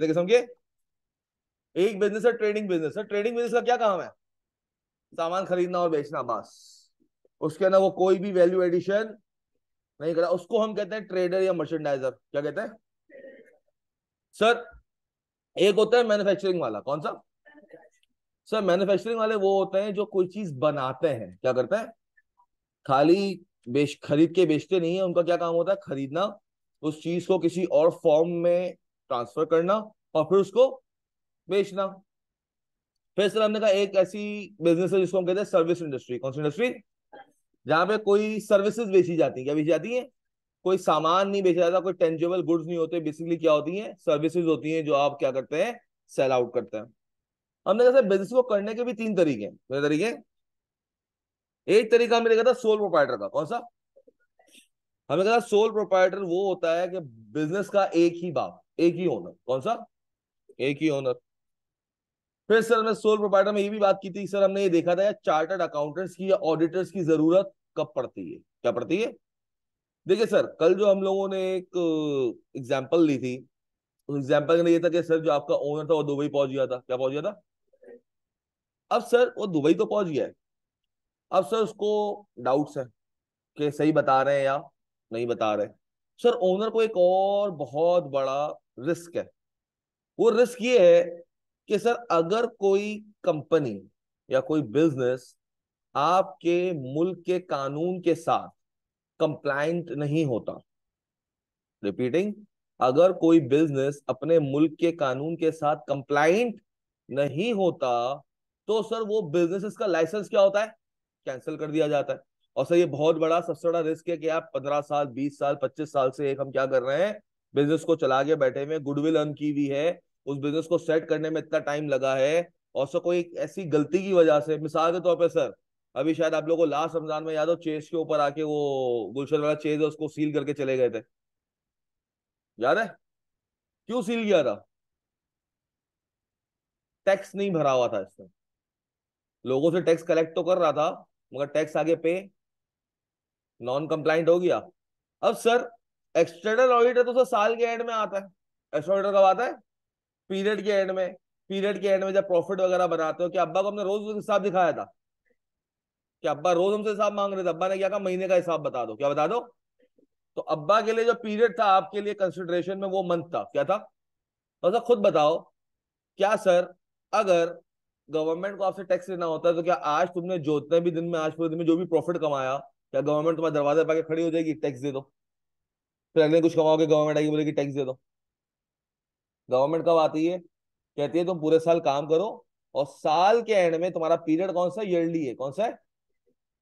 देखिए समझे एक बिजनेस है ट्रेडिंग बिजनेस है ट्रेडिंग बिजनेस का क्या काम है सामान खरीदना और बेचना बस उसके अंदर वो कोई भी वैल्यू एडिशन नहीं करा उसको हम कहते हैं ट्रेडर या मर्चेंडाइजर क्या कहते हैं सर एक होता है मैन्युफैक्चरिंग वाला कौन सा सर मैन्युफैक्चरिंग वाले वो होते हैं जो कोई चीज बनाते हैं क्या करते हैं खाली बेच खरीद के बेचते नहीं है उनका क्या काम होता है खरीदना उस चीज को किसी और फॉर्म में ट्रांसफर करना और फिर उसको बेचना फिर सर हमने कहा एक ऐसी बिजनेस है जिसको हम कहते हैं सर्विस इंडस्ट्री कौन सी इंडस्ट्री जहां पे कोई सर्विसेज बेची जाती है क्या बेची जाती है कोई सामान नहीं बेचा जाता कोई टेंजेबल गुड्स नहीं होते बेसिकली क्या होती है सर्विसेज होती हैं जो आप क्या करते हैं सेल आउट करते हैं हमने कहा सर बिजनेस को करने के भी तीन तरीके हैं तरीके एक तरीका हमने देखा था सोल प्रोपाइटर का कौन सा हमने कहा सोल प्रोपाइटर वो होता है कि बिजनेस का एक ही बाप एक ही ओनर कौन सा एक ही ओनर फिर सर हमने सोल प्रोपाइटर में ये भी बात की थी सर हमने ये देखा था चार्टर्ड अकाउंटेंट्स की या ऑडिटर्स की जरूरत कब पड़ती है क्या पड़ती है देखिए सर कल जो हम लोगों ने एक एग्जाम्पल uh, ली थी उस एग्जाम्पल में ये था कि सर जो आपका ओनर था वो दुबई पहुंच गया था क्या पहुंच गया था अब सर वो दुबई तो पहुंच गया है अब सर उसको डाउट्स है कि सही बता रहे हैं या नहीं बता रहे सर ओनर को एक और बहुत बड़ा रिस्क है वो रिस्क ये है कि सर अगर कोई कंपनी या कोई बिजनेस आपके मुल्क के कानून के साथ कंप्लाइंट नहीं होता रिपीटिंग अगर कोई बिजनेस अपने मुल्क के कानून के साथ कंप्लाइंट नहीं होता तो सर वो बिजनेस का लाइसेंस क्या होता है कैंसिल कर दिया जाता है और सर ये बहुत बड़ा सबसे बड़ा रिस्क है कि आप पंद्रह साल बीस साल पच्चीस साल से एक हम क्या कर रहे हैं बिजनेस को चला के बैठे में गुडविल अर्न की हुई है उस बिजनेस को सेट करने में इतना टाइम लगा है और सो कोई ऐसी गलती की वजह से मिसाल के तौर पर सर अभी शायद आप लोगों को लास्ट रमजान में याद हो चेस के ऊपर आके वो गुलशन वाला चेस उसको सील करके चले गए थे याद है क्यों सील किया था टैक्स नहीं भरा हुआ था इसने लोगों से टैक्स कलेक्ट तो कर रहा था मगर टैक्स आगे पे नॉन कंप्लाइंट हो गया अब सर एक्सटर्नल ऑडिटर तो तो साल के एंड में आता है एक्सटर्नल ऑडिटर कब आता है पीरियड के एंड में पीरियड के एंड में जब प्रॉफिट वगैरह बनाते हो कि अब्बा को हमने रोज हिसाब दिखाया था कि अब्बा रोज हमसे हिसाब मांग रहे थे अब्बा ने क्या कहा महीने का हिसाब बता दो क्या बता दो तो अब्बा के लिए जो पीरियड था आपके लिए कंसिडरेशन में वो मंथ था क्या था तो सर खुद बताओ क्या सर अगर गवर्नमेंट को आपसे टैक्स लेना होता है तो क्या आज तुमने जो भी दिन में आज पूरे दिन में जो भी प्रॉफिट कमाया क्या गवर्नमेंट तुम्हारे दरवाजे पाके खड़ी हो जाएगी टैक्स दे दो फिर अगले कुछ कमाओगे गवर्नमेंट आएगी बोलेगी टैक्स दे दो गवर्नमेंट कब आती है कहती है तुम पूरे साल काम करो और साल के एंड में तुम्हारा पीरियड कौन सा ईयरली है कौन सा है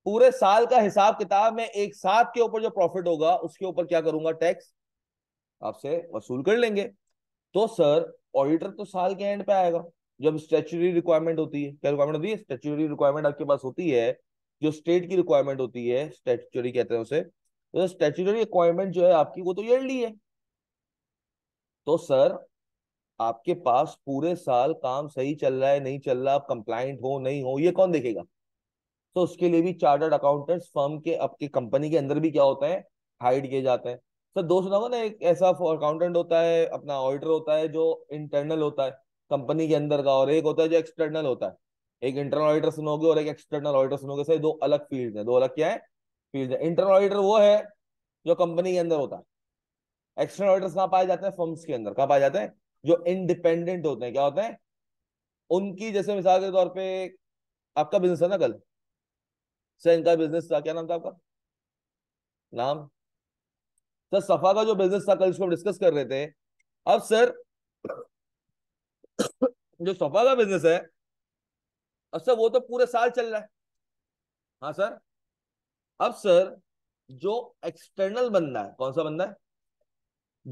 पूरे साल का हिसाब किताब में एक साथ के ऊपर जो प्रॉफिट होगा उसके ऊपर क्या करूंगा टैक्स आपसे वसूल कर लेंगे तो सर ऑडिटर तो साल के एंड पे आएगा जब स्टेचुरी रिक्वायरमेंट होती है क्या रिक्वायरमेंट होती है स्टेचुरी रिक्वायरमेंट आपके पास होती है जो स्टेट की रिक्वायरमेंट होती है स्टेचुरी कहते हैं उसे तो स्टेचुटरी रिक्वायरमेंट जो है आपकी वो तो ईयरली है तो सर आपके पास पूरे साल काम सही चल रहा है नहीं चल रहा आप कंप्लाइंट हो नहीं हो ये कौन देखेगा तो उसके लिए भी चार्टर्ड अकाउंटेंट्स फर्म के आपके कंपनी के अंदर भी क्या होते हैं हाइड किए जाते हैं सर तो दोस्त ना ना एक ऐसा अकाउंटेंट होता है अपना ऑडिटर होता है जो इंटरनल होता है कंपनी के अंदर का और एक होता है जो एक्सटर्नल होता है एक इंटरनल ऑडिटर सुनोगे और एक एक्सटर्नल ऑडिटर सुनोगे सर दो अलग फील्ड है दो अलग क्या है फील्ड है इंटरनल ऑडिटर वो है जो कंपनी के अंदर होता है एक्सटर्नल ऑडिटर्स कहाँ पाए जाते हैं फर्म्स के अंदर कहाँ पाए जाते हैं जो इंडिपेंडेंट होते हैं क्या होते हैं उनकी जैसे मिसाल के तौर पे आपका बिजनेस है ना कल सर इनका बिजनेस था क्या नाम था आपका नाम सर सफा का जो बिजनेस था कल इसको डिस्कस कर रहे थे अब सर जो सफा का बिजनेस है अब सर वो तो पूरे साल चल रहा है हाँ सर अब सर जो एक्सटर्नल बंदा है कौन सा बंदा है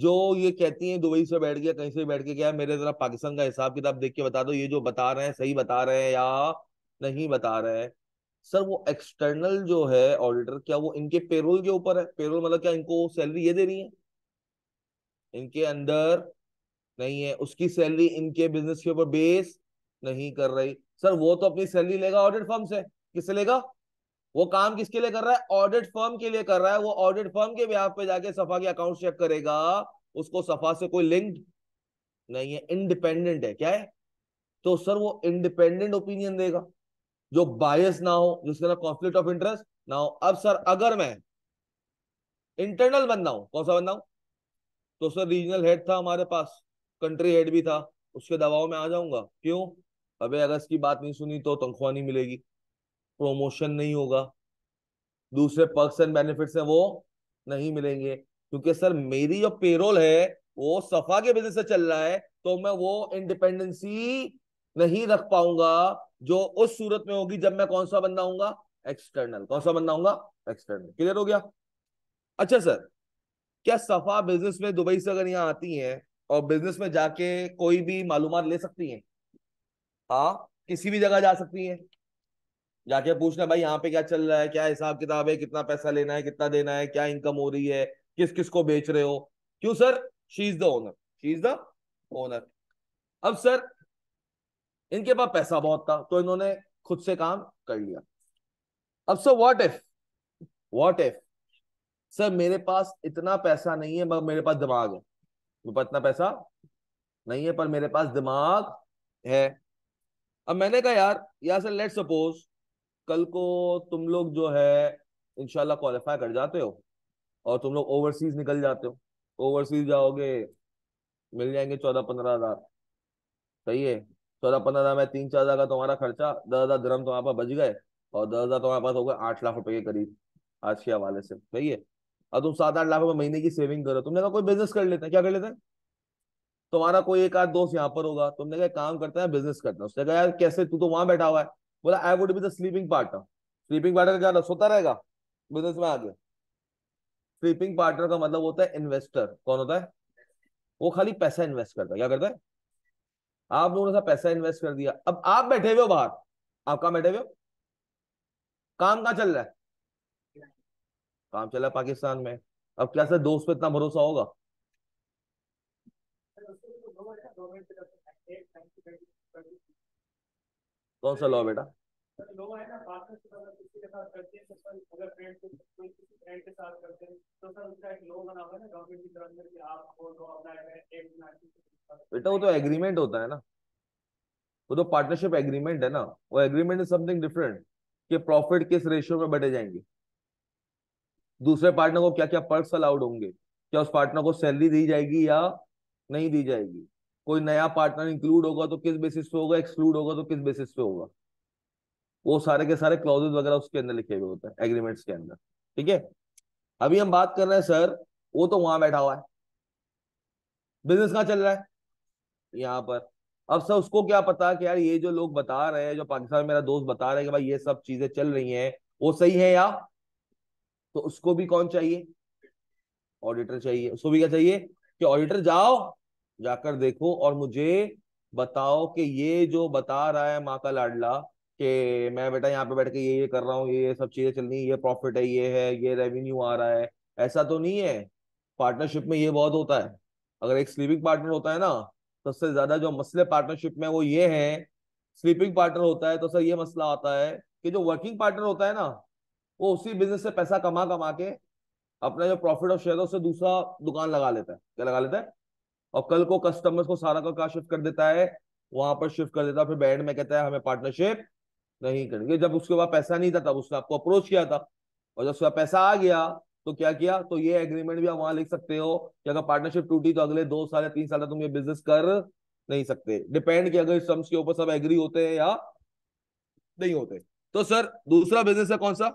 जो ये कहती है दुबई से बैठ गया कहीं से बैठ के क्या मेरे जरा पाकिस्तान का हिसाब किताब देख के बता दो ये जो बता रहे हैं सही बता रहे हैं या नहीं बता रहे हैं सर वो एक्सटर्नल जो है ऑडिटर क्या वो इनके पेरोल के ऊपर है पेरोल मतलब क्या इनको सैलरी ये दे रही है इनके अंदर नहीं है उसकी सैलरी इनके बिजनेस के ऊपर बेस नहीं कर रही सर वो तो अपनी सैलरी लेगा ऑडिट फर्म से किससे लेगा वो काम किसके लिए कर रहा है ऑडिट फर्म के लिए कर रहा है वो ऑडिट फर्म के बिहाफ पे जाके सफा के अकाउंट चेक करेगा उसको सफा से कोई लिंक नहीं है इंडिपेंडेंट है क्या है तो सर वो इंडिपेंडेंट ओपिनियन देगा जो बायस ना हो जिसके ना कॉन्फ्लिक्ट ऑफ इंटरेस्ट ना हो अब सर अगर मैं इंटरनल बनना हूं कौन सा बनना हूं तो सर रीजनल हेड था हमारे पास कंट्री हेड भी था उसके दबाव में आ जाऊंगा क्यों अबे अगर इसकी बात नहीं सुनी तो तनख्वाह नहीं मिलेगी प्रोमोशन नहीं होगा दूसरे पर्क्स एंड बेनिफिट्स हैं वो नहीं मिलेंगे क्योंकि सर मेरी जो पेरोल है वो सफा के बिजनेस से चल रहा है तो मैं वो इंडिपेंडेंसी नहीं रख पाऊंगा जो उस सूरत में होगी जब मैं कौन सा बंदा हूँ एक्सटर्नल कौन सा बंदा हूंगा एक्सटर्नल क्लियर हो गया अच्छा सर क्या सफा बिजनेस में दुबई से अगर यहाँ आती हैं और बिजनेस में जाके कोई भी मालूम ले सकती हैं हाँ किसी भी जगह जा सकती हैं जाके पूछना भाई यहाँ पे क्या चल रहा है क्या हिसाब किताब है कितना पैसा लेना है कितना देना है क्या इनकम हो रही है किस किस को बेच रहे हो क्यों sir she is the owner she is the owner अब सर इनके पास पैसा बहुत था तो इन्होंने खुद से काम कर लिया अब sir what if what if sir मेरे पास इतना पैसा नहीं है मगर मेरे पास दिमाग है मेरे पास इतना पैसा नहीं है पर मेरे पास दिमाग है अब मैंने कहा यार यार सर लेट सपोज कल को तुम लोग जो है इनशाला क्वालिफाई कर जाते हो और तुम लोग ओवरसीज निकल जाते हो ओवरसीज जाओगे मिल जाएंगे चौदह पंद्रह हजार सही है चौदह पंद्रह हजार में तीन चार हजार का तुम्हारा खर्चा दस हजार धर्म तुम्हारे पास बच गए और दस हजार तुम्हारे पास हो गए आठ लाख रुपए के करीब आज के हवाले से सही है और तुम सात आठ लाख रुपए महीने की सेविंग करो तुमने कहा कोई बिजनेस कर लेते हैं क्या कर लेते हैं तुम्हारा कोई एक आध दोस्त यहाँ पर होगा तुमने कहा काम करते हैं बिजनेस करते हैं उसने कहा यार कैसे तू तो वहां बैठा हुआ है बोला I would be the sleeping partner sleeping partner क्या मतलब? सोता रहेगा बिजनेस में आगे स्लीपिंग पार्टनर का मतलब होता है इन्वेस्टर कौन होता है वो खाली पैसा इन्वेस्ट करता है क्या करता है आप लोगों ने पैसा इन्वेस्ट कर दिया अब आप बैठे हुए हो बाहर आप कहा बैठे हुए हो काम कहा चल रहा है काम चल रहा है पाकिस्तान में अब क्या सर दोस्त पे इतना भरोसा होगा कौन सा लॉ बेटा तो तो बेटा वो तो एग्रीमेंट होता है ना वो तो पार्टनरशिप एग्रीमेंट है ना वो एग्रीमेंट इज समथिंग डिफरेंट कि प्रॉफिट किस रेशियो में बटे जाएंगे दूसरे पार्टनर को क्या क्या पर्स अलाउड होंगे क्या उस पार्टनर को सैलरी दी जाएगी या नहीं दी जाएगी कोई नया पार्टनर इंक्लूड होगा तो किस बेसिस पे होगा एक्सक्लूड होगा तो किस बेसिस पे होगा वो सारे के सारे क्लॉजेज वगैरह उसके अंदर लिखे हुए होते हैं एग्रीमेंट्स के अंदर ठीक है अभी हम बात कर रहे हैं सर वो तो वहां बैठा हुआ है बिजनेस कहाँ चल रहा है यहाँ पर अब सर उसको क्या पता कि यार ये जो लोग बता रहे हैं जो पाकिस्तान मेरा दोस्त बता रहे हैं कि भाई ये सब चीजें चल रही हैं वो सही है या तो उसको भी कौन चाहिए ऑडिटर चाहिए उसको भी क्या चाहिए कि ऑडिटर जाओ जाकर देखो और मुझे बताओ कि ये जो बता रहा है माँ का लाडला कि मैं बेटा यहाँ पे बैठ के ये ये कर रहा हूँ ये ये सब चीजें चल रही ये प्रॉफिट है ये है ये रेवेन्यू आ रहा है ऐसा तो नहीं है पार्टनरशिप में ये बहुत होता है अगर एक स्लीपिंग पार्टनर होता है ना तो सबसे ज्यादा जो मसले पार्टनरशिप में वो ये है स्लीपिंग पार्टनर होता है तो सर ये मसला आता है कि जो वर्किंग पार्टनर होता है ना वो उसी बिजनेस से पैसा कमा कमा के अपना जो प्रॉफिट और शेयर है उससे दूसरा दुकान लगा लेता है क्या लगा लेता है और कल को कस्टमर्स को सारा का कहा शिफ्ट कर देता है वहां पर शिफ्ट कर देता है फिर बैंड में कहता है हमें पार्टनरशिप नहीं करेंगे जब उसके पास पैसा नहीं था तब उसने आपको अप्रोच किया था और जब उसके पैसा आ गया तो क्या किया तो ये एग्रीमेंट भी आप वहां लिख सकते हो कि अगर पार्टनरशिप टूटी तो अगले दो साल या तीन साल तक तुम ये बिजनेस कर नहीं सकते डिपेंड कि अगर सम्स के ऊपर सब एग्री होते हैं या नहीं होते तो सर दूसरा बिजनेस है कौन सा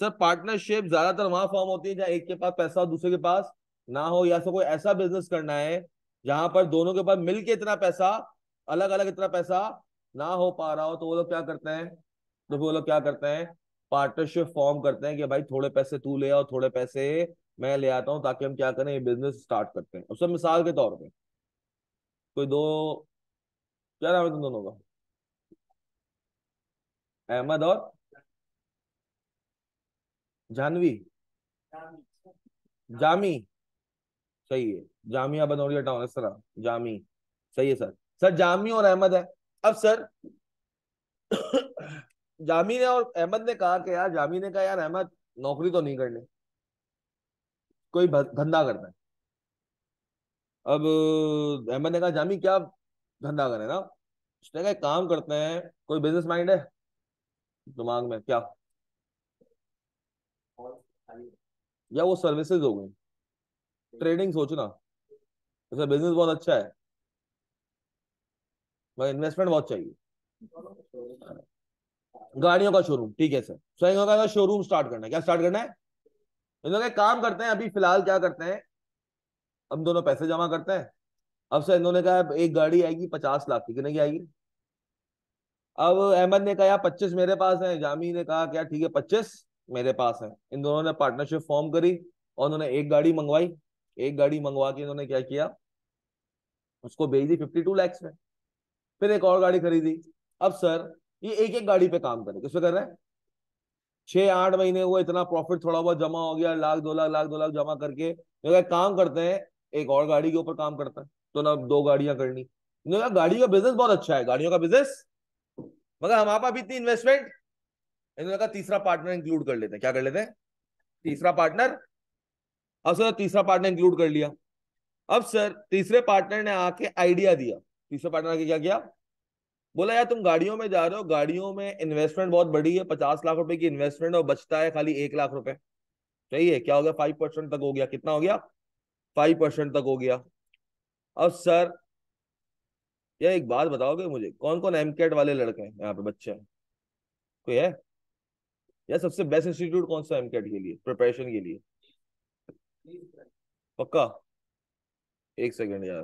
सर पार्टनरशिप ज्यादातर वहां फॉर्म होती है जहाँ एक के पास पैसा हो दूसरे के पास ना हो या कोई ऐसा बिजनेस करना है जहां पर दोनों के पास मिलके इतना पैसा अलग अलग इतना पैसा ना हो पा रहा हो तो वो लोग क्या करते हैं तो वो लोग क्या करते हैं पार्टनरशिप फॉर्म करते हैं कि भाई थोड़े पैसे तू ले आओ थोड़े पैसे मैं ले आता हूँ ताकि हम क्या करें ये बिजनेस स्टार्ट करते हैं सर मिसाल के तौर पर कोई दो क्या नाम है तुम दोनों का अहमद और जानवी जामी सही है जामिया बनौरिया टाउन इस तरह जामी सही है सर सर जामी और अहमद है अब सर जामी ने और अहमद ने कहा कि यार जामी ने कहा यार अहमद नौकरी तो नहीं करनी कोई धंधा करना है अब अहमद ने कहा जामी क्या धंधा करे ना उसने कहा काम करते हैं कोई बिजनेस माइंड है दिमाग में क्या या वो सर्विसेज हो गई ट्रेडिंग सोचना उसका बिजनेस बहुत अच्छा है भाई इन्वेस्टमेंट बहुत चाहिए गाड़ियों का शोरूम ठीक है सर स्वयं का शोरूम स्टार्ट करना है क्या स्टार्ट करना है इन लोग काम करते हैं अभी फिलहाल क्या करते हैं हम दोनों पैसे जमा करते हैं अब सर इन्होंने कहा एक गाड़ी आएगी पचास लाख की कितने की आएगी अब अहमद ने कहा यार पच्चीस मेरे पास है जामी ने कहा क्या ठीक है पच्चीस मेरे पास है इन दोनों ने पार्टनरशिप फॉर्म करी और उन्होंने एक गाड़ी मंगवाई एक गाड़ी मंगवा के इन्होंने क्या किया उसको भेज दी फिफ्टी टू लैक्स में फिर एक और गाड़ी खरीदी अब सर ये एक एक गाड़ी पे काम करे किस पे कर रहे हैं छह आठ महीने वो इतना प्रॉफिट थोड़ा बहुत जमा हो गया लाख दो लाख लाख दो लाख जमा करके काम करते हैं एक और गाड़ी के ऊपर काम करता है तो ना दो गाड़ियां करनी गाड़ी का बिजनेस बहुत अच्छा है गाड़ियों का बिजनेस मगर हमारे पास इतनी इन्वेस्टमेंट इन्होंने कहा तीसरा पार्टनर इंक्लूड कर लेते हैं क्या कर लेते हैं तीसरा पार्टनर अब सर तीसरा पार्टनर इंक्लूड कर लिया अब सर तीसरे पार्टनर ने आके आइडिया दिया तीसरे पार्टनर ने क्या किया बोला यार तुम गाड़ियों में जा रहे हो गाड़ियों में इन्वेस्टमेंट बहुत बड़ी है पचास लाख रुपए की इन्वेस्टमेंट और बचता है खाली एक लाख रुपए सही है क्या हो गया फाइव परसेंट तक हो गया कितना हो गया फाइव परसेंट तक हो गया अब सर यार एक बात बताओगे मुझे कौन कौन एमकेट वाले लड़के हैं यहाँ पे बच्चे हैं कोई है या सबसे बेस्ट इंस्टीट्यूट कौन सा एमकेट के लिए प्रिपरेशन के लिए पक्का एक सेकंड यार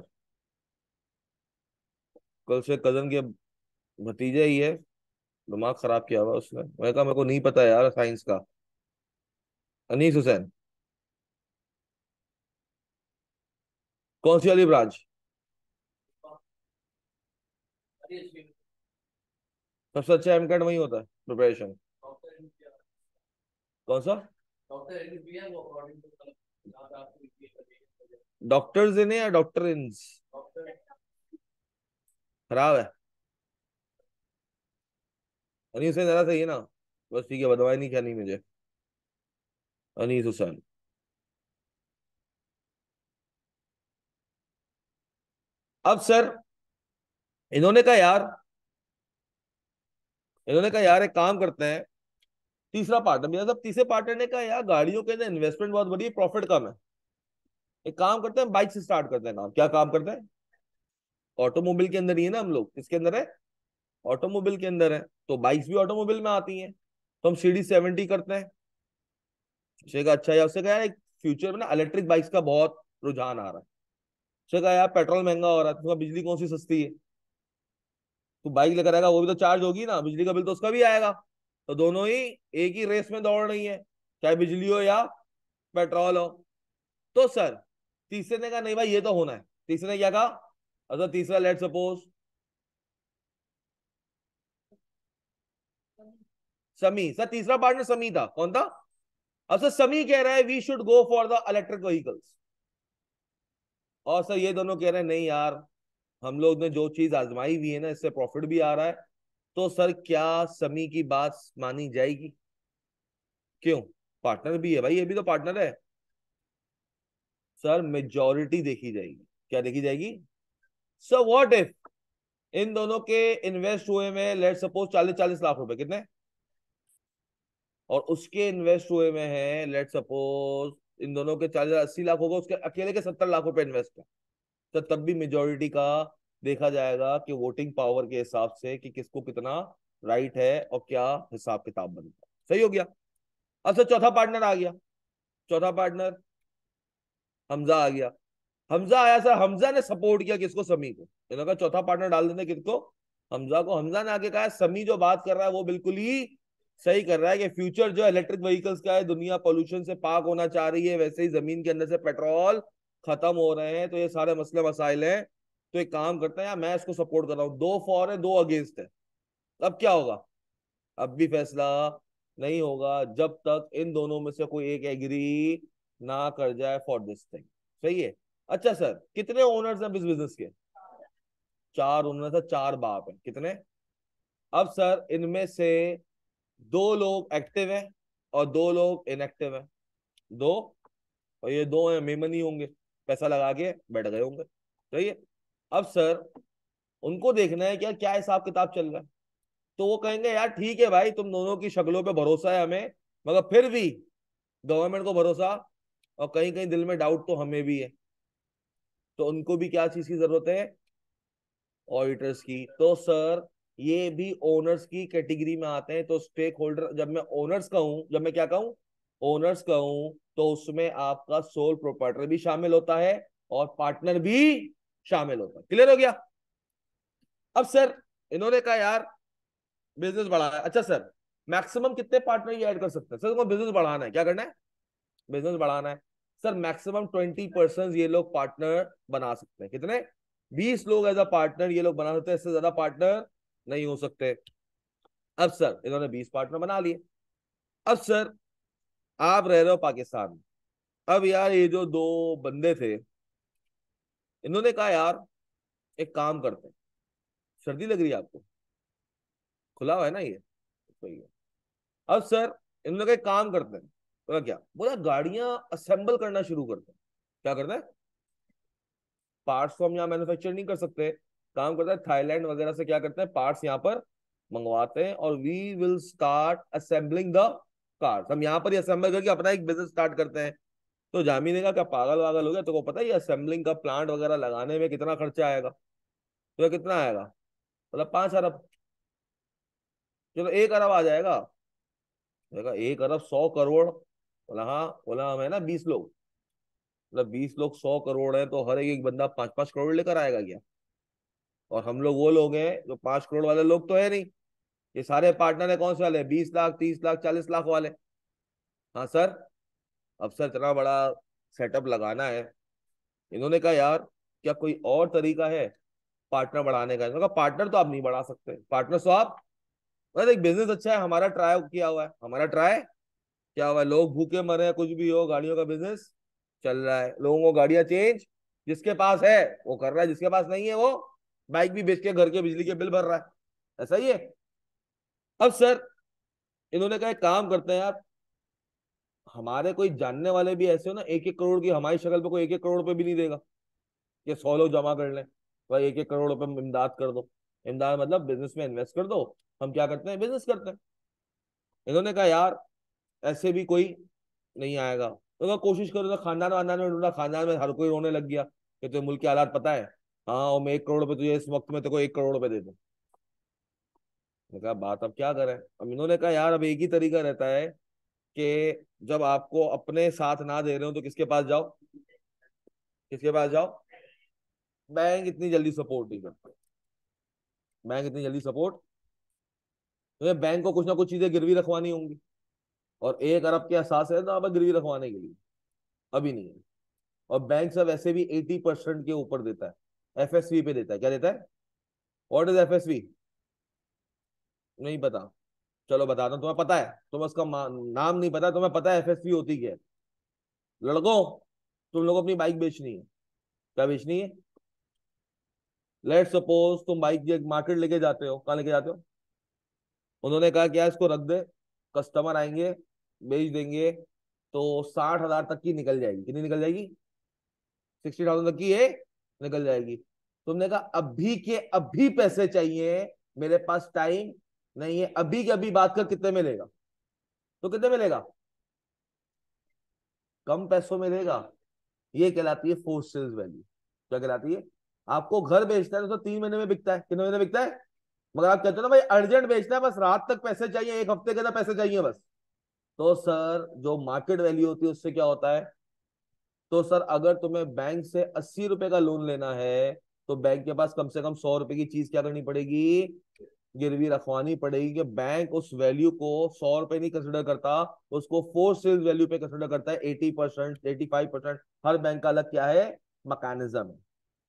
कल से कजन के भतीजे ही है दिमाग खराब किया हुआ उसने मैं कहा मेरे को नहीं पता यार साइंस का अनीस हुसैन कौन सी वाली ब्रांच सबसे अच्छा एमकेट वही होता है प्रिपरेशन कौन सा डॉक्टर इन या डॉक्टर इन खराब है अनीस हुसैन जरा सही है ना बस ठीक है बदवाई नहीं नहीं मुझे अनीस हुसैन अब सर इन्होंने कहा यार इन्होंने कहा यार एक काम करते हैं तीसरा पार्टनर मेरा साहब तीसरे पार्टनर ने कहा यार गाड़ियों के अंदर इन्वेस्टमेंट बहुत बड़ी है प्रॉफिट कम है एक काम करते हैं बाइक से स्टार्ट करते हैं काम क्या काम करते हैं ऑटोमोबाइल के अंदर ही है ना हम लोग किसके अंदर है ऑटोमोबाइल के अंदर है तो बाइक्स भी ऑटोमोबाइल में आती हैं तो हम सी डी सेवेंटी करते हैं उसे कहा अच्छा या उसे कहा एक फ्यूचर में ना इलेक्ट्रिक बाइक्स का बहुत रुझान आ रहा है उसे कहा यार पेट्रोल महंगा हो रहा है तो बिजली कौन सी सस्ती है तो बाइक लेकर आएगा वो भी तो चार्ज होगी ना बिजली का बिल तो उसका भी आएगा तो दोनों ही एक ही रेस में दौड़ रही है चाहे बिजली हो या पेट्रोल हो तो सर तीसरे ने कहा नहीं भाई ये तो होना है तीसरे ने क्या कहा अच्छा तीसरा लेट सपोज समी सर तीसरा पार्टनर समी था कौन था अब अच्छा, सर समी कह रहा है we should go for the electric vehicles और सर ये दोनों कह रहे हैं नहीं यार हम लोग ने जो चीज आजमाई हुई है ना इससे प्रॉफिट भी आ रहा है तो सर क्या समी की बात मानी जाएगी क्यों पार्टनर भी है भाई ये भी तो पार्टनर है सर मेजोरिटी देखी जाएगी क्या देखी जाएगी सर व्हाट इफ इन दोनों के इन्वेस्ट हुए में लेट सपोज चालीस चालीस लाख रुपए कितने और उसके इन्वेस्ट हुए में है लेट सपोज इन दोनों के चालीस अस्सी लाख होगा उसके अकेले के सत्तर लाख रुपए इन्वेस्ट है तो तब भी मेजोरिटी का देखा जाएगा कि वोटिंग पावर के हिसाब से कि किसको कितना राइट है और क्या हिसाब किताब बनता है सही हो गया अच्छा चौथा पार्टनर आ गया चौथा पार्टनर हमजा आ गया हमजा आया सर हमजा ने सपोर्ट किया किसको समी को इन्होंने कहा चौथा पार्टनर डाल देने किसको हमजा को हमजा ने आके कहा समी जो बात कर रहा है वो बिल्कुल ही सही कर रहा है कि फ्यूचर जो इलेक्ट्रिक व्हीकल्स का है दुनिया पोल्यूशन से पाक होना चाह रही है वैसे ही जमीन के अंदर से पेट्रोल खत्म हो रहे हैं तो ये सारे मसले मसाइल हैं तो एक काम करता है यार मैं इसको सपोर्ट कर रहा हूँ दो फॉर है दो अगेंस्ट है अब क्या होगा अब भी फैसला नहीं होगा जब तक इन दोनों में से कोई एक एग्री ना कर जाए फॉर दिस थिंग सही है अच्छा सर कितने ओनर्स हैं इस बिजनेस के चार ओनर्स है चार बाप है कितने अब सर इनमें से दो लोग एक्टिव हैं और दो लोग इनएक्टिव हैं दो और ये दो हैं मेमन ही होंगे पैसा लगा के बैठ गए होंगे सही है अब सर उनको देखना है क्या क्या हिसाब किताब चल रहा है तो वो कहेंगे यार ठीक है भाई तुम दोनों की शक्लों पे भरोसा है हमें मगर फिर भी गवर्नमेंट को भरोसा और कहीं कहीं दिल में डाउट तो हमें भी है तो उनको भी क्या चीज की जरूरत है ऑडिटर्स की तो सर ये भी ओनर्स की कैटेगरी में आते हैं तो स्टेक होल्डर जब मैं ओनर्स कहूं जब मैं क्या कहूं ओनर्स कहूं तो उसमें आपका सोल प्रोपर्टर भी शामिल होता है और पार्टनर भी शामिल होता क्लियर हो गया अब सर इन्होंने कहा यार बिजनेस बढ़ाया अच्छा सर मैक्सिमम कितने पार्टनर ये ऐड कर सकते हैं सर तुम्हें बिजनेस बढ़ाना है क्या करना है बिजनेस बढ़ाना है सर मैक्सिमम ट्वेंटी परसेंट ये लोग पार्टनर बना सकते हैं कितने बीस लोग एज अ पार्टनर ये लोग बना सकते हैं इससे ज्यादा पार्टनर नहीं हो सकते अब सर इन्होंने बीस पार्टनर बना लिए अब सर आप रह रहे हो पाकिस्तान अब यार ये जो दो बंदे थे इन्होंने कहा यार एक काम करते हैं सर्दी लग रही है आपको खुला हुआ है ना ये सही है अब सर इन लोग एक काम करते हैं बोला क्या बोला गाड़ियां असेंबल करना शुरू करते हैं क्या करते हैं पार्ट्स को हम यहाँ मैन्युफैक्चर नहीं कर सकते काम करते हैं थाईलैंड वगैरह से क्या करते हैं पार्ट्स यहाँ पर मंगवाते हैं और we will start assembling the cars हम यहाँ पर ही असेंबल करके अपना एक बिजनेस स्टार्ट करते हैं तो जामी ने कहा क्या पागल वागल हो गया तो पता ही असेंबलिंग का प्लांट वगैरह लगाने में कितना खर्चा आएगा तो कितना आएगा मतलब पांच अरब चलो एक अरब आ जाएगा देखा एक अरब सौ करोड़ बोला हाँ बोला हम है ना बीस लोग मतलब बीस लोग सौ करोड़ है तो हर एक बंदा पांच पांच करोड़ लेकर आएगा क्या और हम लोग वो लोग हैं जो पांच करोड़ वाले लोग तो है नहीं ये सारे पार्टनर है कौन से वाले बीस लाख तीस लाख चालीस लाख वाले हाँ सर अफसर इतना बड़ा सेटअप लगाना है इन्होंने कहा यार क्या कोई और तरीका है पार्टनर बढ़ाने का इन्होंने कहा पार्टनर तो आप नहीं बढ़ा सकते पार्टनर सो तो आप मतलब एक बिजनेस अच्छा है हमारा ट्राई किया हुआ है हमारा ट्राई क्या हुआ है लोग भूखे मरे कुछ भी हो गाड़ियों का बिजनेस चल रहा है लोगों को गाड़ियां चेंज जिसके पास है वो कर रहा है जिसके पास नहीं है वो बाइक भी बेच के घर के बिजली के बिल भर रहा है ऐसा ही है अब सर इन्होंने कहा काम करते हैं आप हमारे कोई जानने वाले भी ऐसे हो ना एक एक करोड़ की हमारी शक्ल पे कोई एक एक करोड़ रुपये भी नहीं देगा ये सौ लोग जमा कर लें भाई एक एक करोड़ रुपए इमदाद कर दो इमदाद मतलब बिजनेस में इन्वेस्ट कर दो हम क्या करते हैं बिजनेस करते हैं इन्होंने कहा यार ऐसे भी कोई नहीं आएगा तो कोशिश करो तो खानदान वानदान में ढूंढा खानदान में हर कोई रोने लग गया कि तुम्हें मुल्क के हालात पता है हाँ और मैं एक करोड़ रुपए तुझे इस वक्त में तो कोई एक करोड़ रुपए दे दूँ कहा बात अब क्या करें अब इन्होंने कहा यार अब एक ही तरीका रहता है कि जब आपको अपने साथ ना दे रहे हो तो किसके पास जाओ किसके पास जाओ बैंक इतनी जल्दी सपोर्ट नहीं करते बैंक इतनी जल्दी सपोर्ट तो बैंक को कुछ ना कुछ चीजें गिरवी रखवानी होंगी और एक अरब के एहसास है ना आप गिरवी रखवाने के लिए अभी नहीं है और बैंक सब ऐसे भी एटी परसेंट के ऊपर देता है एफ पे देता है क्या देता है वॉट इज एफ नहीं पता चलो बताता हूँ तुम्हें पता है तुम्हें उसका नाम नहीं पता तुम्हें पता है एफ होती क्या लड़कों तुम लोग अपनी बाइक बेचनी है क्या बेचनी है लेट सपोज तुम बाइक मार्केट लेके जाते हो कहा लेके जाते हो उन्होंने कहा क्या इसको रख दे कस्टमर आएंगे बेच देंगे तो साठ हजार तक की निकल जाएगी कितनी निकल जाएगी सिक्सटी थाउजेंड तक की ये निकल जाएगी तुमने कहा अभी के अभी पैसे चाहिए मेरे पास टाइम नहीं है अभी के अभी बात कर कितने में लेगा तो कितने में लेगा कम पैसों में लेगा ये कहलाती है फोर्स सेल्स वैल्यू क्या कहलाती है आपको घर बेचना है तो तीन महीने में बिकता है कितने महीने बिकता है मगर आप कहते हो ना भाई अर्जेंट बेचना है बस रात तक पैसे चाहिए एक हफ्ते के अंदर पैसे चाहिए बस तो सर जो मार्केट वैल्यू होती है उससे क्या होता है तो सर अगर तुम्हें बैंक से अस्सी रुपए का लोन लेना है तो बैंक के पास कम से कम सौ रुपए की चीज क्या करनी पड़ेगी गिरवी रखवानी पड़ेगी कि बैंक उस वैल्यू को सौ रुपए नहीं कंसिडर करता उसको फोर सेल्स वैल्यू पे कंसिडर करता है eighty percent eighty five percent हर बैंक का अलग क्या है मकानिज्म है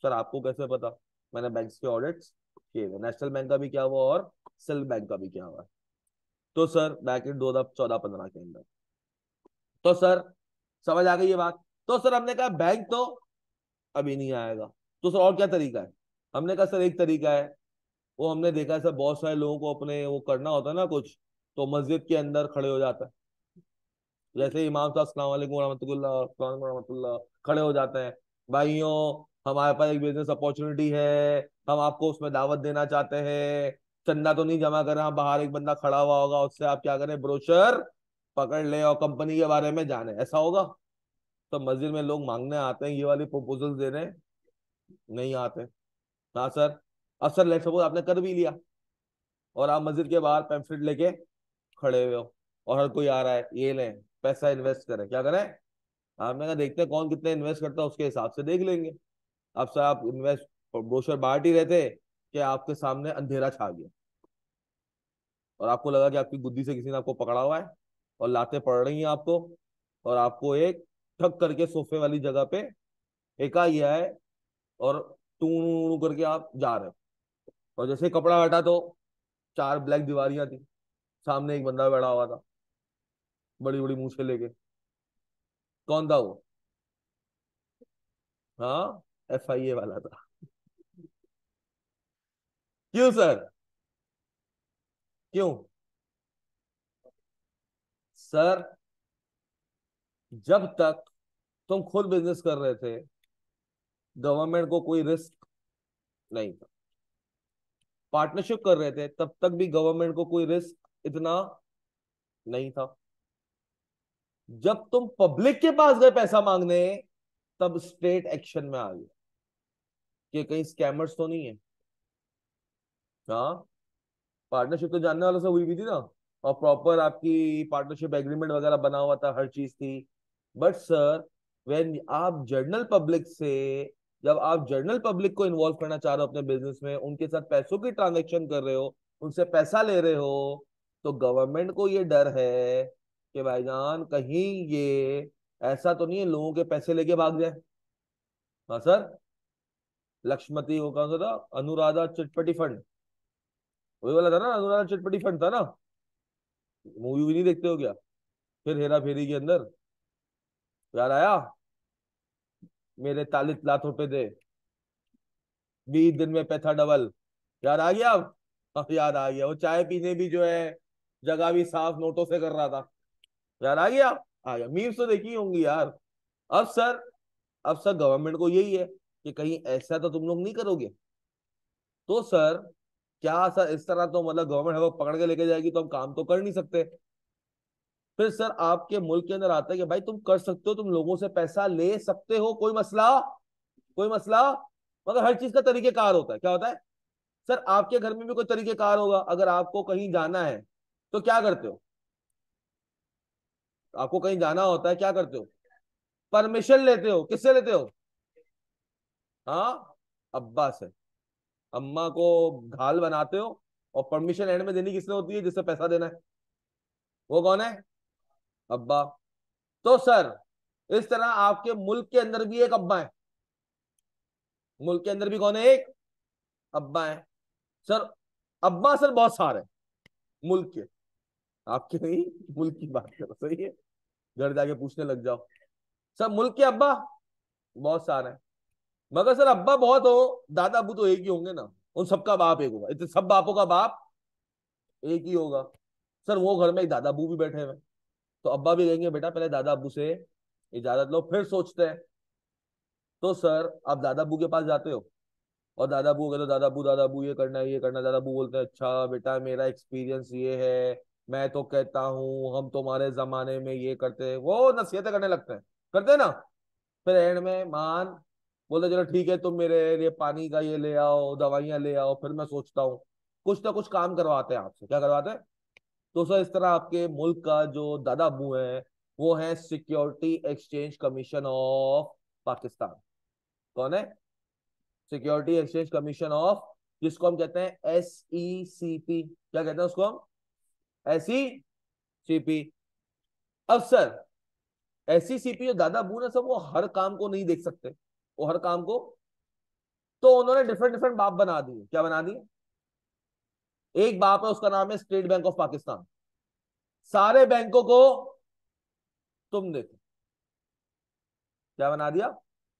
सर आपको कैसे पता मैंने बैंक के ऑडिट किए हुए नेशनल बैंक का भी क्या हुआ और सेल बैंक का भी क्या हुआ तो सर बैक इन दो हजार चौदह पंद्रह के अंदर तो सर समझ आ गई ये बात तो सर हमने कहा बैंक तो अभी नहीं आएगा तो सर और क्या तरीका है हमने कहा सर एक तरीका है वो हमने देखा है सर बहुत सारे लोगों को अपने वो करना होता है ना कुछ तो मस्जिद के अंदर खड़े हो जाता है जैसे इमाम साहब सलाम वरहमतुल्ला खड़े हो जाते हैं भाइयों हमारे पास एक बिजनेस अपॉर्चुनिटी है हम आपको उसमें दावत देना चाहते हैं चंदा तो नहीं जमा कर रहे हाँ, बाहर एक बंदा खड़ा हुआ होगा उससे आप क्या करें ब्रोशर पकड़ ले और कंपनी के बारे में जाने ऐसा होगा तो मस्जिद में लोग मांगने आते हैं ये वाली प्रपोजल दे रहे हैं नहीं आते हाँ सर अब सर लेट सपोज आपने कर भी लिया और आप मस्जिद के बाहर पैम्फलेट लेके खड़े हुए हो और हर कोई आ रहा है ये लें पैसा इन्वेस्ट करें क्या करें आपने कहा देखते हैं कौन कितने इन्वेस्ट करता है उसके हिसाब से देख लेंगे अब सर आप इन्वेस्ट ब्रोशर बांट ही रहते कि आपके सामने अंधेरा छा गया और आपको लगा कि आपकी गुद्दी से किसी ने आपको पकड़ा हुआ है और लाते पड़ रही हैं आपको और आपको एक ठक करके सोफे वाली जगह पे एका गया है और टू करके आप जा रहे हो और जैसे कपड़ा हटा तो चार ब्लैक दीवारियां थी सामने एक बंदा बैठा हुआ था बड़ी बड़ी मुंह से लेके कौन था वो हाँ एफ आई ए वाला था क्यों सर क्यों सर जब तक तुम खुद बिजनेस कर रहे थे गवर्नमेंट को कोई रिस्क नहीं था पार्टनरशिप कर रहे थे तब तक भी गवर्नमेंट को कोई रिस्क इतना नहीं था जब तुम पब्लिक के पास गए पैसा मांगने तब स्टेट एक्शन में आ गया कि कहीं स्कैमर्स तो नहीं है हाँ पार्टनरशिप तो जानने वालों से हुई भी थी ना और प्रॉपर आपकी पार्टनरशिप एग्रीमेंट वगैरह बना हुआ था हर चीज थी बट सर वेन आप जर्नल पब्लिक से जब आप जर्नल पब्लिक को इन्वॉल्व करना चाह रहे हो अपने बिजनेस में उनके साथ पैसों की ट्रांजेक्शन कर रहे हो उनसे पैसा ले रहे हो तो गवर्नमेंट को ये डर है कि भाईजान कहीं ये ऐसा तो नहीं है लोगों के पैसे लेके भाग जाए हाँ सर लक्ष्मती वो कौन सा था अनुराधा चिटपटी फंड वही वाला था ना अनुराधा चिटपटी फंड था ना मूवी भी नहीं देखते हो क्या फिर हेरा फेरी के अंदर यार आया मेरे तालीस लाख रुपए दे बीस दिन में पैसा डबल याद आ गया अब याद आ गया वो चाय पीने भी जो है जगह भी साफ नोटों से कर रहा था याद आ गया आ गया मीम्स तो देखी होंगी यार अब सर अब सर गवर्नमेंट को यही है कि कहीं ऐसा तो तुम लोग नहीं करोगे तो सर क्या सर इस तरह तो मतलब गवर्नमेंट हमको पकड़ के लेके जाएगी तो हम काम तो कर नहीं सकते फिर सर आपके मुल्क के अंदर आता है कि भाई तुम कर सकते हो तुम लोगों से पैसा ले सकते हो कोई मसला कोई मसला मगर हर चीज का तरीकेकार होता है क्या होता है सर आपके घर में भी कोई तरीकेकार होगा अगर आपको कहीं जाना है तो क्या करते हो आपको कहीं जाना होता है क्या करते हो परमिशन लेते हो किससे लेते हो हाँ अब्बा से अम्मा को घाल बनाते हो और परमिशन एंड में देनी किसने होती है जिससे पैसा देना है वो कौन है अब्बा तो सर इस तरह आपके मुल्क के अंदर भी एक अब्बा है मुल्क के अंदर भी कौन है एक अब्बा है सर अब्बा सर बहुत सारे मुल्क के आपके नहीं मुल्क की बात करो सही है घर जाके पूछने लग जाओ सर मुल्क के अब्बा बहुत सारे हैं मगर सर अब्बा बहुत हो दादा अबू तो एक ही होंगे ना उन सबका बाप एक होगा इतने सब बापों का बाप एक ही होगा सर वो घर में एक दादा अबू भी बैठे हुए तो अब्बा भी कहेंगे बेटा पहले दादा अबू से इजाजत लो फिर सोचते हैं तो सर आप दादा अबू के पास जाते हो और दादा अबू कहते हो दादा अबू दादा अबू ये करना ये करना दादा अबू बोलते हैं अच्छा बेटा मेरा एक्सपीरियंस ये है मैं तो कहता हूँ हम तुम्हारे जमाने में ये करते हैं वो नसीहतें करने लगते हैं करते हैं ना फिर एंड में मान बोलते चलो ठीक है तुम मेरे लिए पानी का ये ले आओ दवाइयां ले आओ फिर मैं सोचता हूँ कुछ ना कुछ काम करवाते हैं आपसे क्या करवाते हैं तो सर इस तरह आपके मुल्क का जो दादा बू है वो है security exchange commission of Pakistan कौन है सिक्योरिटी एक्सचेंज कमीशन ऑफ जिसको हम कहते हैं एस ई सी पी क्या कहते हैं उसको हम एस ई सी पी अब sir S E C P जो दादा बू है सर वो हर काम को नहीं देख सकते वो हर काम को तो उन्होंने डिफरेंट डिफरेंट बाप बना दिए क्या बना दिए एक बाप है उसका नाम है स्टेट बैंक ऑफ पाकिस्तान सारे बैंकों को तुम देखो क्या बना दिया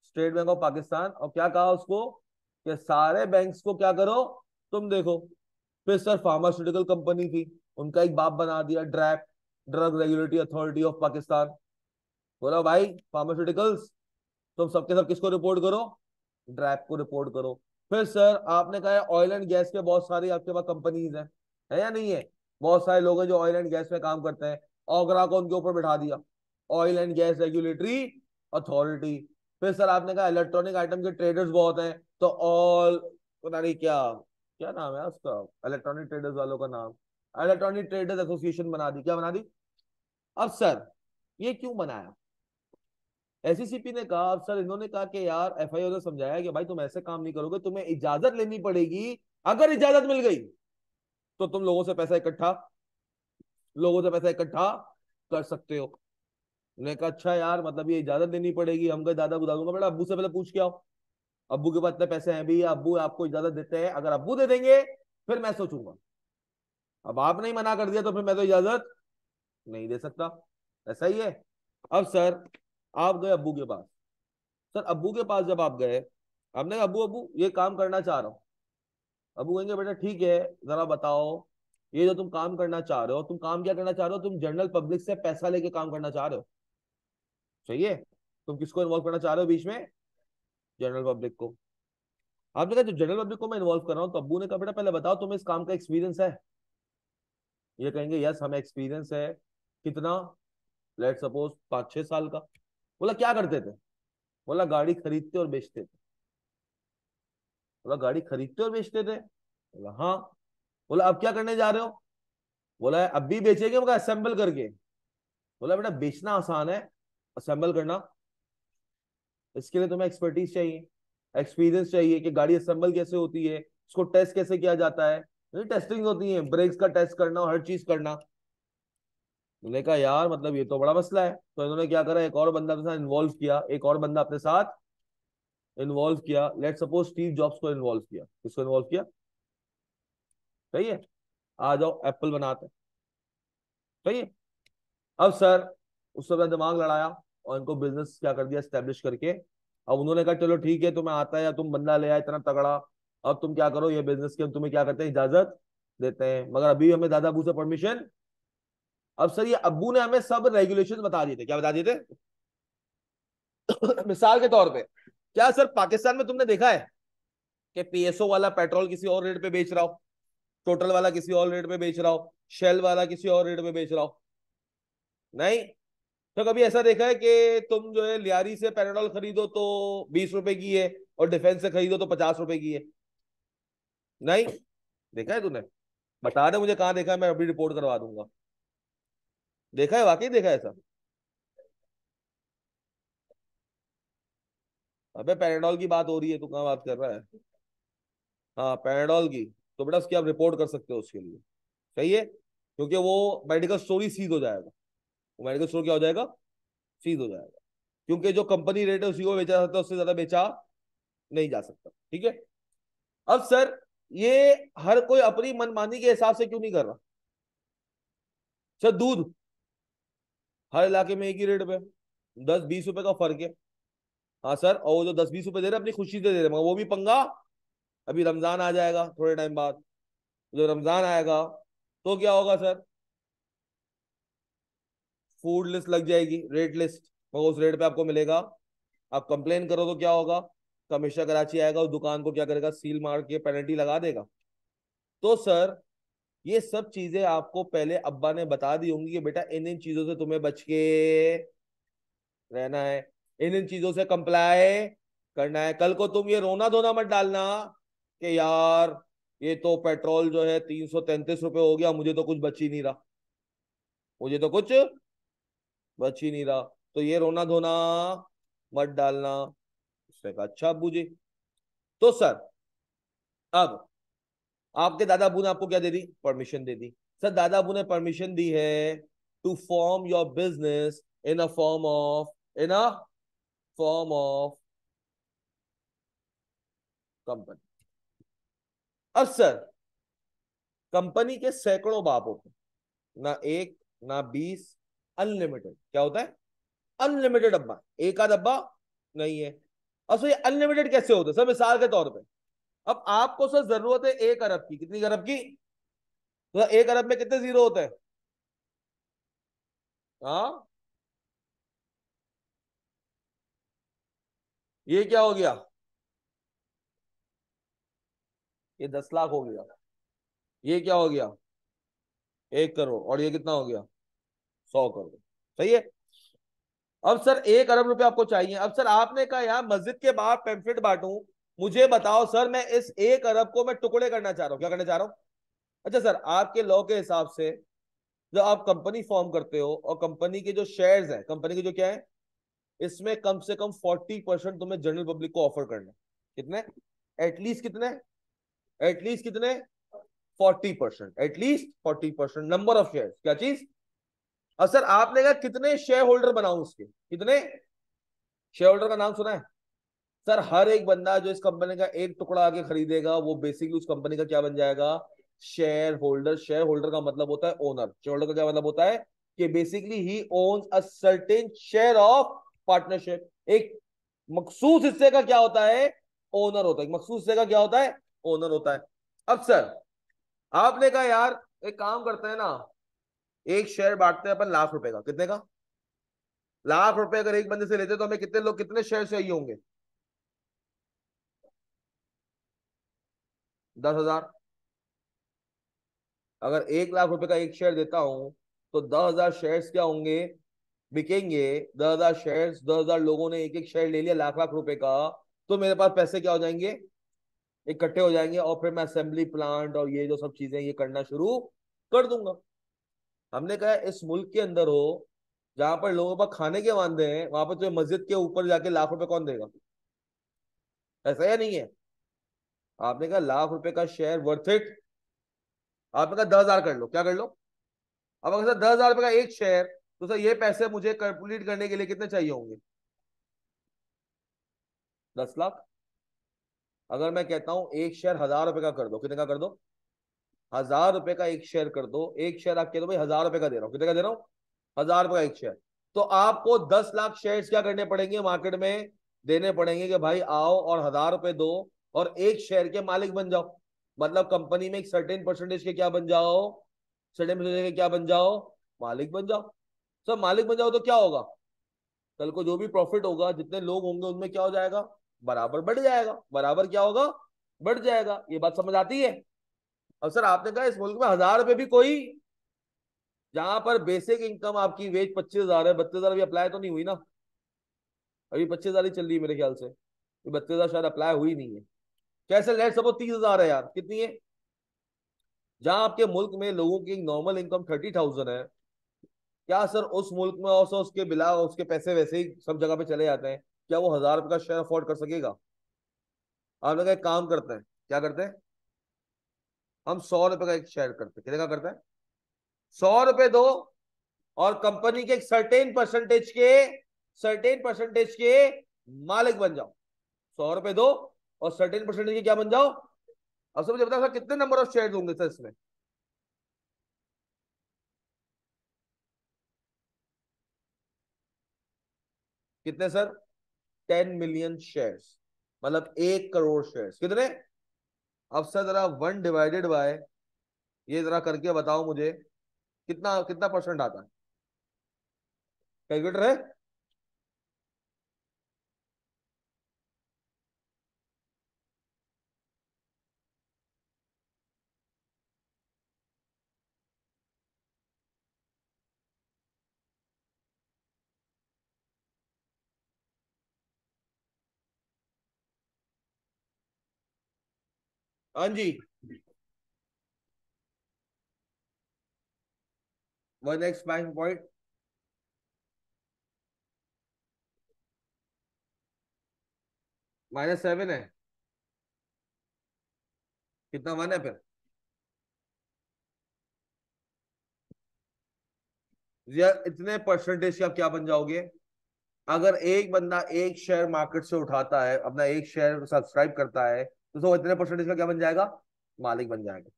स्टेट बैंक ऑफ पाकिस्तान और क्या कहा उसको कि सारे बैंक्स को क्या करो तुम देखो फिर सर फार्मास्यूटिकल कंपनी थी उनका एक बाप बना दिया DRAP drug regulatory authority of Pakistan बोला भाई फार्मास्यूटिकल्स तुम सबके सब किसको रिपोर्ट करो ड्रैप को रिपोर्ट करो फिर सर आपने कहा ऑयल एंड गैस के बहुत सारी आपके पास कंपनीज हैं है या नहीं है बहुत सारे लोग हैं जो ऑयल एंड गैस में काम करते हैं ओगरा को उनके ऊपर बैठा दिया oil and gas regulatory authority फिर सर आपने कहा इलेक्ट्रॉनिक आइटम के ट्रेडर्स बहुत हैं तो ऑल पता नहीं क्या क्या नाम है उसका इलेक्ट्रॉनिक ट्रेडर्स वालों का नाम इलेक्ट्रॉनिक ट्रेडर्स एसोसिएशन बना दी क्या बना दी अब सर ये क्यों बनाया एससीसीपी e ने कहा अफसर इन्होंने कहा कि यार एफ आई ने समझाया कि भाई तुम ऐसे काम नहीं करोगे तुम्हें इजाजत लेनी पड़ेगी अगर इजाजत मिल गई तो तुम लोगों से पैसा इकट्ठा लोगों से पैसा इकट्ठा कर सकते हो उन्होंने कहा अच्छा यार मतलब ये इजाजत लेनी पड़ेगी हम कहीं दादा बुदा दूंगा बेटा अबू से पहले पूछ के आओ अबू के पास इतने पैसे हैं भी अबू आपको इजाजत देते हैं अगर अबू दे देंगे फिर मैं सोचूंगा अब आपने ही मना कर दिया तो फिर मैं तो इजाजत नहीं दे सकता ऐसा ही है अब सर आप गए अबू के पास सर अबू के पास जब आप गए आपने कहा अबू अबू ये काम करना चाह रहा हूँ अबू कहेंगे बेटा ठीक है जरा बताओ ये जो तुम काम करना चाह रहे हो तुम काम क्या करना चाह रहे हो तुम जनरल पब्लिक से पैसा लेके काम करना चाह रहे हो सही है तुम किसको इन्वॉल्व करना चाह रहे हो बीच में जनरल पब्लिक को आपने कहा जब जनरल पब्लिक को मैं इन्वॉल्व कर रहा हूँ तो अबू ने कहा बेटा पहले बताओ तुम्हें इस काम का एक्सपीरियंस है ये कहेंगे यस हमें एक्सपीरियंस है कितना लेट सपोज पाँच छः साल का बोला क्या करते थे बोला गाड़ी खरीदते और बेचते थे बोला गाड़ी खरीदते और बेचते थे बोला हाँ बोला अब क्या करने जा रहे हो बोला अब भी बेचेंगे मगर असेंबल करके बोला बेटा बेचना आसान है असेंबल करना इसके लिए तुम्हें एक्सपर्टीज चाहिए एक्सपीरियंस चाहिए कि गाड़ी असेंबल कैसे होती है उसको टेस्ट कैसे किया जाता है टेस्टिंग होती है ब्रेक्स का टेस्ट करना हर चीज करना उन्होंने कहा यार मतलब ये तो बड़ा मसला है तो इन्होंने क्या करा एक और बंदा अपने साथ इन्वॉल्व किया एक और बंदा अपने साथ इन्वॉल्व किया लेट सपोज स्टीव जॉब्स को इन्वॉल्व किया किसको इन्वॉल्व किया सही है आ जाओ एप्पल बनाते हैं सही है अब सर उस समय दिमाग लड़ाया और इनको बिजनेस क्या कर दिया स्टैब्लिश करके अब उन्होंने कहा चलो ठीक है तुम्हें आता है या तुम बंदा ले आए इतना तगड़ा अब तुम क्या करो ये बिजनेस के हम तुम्हें क्या करते हैं इजाजत देते हैं मगर अभी हमें दादा से परमिशन अब सर ये अबू ने हमें सब रेगुलेशन बता दिए थे क्या बता दिए थे मिसाल के तौर पे क्या सर पाकिस्तान में तुमने देखा है कि पीएसओ वाला पेट्रोल किसी और रेट पे बेच रहा हो टोटल वाला किसी और रेट पे बेच रहा हो शेल वाला किसी और रेट पे बेच रहा हो नहीं तो कभी ऐसा देखा है कि तुम जो है लियारी से पेट्रोल खरीदो तो बीस रुपए की है और डिफेंस से खरीदो तो पचास रुपए की है नहीं देखा है तुमने बता दे मुझे कहाँ देखा है मैं अभी रिपोर्ट करवा दूंगा देखा है वाकई देखा है ऐसा अबे पैराडॉल की बात हो रही है तू कहा बात कर रहा है हाँ पैराडॉल की तो बेटा उसकी आप रिपोर्ट कर सकते हो उसके लिए सही है क्योंकि वो मेडिकल स्टोर ही सीज हो जाएगा वो मेडिकल स्टोर क्या हो जाएगा सीज हो जाएगा क्योंकि जो कंपनी रेट है उसी को बेचा सकता है उससे ज्यादा बेचा नहीं जा सकता ठीक है अब सर ये हर कोई अपनी मनमानी के हिसाब से क्यों नहीं कर रहा सर दूध हर इलाके में एक ही रेट पे दस बीस रुपए का फर्क है हाँ सर और वो जो दस बीस रुपए दे रहे अपनी खुशी से दे रहे मगर वो भी पंगा अभी रमजान आ जाएगा थोड़े टाइम बाद जो रमजान आएगा तो क्या होगा सर फूड लिस्ट लग जाएगी रेट लिस्ट मगर उस रेट पे आपको मिलेगा आप कंप्लेन करो तो क्या होगा कमिश्नर कराची आएगा उस दुकान को क्या करेगा सील मार के पेनल्टी लगा देगा तो सर ये सब चीजें आपको पहले अब्बा ने बता दी होंगी कि बेटा इन इन चीजों से तुम्हें बच के रहना है इन इन चीजों से कंप्लाई करना है कल को तुम ये रोना धोना मत डालना कि यार ये तो पेट्रोल जो है तीन सौ तैंतीस रुपये हो गया मुझे तो कुछ बच ही नहीं रहा मुझे तो कुछ बच ही नहीं रहा तो ये रोना धोना मत डालना उसने कहा अच्छा अबू जी तो सर अब आपके दादा अबू ने आपको क्या दे दी परमिशन दे दी सर दादा अबू ने परमिशन दी है to form your business in a form of in a form of company अब सर कंपनी के सैकड़ों बाप होते ना एक ना बीस अनलिमिटेड क्या होता है अनलिमिटेड डब्बा एक आध डब्बा नहीं है अब सर ये अनलिमिटेड कैसे होते हैं सर मिसाल के तौर पर अब आपको सर जरूरत है एक अरब की कितनी अरब की तो एक अरब में कितने जीरो होते हैं हाँ ये क्या हो गया ये दस लाख हो गया ये क्या हो गया एक करोड़ और ये कितना हो गया सौ करोड़ सही है अब सर एक अरब रुपए आपको चाहिए अब सर आपने कहा यार मस्जिद के बाहर पैम्फलेट बांटू मुझे बताओ सर मैं इस एक अरब को मैं टुकड़े करना चाह रहा हूँ क्या करना चाह रहा हूँ अच्छा सर आपके लॉ के हिसाब से जब आप कंपनी फॉर्म करते हो और कंपनी के जो शेयर्स हैं कंपनी के जो क्या है इसमें कम से कम फोर्टी परसेंट तुम्हें जनरल पब्लिक को ऑफर करना कितने एटलीस्ट कितने एटलीस्ट कितने forty percent at least forty percent number of share क्या चीज अब सर आपने कहा कितने शेयर होल्डर बनाऊ उसके कितने शेयर होल्डर का नाम सुना है सर हर एक बंदा जो इस कंपनी का एक टुकड़ा आके खरीदेगा वो बेसिकली उस कंपनी का क्या बन जाएगा शेयर होल्डर शेयर होल्डर का मतलब होता है ओनर शेयर होल्डर का क्या मतलब होता है कि basically he own a certain share of partnership एक मखसूस हिस्से का क्या होता है ओनर होता है मखसूस हिस्से का क्या होता है ओनर होता है अब सर आपने कहा यार एक काम करते हैं ना एक शेयर बांटते हैं अपन लाख रुपए का कितने का लाख रुपए अगर एक बंदे से लेते तो हमें कितने लोग कितने शेयर चाहिए होंगे दस हजार अगर एक लाख रुपए का एक शेयर देता हूं तो दस हजार शेयर क्या होंगे बिकेंगे दस हजार शेयर दस हजार लोगों ने एक एक शेयर ले लिया लाख लाख रुपए का तो मेरे पास पैसे क्या हो जाएंगे इकट्ठे हो जाएंगे और फिर मैं असेंबली प्लांट और ये जो सब चीजें ये करना शुरू कर दूंगा हमने कहा इस मुल्क के अंदर हो जहां पर लोगों पर खाने के वादे हैं वहां पर तुम्हें मस्जिद के ऊपर जाके लाख रुपए कौन देगा ऐसा या नहीं है आपने कहा लाख रुपए का शेयर वर्थ इट आपने कहा दस हजार कर लो क्या कर लो अब अगर सर दस हजार रुपए का एक शेयर तो सर ये पैसे मुझे कंप्लीट करने के लिए कितने चाहिए होंगे दस लाख अगर मैं कहता हूं एक शेयर हजार रुपए का कर दो कितने का कर दो हजार रुपए का एक शेयर कर दो एक शेयर आप कह दो भाई हजार रुपए का दे रहा हूं कितने का दे रहा हूं हजार रुपए का एक शेयर तो आपको दस लाख शेयर्स क्या करने पड़ेंगे मार्केट में देने पड़ेंगे कि भाई आओ और हजार रुपए दो और एक शेयर के मालिक बन जाओ मतलब कंपनी में एक सर्टेन परसेंटेज के क्या बन जाओ सर्टेन परसेंटेज के क्या बन जाओ मालिक बन जाओ सर मालिक बन जाओ तो क्या होगा कल को जो भी प्रॉफिट होगा जितने लोग होंगे उनमें क्या हो जाएगा बराबर बढ़ जाएगा बराबर क्या होगा बढ़ जाएगा ये बात समझ आती है अब सर आपने कहा इस मुल्क में हजार रुपए भी कोई जहां पर बेसिक इनकम आपकी वेज पच्चीस हजार है बत्तीस हजार अभी अप्लाई तो नहीं हुई ना अभी पच्चीस हजार ही चल रही है मेरे ख्याल से बत्तीस हजार शायद अप्लाई हुई नहीं है कैसे लेट सपोज तीस हजार है यार कितनी है जहां आपके मुल्क में लोगों की नॉर्मल इनकम थर्टी थाउजेंड है क्या सर उस मुल्क में और उसके बिला उसके पैसे वैसे ही सब जगह पे चले जाते हैं क्या वो हजार रुपए का शेयर अफोर्ड कर सकेगा आप लोग एक काम करते हैं क्या करते हैं हम सौ रुपए का एक शेयर करते कितने का करते हैं सौ रुपए दो और कंपनी के एक सर्टेन परसेंटेज के सर्टेन परसेंटेज के मालिक बन जाओ सौ रुपए दो और सर्टेन परसेंटेज के क्या बन जाओ अब मुझे बताओ सर कितने नंबर ऑफ शेयर होंगे सर इसमें कितने सर टेन मिलियन शेयर्स मतलब एक करोड़ शेयर्स कितने अब सर जरा वन डिवाइडेड बाय ये जरा करके बताओ मुझे कितना कितना परसेंट आता है कैलकुलेटर है हाँ जी one x five point minus seven है कितना वन है फिर या इतने परसेंटेज के आप क्या बन जाओगे अगर एक बंदा एक शेयर मार्केट से उठाता है अपना एक शेयर सब्सक्राइब करता है तो सो इतने परसेंटेज का क्या बन जाएगा मालिक बन जाएगा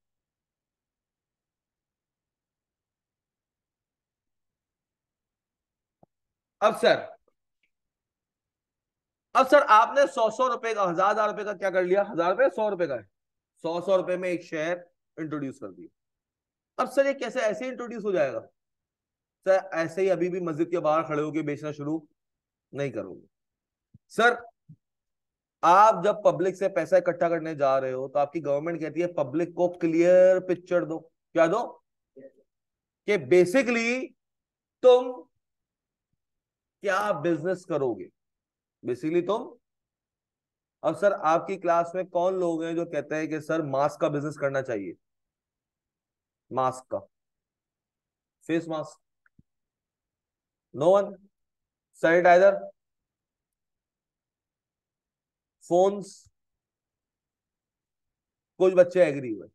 अब सर अब सर आपने सौ सौ रुपए का हजार हजार रुपए का क्या कर लिया हजार रुपए सौ रुपए का है सौ सौ रुपए में एक शेयर इंट्रोड्यूस कर दिया अब सर ये कैसे ऐसे इंट्रोड्यूस हो जाएगा सर ऐसे ही अभी भी मस्जिद के बाहर खड़े होकर बेचना शुरू नहीं करोगे सर आप जब पब्लिक से पैसा इकट्ठा करने जा रहे हो तो आपकी गवर्नमेंट कहती है पब्लिक को क्लियर पिक्चर दो क्या दो कि बेसिकली तुम क्या बिजनेस करोगे बेसिकली तुम अब सर आपकी क्लास में कौन लोग हैं जो कहते हैं कि सर मास्क का बिजनेस करना चाहिए मास्क का face mask no one sanitizer phones कुछ बच्चे एग्री हुए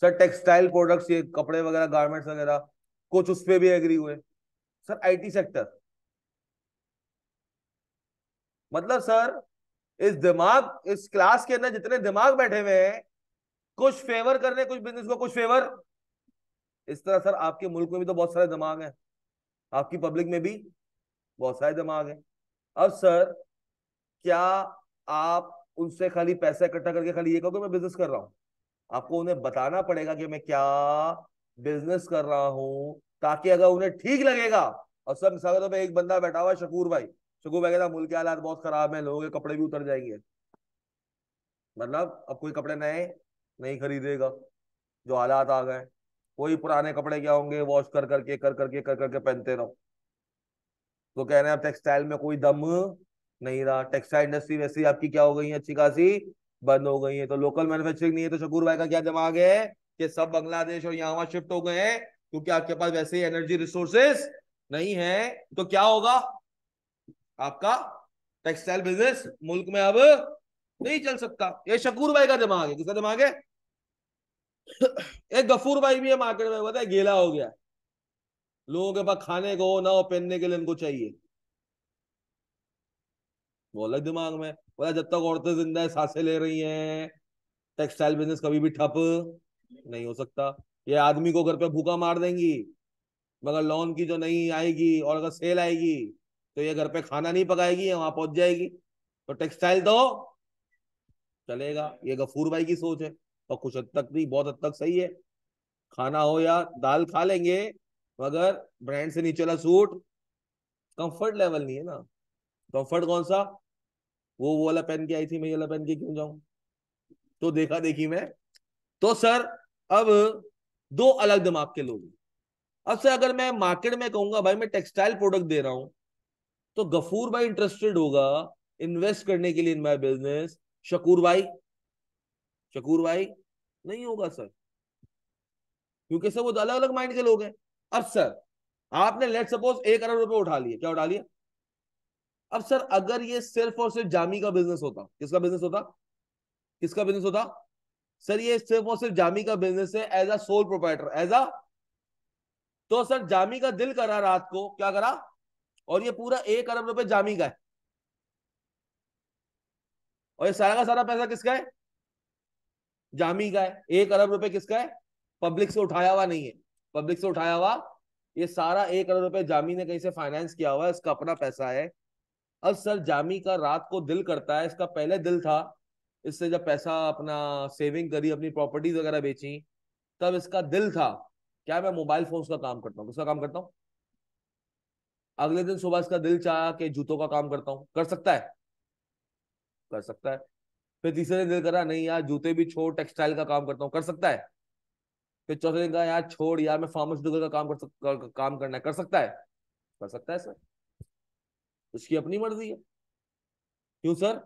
सर टेक्सटाइल प्रोडक्ट्स ये कपड़े वगैरह गारमेंट्स वगैरह कुछ उस पर भी एग्री हुए सर आईटी सेक्टर मतलब सर इस दिमाग इस क्लास के अंदर जितने दिमाग बैठे हुए हैं कुछ फेवर करने कुछ बिजनेस को कुछ फेवर इस तरह सर आपके मुल्क में भी तो बहुत सारे दिमाग हैं आपकी पब्लिक में भी बहुत सारे दिमाग हैं अब सर क्या आप उनसे खाली पैसा इकट्ठा करके खाली ये कहोगे मैं बिजनेस कर रहा हूं आपको उन्हें बताना पड़ेगा कि मैं क्या बिजनेस कर रहा हूं ताकि अगर उन्हें ठीक लगेगा और सब मिसाल तो एक बंदा बैठा हुआ शकूर भाई शकूर भाई कहता मुल्क के हालात बहुत खराब है लोगों के कपड़े भी उतर जाएंगे मतलब अब कोई कपड़े नए नहीं खरीदेगा जो हालात आ गए कोई पुराने कपड़े क्या होंगे वॉश कर करके कर करके कर करके कर, कर, कर, कर पहनते रहो तो कह रहे हैं अब टेक्सटाइल में कोई दम नहीं रहा टेक्सटाइल इंडस्ट्री ही आपकी क्या हो गई है अच्छी खासी बंद हो गई है तो लोकल मैन्युफैक्चरिंग नहीं है तो शकूर भाई का क्या दिमाग है कि सब बांग्लादेश और यहाँ शिफ्ट हो गए हैं क्योंकि आपके पास वैसे ही एनर्जी रिसोर्सेस नहीं है तो क्या होगा आपका टेक्सटाइल बिजनेस मुल्क में अब नहीं चल सकता ये शकूर भाई का दिमाग है किसका दिमाग है एक गफूर भाई भी है मार्केट में बताया गेला हो गया लोगों के पास खाने को ना हो पहनने के लिए इनको चाहिए वो अलग दिमाग में बोला जब तक औरतें जिंदा है सांसें ले रही हैं टेक्सटाइल बिजनेस कभी भी ठप नहीं हो सकता ये आदमी को घर पे भूखा मार देंगी मगर लोन की जो नहीं आएगी और अगर सेल आएगी तो ये घर पे खाना नहीं पकाएगी वहां पहुंच जाएगी तो टेक्सटाइल तो चलेगा ये गफूर भाई की सोच है और कुछ हद तक भी बहुत हद तक सही है खाना हो या दाल खा लेंगे मगर ब्रांड से नीचे वाला सूट कंफर्ट लेवल नहीं है ना कंफर्ट कौन सा वो वो वाला पहन के आई थी मैं ये वाला पहन के क्यों जाऊं तो देखा देखी मैं तो सर अब दो अलग दिमाग के लोग अब सर अगर मैं मार्केट में कहूंगा भाई मैं टेक्सटाइल प्रोडक्ट दे रहा हूं तो गफूर भाई इंटरेस्टेड होगा इन्वेस्ट करने के लिए इन माई बिजनेस शकूर भाई शकूर भाई नहीं होगा सर क्योंकि सर वो अलग अलग माइंड के लोग हैं अब सर आपने लेट सपोज एक अरब रुपए उठा लिए क्या उठा लिया अब सर अगर ये सिर्फ और सिर्फ जामी का बिजनेस होता किसका बिजनेस होता किसका बिजनेस होता सर ये सिर्फ और सिर्फ जामी का बिजनेस है as a sole proprietor as a तो सर जामी का दिल करा रात को क्या करा और ये पूरा एक अरब रुपए जामी का है और ये सारा का सारा पैसा किसका है जामी का है एक अरब रुपए किसका है पब्लिक से उठाया हुआ नहीं है पब्लिक से उठाया हुआ ये सारा एक अरब रुपए जामी ने कहीं से फाइनेंस किया हुआ है इसका अपना पैसा है अब सर जामी का रात को दिल करता है इसका पहले दिल था इससे जब पैसा अपना सेविंग करी अपनी प्रॉपर्टीज वगैरह बेची तब इसका दिल था क्या मैं मोबाइल फोन का काम करता हूँ किसका काम करता हूँ अगले दिन सुबह इसका दिल चाह के जूतों का काम करता हूँ कर सकता है कर सकता है फिर तीसरे दिन दिल करा नहीं यार जूते भी छोड़ टेक्सटाइल का काम करता हूँ कर सकता है फिर चौथे दिन कहा यार छोड़ यार मैं फार्मास्यूटिकल का काम कर सक, का, काम करना है कर सकता है कर सकता है सर उसकी अपनी मर्जी है क्यों सर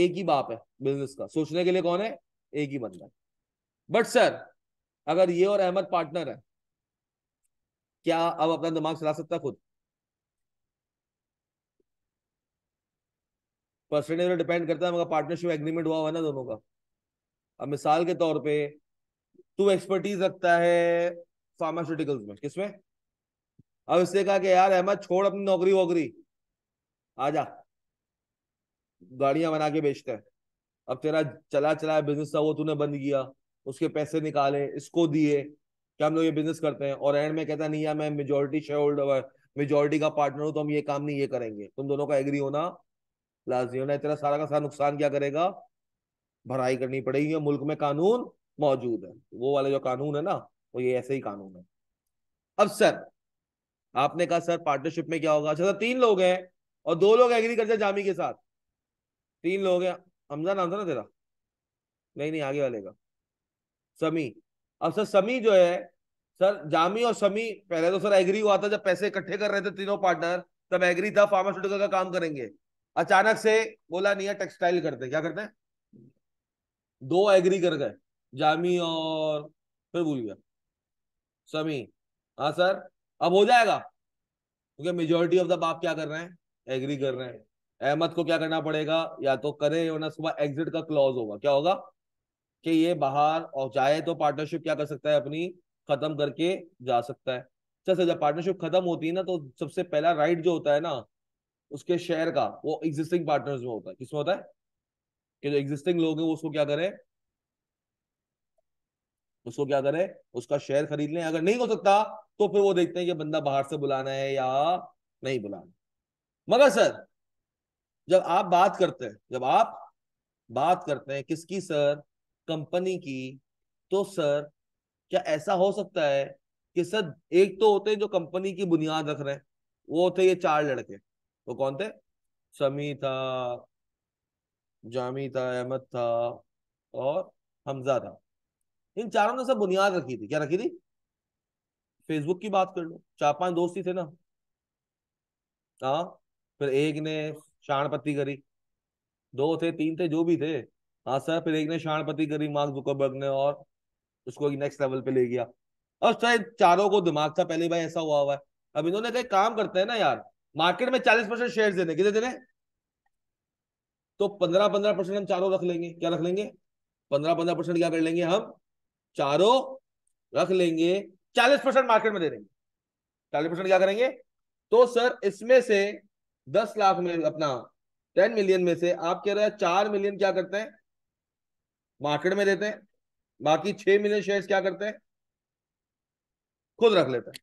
एक ही बाप है बिजनेस का सोचने के लिए कौन है एक ही बंदा बट सर अगर ये और अहमद पार्टनर है क्या अब अपना दिमाग चला सकता खुद परसेंटेज पर डिपेंड करता है मगर पार्टनरशिप एग्रीमेंट हुआ हुआ ना दोनों का अब मिसाल के तौर पे तू एक्सपर्टीज रखता है फार्मास्यूटिकल्स में किसमें अब इससे कहा कि यार अहमद छोड़ अपनी नौकरी वोकरी आजा गाड़ियां बना के बेचते हैं अब तेरा चला चलाया बिजनेस था वो तूने बंद किया उसके पैसे निकाले इसको दिए क्या हम लोग ये बिजनेस करते हैं और एंड में कहता नहीं यार मैं मेजोरिटी शेयर होल्डर मेजोरिटी का पार्टनर हूं तो हम ये काम नहीं ये करेंगे तुम दोनों का एग्री होना लाजमी होना तेरा सारा का सारा नुकसान क्या करेगा भराई करनी पड़ेगी मुल्क में कानून मौजूद है वो वाले जो कानून है ना वो ये ऐसे ही कानून है अब सर आपने कहा सर पार्टनरशिप में क्या होगा अच्छा सर तो तीन लोग हैं और दो लोग एग्री करते जामी के साथ तीन लोग हैं हमजा नाम था ना तेरा नहीं नहीं आगे वाले का समी अब सर समी जो है सर जामी और समी पहले तो सर एग्री हुआ था जब पैसे इकट्ठे कर रहे थे तीनों पार्टनर तब एग्री था फार्मास्यूटिकल का, का काम करेंगे अचानक से बोला नहीं टेक्सटाइल करते क्या करते हैं दो एग्री कर गए जामी और फिर भूल गया समी हाँ सर अब हो जाएगा क्योंकि मेजोरिटी ऑफ द बाप क्या कर रहे हैं एग्री कर रहे हैं अहमद को क्या करना पड़ेगा या तो करे ना सुबह एग्जिट का क्लॉज होगा क्या होगा कि ये बाहर और चाहे तो पार्टनरशिप क्या कर सकता है अपनी खत्म करके जा सकता है अच्छा जब पार्टनरशिप खत्म होती है ना तो सबसे पहला राइट जो होता है ना उसके शेयर का वो एग्जिस्टिंग पार्टनर्स में होता है किसमें होता है कि जो एग्जिस्टिंग लोग हैं उसको क्या करें उसको क्या करें उसका शेयर खरीद लें अगर नहीं हो सकता तो फिर वो देखते हैं कि बंदा बाहर से बुलाना है या नहीं बुलाना मगर सर जब आप बात करते हैं जब आप बात करते हैं किसकी सर कंपनी की तो सर क्या ऐसा हो सकता है कि सर एक तो होते हैं जो कंपनी की बुनियाद रख रहे हैं वो थे ये चार लड़के वो कौन थे समी था जामी था अहमद था और हमजा था इन चारों ने सब बुनियाद रखी थी क्या रखी थी फेसबुक की बात कर लो चार पांच दोस्त ही थे ना हाँ फिर एक ने शाणपति करी दो थे तीन थे जो भी थे हाँ सर फिर एक ने शाणपति करी मार्क जुकरबर्ग ने और उसको नेक्स्ट लेवल पे ले गया और शायद चारों को दिमाग था पहले भाई ऐसा हुआ हुआ है अब इन्होंने कहा काम करते हैं ना यार मार्केट में चालीस परसेंट शेयर देने कितने देने तो पंद्रह पंद्रह परसेंट हम चारों रख लेंगे क्या रख लेंगे पंद्रह पंद्रह परसेंट क्या कर लेंगे हम चारों रख लेंगे चालीस परसेंट मार्केट में दे देंगे चालीस परसेंट क्या करेंगे तो सर इसमें से दस लाख में अपना टेन मिलियन में से आप कह रहे हैं चार मिलियन क्या करते हैं मार्केट में देते हैं बाकी छह मिलियन शेयर्स क्या करते हैं खुद रख लेते हैं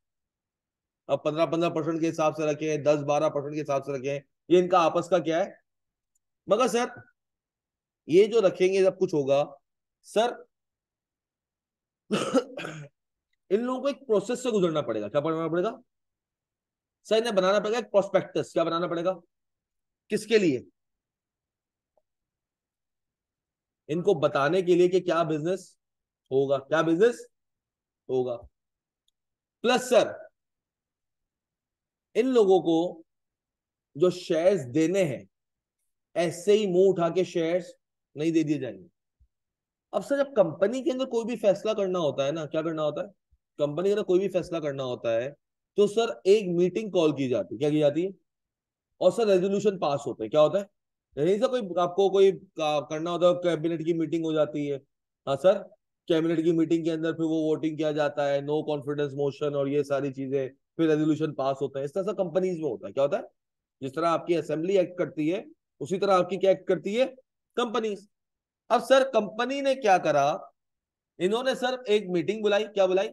अब पंद्रह पंद्रह परसेंट के हिसाब से रखें दस बारह परसेंट के हिसाब से रखें ये इनका आपस का क्या है मगर सर ये जो रखेंगे सब कुछ होगा सर इन लोगों को एक प्रोसेस से गुजरना पड़ेगा क्या पढ़ना पड़ेगा सर इन्हें बनाना पड़ेगा एक प्रोस्पेक्टस क्या बनाना पड़ेगा किसके लिए इनको बताने के लिए कि क्या बिजनेस होगा क्या बिजनेस होगा प्लस सर इन लोगों को जो शेयर्स देने हैं ऐसे ही मुंह उठा के शेयर्स नहीं दे दिए जाएंगे अब सर जब कंपनी के अंदर कोई भी फैसला करना होता है ना क्या करना होता है कंपनी के अंदर कोई भी फैसला करना होता है तो सर एक मीटिंग कॉल की जाती है क्या की जाती है और सर रेजोल्यूशन पास होते हैं क्या होता है नहीं सर कोई आपको कोई करना होता है कैबिनेट की मीटिंग हो जाती है हाँ सर कैबिनेट की मीटिंग के अंदर फिर वो वोटिंग किया जाता है नो कॉन्फिडेंस मोशन और ये सारी चीजें फिर रेजोल्यूशन पास होता है इस तरह से कंपनीज में होता है क्या होता है जिस तरह आपकी असेंबली एक्ट करती है उसी तरह आपकी क्या एक्ट करती है कंपनीज अब सर कंपनी ने क्या करा इन्होंने सर एक मीटिंग बुलाई क्या बुलाई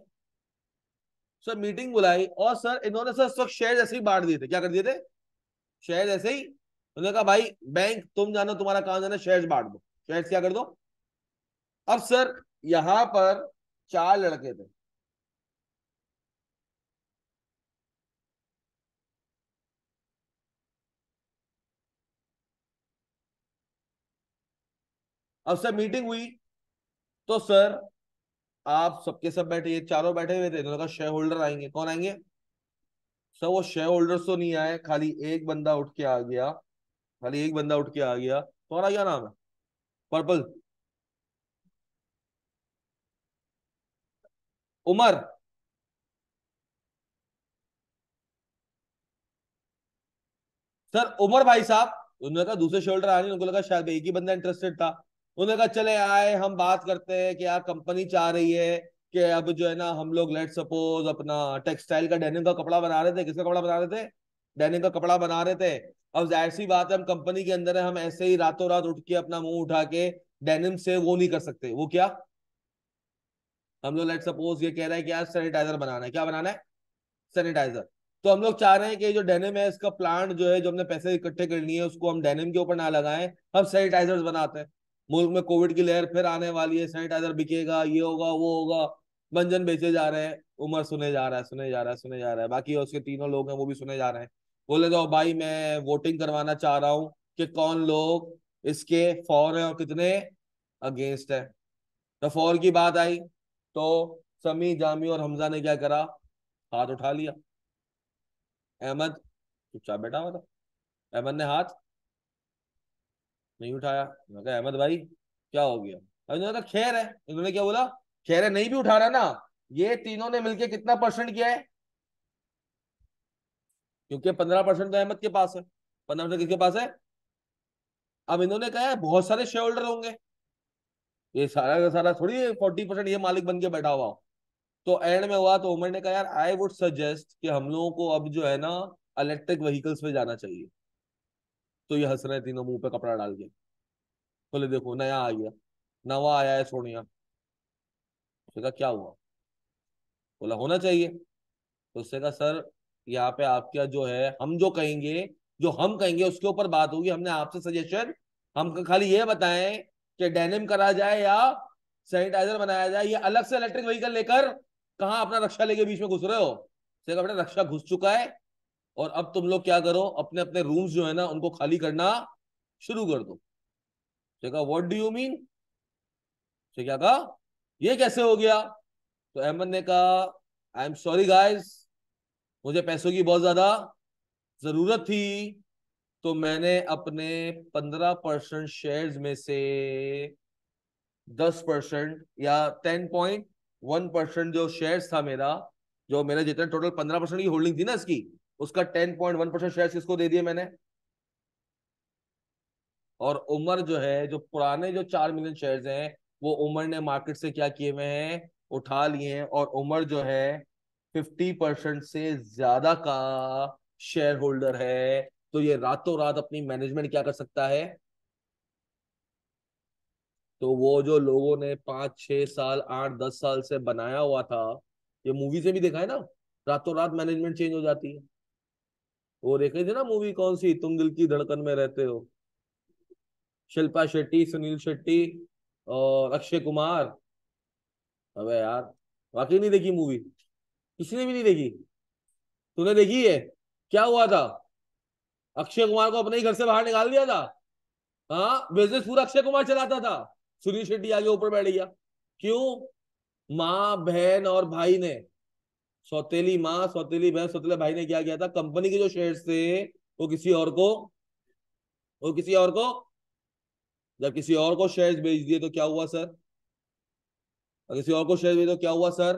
सर मीटिंग बुलाई और सर इन्होंने सर उस वक्त शेयर ऐसे ही बांट दिए थे क्या कर दिए थे शेयर ऐसे ही उन्होंने कहा भाई बैंक तुम जानो तुम्हारा काम जाना शेयर बांट दो शेयर क्या कर दो अब सर यहां पर चार लड़के थे अब सर मीटिंग हुई तो सर आप सबके सब बैठे ये चारों बैठे हुए थे दोनों का शेयर होल्डर आएंगे कौन आएंगे सर वो शेयर होल्डर्स तो नहीं आए खाली एक बंदा उठ के आ गया खाली एक बंदा उठ के आ गया तुम्हारा क्या नाम है पर्पल उमर सर उमर भाई साहब उन्होंने कहा दूसरे शोल्डर आ आने उनको लगा शायद एक ही बंदा इंटरेस्टेड था उन्होंने कहा चले आए हम बात करते हैं कि यार कंपनी चाह रही है कि अब जो है ना हम लोग लेट सपोज अपना टेक्सटाइल का डेनिम का कपड़ा बना रहे थे किसका कपड़ा बना रहे थे डेनिम का कपड़ा बना रहे थे अब जाहिर सी बात है हम कंपनी के अंदर है हम ऐसे ही रातों रात उठ के अपना मुंह उठा के डेनिम से वो नहीं कर सकते वो क्या हम लोग लेट सपोज ये कह रहे हैं कि यार सैनिटाइजर बनाना है क्या बनाना है सैनिटाइजर तो हम लोग चाह रहे हैं कि जो डेनिम है इसका प्लांट जो है जो हमने पैसे इकट्ठे कर लिए है उसको हम डेनिम के ऊपर ना लगाएं हम सैनिटाइजर्स बनाते हैं मुल्क में कोविड की लहर फिर आने वाली है सैनिटाइजर बिकेगा ये होगा वो होगा बंजन बेचे जा रहे हैं उमर सुने जा रहा है सुने जा रहा है सुने जा रहा है बाकी उसके तीनों लोग हैं वो भी सुने जा रहे हैं बोले जाओ भाई मैं वोटिंग करवाना चाह रहा हूँ कि कौन लोग इसके फॉर है और कितने अगेंस्ट है तो फॉर की बात आई तो समी जामी और हमजा ने क्या करा हाथ उठा लिया अहमद चुपचाप बैठा हुआ था अहमद ने हाथ नहीं उठाया मैंने कहा अहमद भाई क्या हो गया अभी उन्होंने कहा खैर है इन्होंने क्या बोला खैर है नहीं भी उठा रहा ना ये तीनों ने मिलकर कितना परसेंट किया है क्योंकि पंद्रह परसेंट तो अहमद के पास है पंद्रह परसेंट किसके पास है अब इन्होंने कहा है बहुत सारे शेयर होल्डर होंगे ये सारा का सारा थोड़ी फोर्टी परसेंट ये मालिक बन के बैठा हुआ तो एंड में हुआ तो उमर ने कहा यार आई वुड सजेस्ट कि हम लोगों को अब जो है ना इलेक्ट्रिक व्हीकल्स पे जाना चाहिए तो ये हंस रहे तीनों मुंह पे कपड़ा डाल के बोले तो देखो नया आ गया नवा आया है सोनिया उसने कहा क्या हुआ बोला होना चाहिए तो उससे कहा सर यहाँ पे आपका जो है हम जो कहेंगे जो हम कहेंगे उसके ऊपर बात होगी हमने आपसे सजेशन हम खाली ये बताएं कि डेनिम करा जाए या सैनिटाइजर बनाया जाए ये अलग से इलेक्ट्रिक व्हीकल लेकर कहा अपना रक्षा लेके बीच में घुस रहे हो अपना रक्षा घुस चुका है और अब तुम लोग क्या करो अपने अपने रूम्स जो है ना उनको खाली करना शुरू कर दो तो व्हाट डू यू मीन तो क्या कहा ये कैसे हो गया तो अहमद ने कहा आई एम सॉरी गाइस मुझे पैसों की बहुत ज्यादा जरूरत थी तो मैंने अपने पंद्रह परसेंट शेयर में से दस परसेंट या टेन पॉइंट वन परसेंट जो शेयर था मेरा जो मेरा जितना टोटल पंद्रह परसेंट की होल्डिंग थी ना इसकी उसका ten point one percent share किसको दे दिए मैंने और उमर जो है जो पुराने जो चार मिलियन शेयर हैं वो उमर ने मार्केट से क्या किए हुए हैं उठा लिए हैं और उमर जो है फिफ्टी परसेंट से ज्यादा का शेयर होल्डर है तो ये रातों रात अपनी मैनेजमेंट क्या कर सकता है तो वो जो लोगों ने पांच छह साल आठ दस साल से बनाया हुआ था ये मूवी से भी देखा है ना रातों रात मैनेजमेंट चेंज हो जाती है वो देख रही थी ना मूवी कौन सी तुम दिल की धड़कन में रहते हो शिल्पा शेट्टी सुनील शेट्टी और अक्षय कुमार अबे यार वाकई नहीं देखी मूवी किसी ने भी नहीं देखी तूने देखी है क्या हुआ था अक्षय कुमार को अपने ही घर से बाहर निकाल दिया था हाँ बिजनेस पूरा अक्षय कुमार चलाता था सुनील शेट्टी आगे ऊपर बैठ गया क्यों माँ बहन और भाई ने सौतेली माँ सौतेली बहन सौतेले भाई ने क्या किया था कंपनी के जो शेयर थे वो किसी और को वो किसी और को जब किसी और को शेयर बेच दिए तो क्या हुआ सर और किसी और को शेयर बेच तो क्या हुआ सर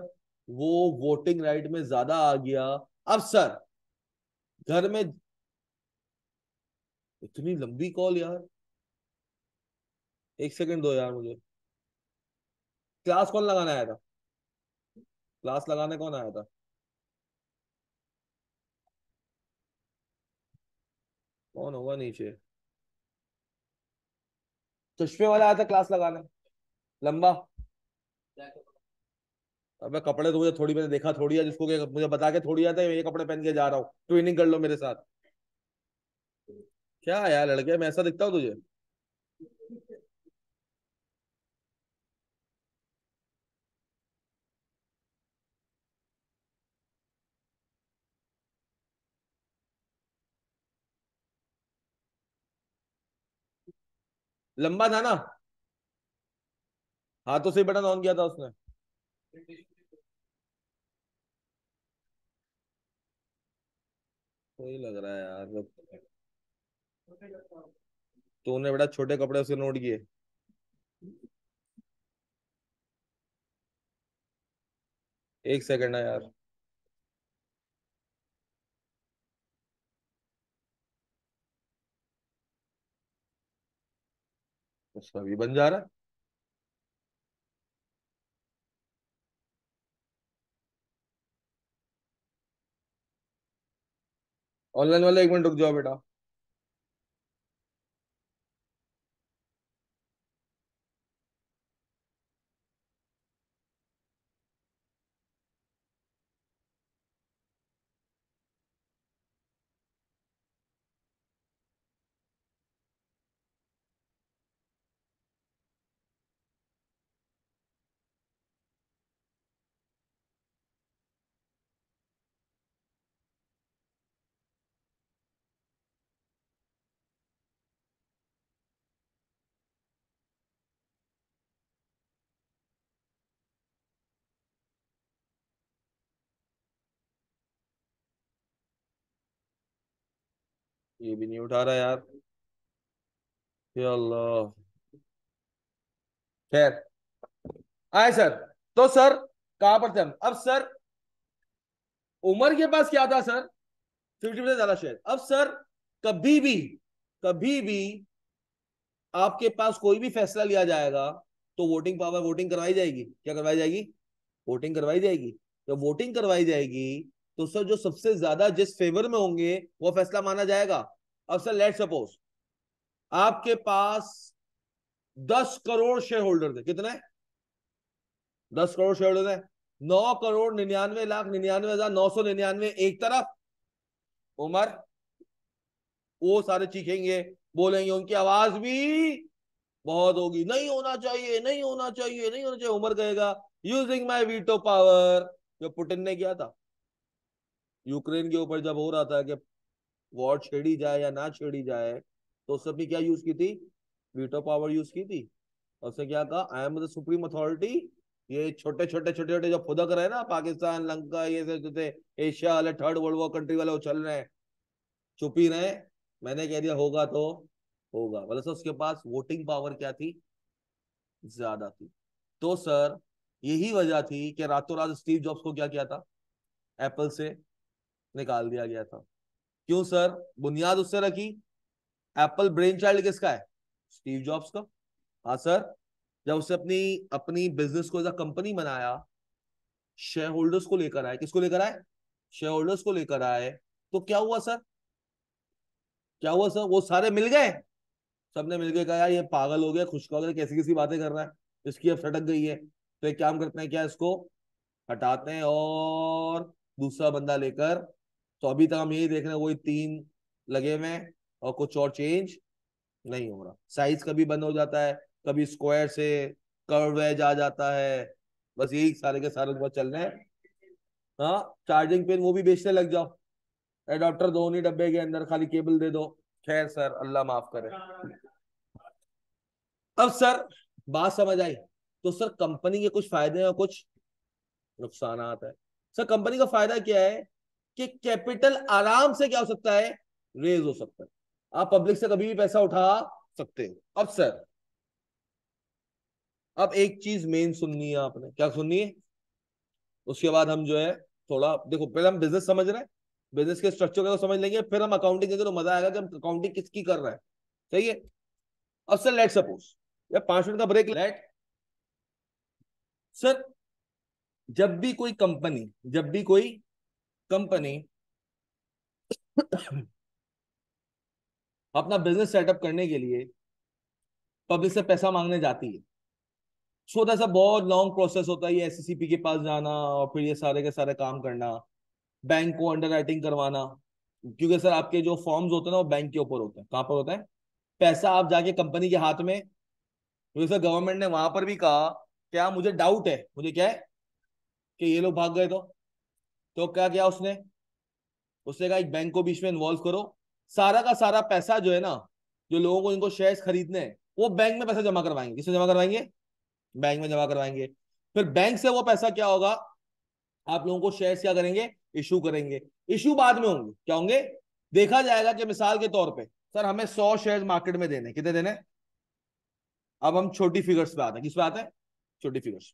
वो वोटिंग राइट में ज्यादा आ गया अब सर घर में इतनी लंबी कॉल यार एक सेकंड दो यार मुझे क्लास कौन लगाने आया था क्लास लगाने कौन आया था कौन होगा नीचे चश्मे तो वाला आया था क्लास लगाने लंबा अबे कपड़े तो मुझे थोड़ी मैंने देखा थोड़ी है जिसको के मुझे बता के थोड़ी आता है ये कपड़े पहन के जा रहा हूँ ट्रेनिंग कर लो मेरे साथ क्या यार लड़के मैं ऐसा दिखता हूँ तुझे लंबा था ना हाथों से बटन ऑन किया था उसने वही लग रहा है यार तूने बड़ा छोटे कपड़े उसे नोट किए एक सेकंड है यार इसका अच्छा, भी बन जा रहा है ऑनलाइन वाला एक मिनट रुक जाओ बेटा ये भी नहीं उठा रहा यार खैर आए सर तो सर कहां पर थे हम अब सर उमर के पास क्या था सर फिफ्टी परसेंट ज्यादा शेयर अब सर कभी भी कभी भी आपके पास कोई भी फैसला लिया जाएगा तो वोटिंग पावर वोटिंग करवाई जाएगी क्या करवाई जाएगी वोटिंग करवाई जाएगी जब वोटिंग करवाई जाएगी तो सर जो सबसे ज्यादा जिस फेवर में होंगे वो फैसला माना जाएगा अब सर लेट सपोज आपके पास दस करोड़ शेयर होल्डर थे कितने दस करोड़ शेयर होल्डर है नौ करोड़ निन्यानवे लाख निन्यानवे हजार नौ सौ निन्यानवे एक तरफ उमर वो सारे चीखेंगे बोलेंगे उनकी आवाज भी बहुत होगी नहीं होना चाहिए नहीं होना चाहिए नहीं होना चाहिए उमर कहेगा यूजिंग माई वीटो पावर जो पुटिन ने किया था यूक्रेन के ऊपर जब हो रहा था कि वॉर छेड़ी जाए या ना छेड़ी जाए तो उस सबने क्या यूज की थी वीटो पावर यूज की थी और उसने क्या कहा I am the supreme authority ये छोटे छोटे छोटे छोटे जो खुदक रहे ना पाकिस्तान लंका ये जैसे एशिया वाले थर्ड वर्ल्ड वॉर कंट्री वाले वो चल रहे हैं चुप ही रहे मैंने कह दिया होगा तो होगा मतलब सर उसके पास वोटिंग पावर क्या थी ज्यादा थी तो सर यही वजह थी कि रातों रात स्टीव जॉब्स को क्या किया था एप्पल से निकाल दिया गया था क्यों सर बुनियाद उससे रखी एप्पल ब्रेन चाइल्ड किसका है स्टीव जॉब्स का हाँ सर जब उसने अपनी अपनी बिजनेस को एज अ कंपनी बनाया शेयर होल्डर्स को लेकर आए किसको लेकर आए शेयर होल्डर्स को लेकर आए तो क्या हुआ सर क्या हुआ सर वो सारे मिल गए सबने मिल गए कहा यार ये पागल हो गया खुश हो कैसी कैसी बातें कर रहा है इसकी अब सटक गई है तो एक काम करते हैं क्या इसको हटाते हैं और दूसरा बंदा लेकर तो अभी तक हम यही देख रहे हैं वही तीन लगे हुए हैं और कुछ और चेंज नहीं हो रहा साइज कभी बंद हो जाता है कभी स्क्वायर से कर्व वेज आ जाता है बस यही सारे के सारे बहुत चल रहे हैं हाँ चार्जिंग पिन वो भी बेचने लग जाओ एडॉप्टर दो नहीं डब्बे के अंदर खाली केबल दे दो खैर सर अल्लाह माफ करे अब सर बात समझ आई तो सर कंपनी के कुछ फायदे हैं और कुछ नुकसान है सर कंपनी का फायदा क्या है कि कैपिटल आराम से क्या हो सकता है रेज हो सकता है आप पब्लिक से कभी भी पैसा उठा सकते हो अब सर अब एक चीज मेन सुननी है आपने क्या सुननी है उसके बाद हम जो है थोड़ा देखो पहले हम बिजनेस समझ रहे हैं बिजनेस के स्ट्रक्चर को समझ लेंगे फिर हम अकाउंटिंग करेंगे तो मजा आएगा कि हम अकाउंटिंग किसकी कर रहे हैं सही है अब सर लेट सपोज या पांच मिनट का ब्रेक लेट सर जब भी कोई कंपनी जब भी कोई कंपनी अपना बिजनेस सेटअप करने के लिए पब्लिक से पैसा मांगने जाती है छोटा सा बहुत लॉन्ग प्रोसेस होता है ये एस e के पास जाना और फिर ये सारे के सारे काम करना बैंक को अंडर करवाना क्योंकि सर आपके जो फॉर्म्स होते हैं ना वो बैंक के ऊपर होते हैं कहाँ पर होता है पैसा आप जाके कंपनी के हाथ में क्योंकि सर गवर्नमेंट ने वहां पर भी कहा क्या मुझे डाउट है मुझे क्या है कि ये लोग भाग गए तो तो क्या किया उसने उसने कहा एक बैंक को बीच में इन्वॉल्व करो सारा का सारा पैसा जो है ना जो लोगों को इनको शेयर्स खरीदने हैं वो बैंक में पैसा जमा करवाएंगे किसमें जमा करवाएंगे बैंक में जमा करवाएंगे फिर बैंक से वो पैसा क्या होगा आप लोगों को शेयर्स क्या करेंगे इशू करेंगे इशू बाद में होंगे क्या होंगे देखा जाएगा कि मिसाल के तौर पर सर हमें सौ शेयर मार्केट में देने कितने देने अब हम छोटी फिगर्स पे आते हैं किस पे आते हैं छोटी फिगर्स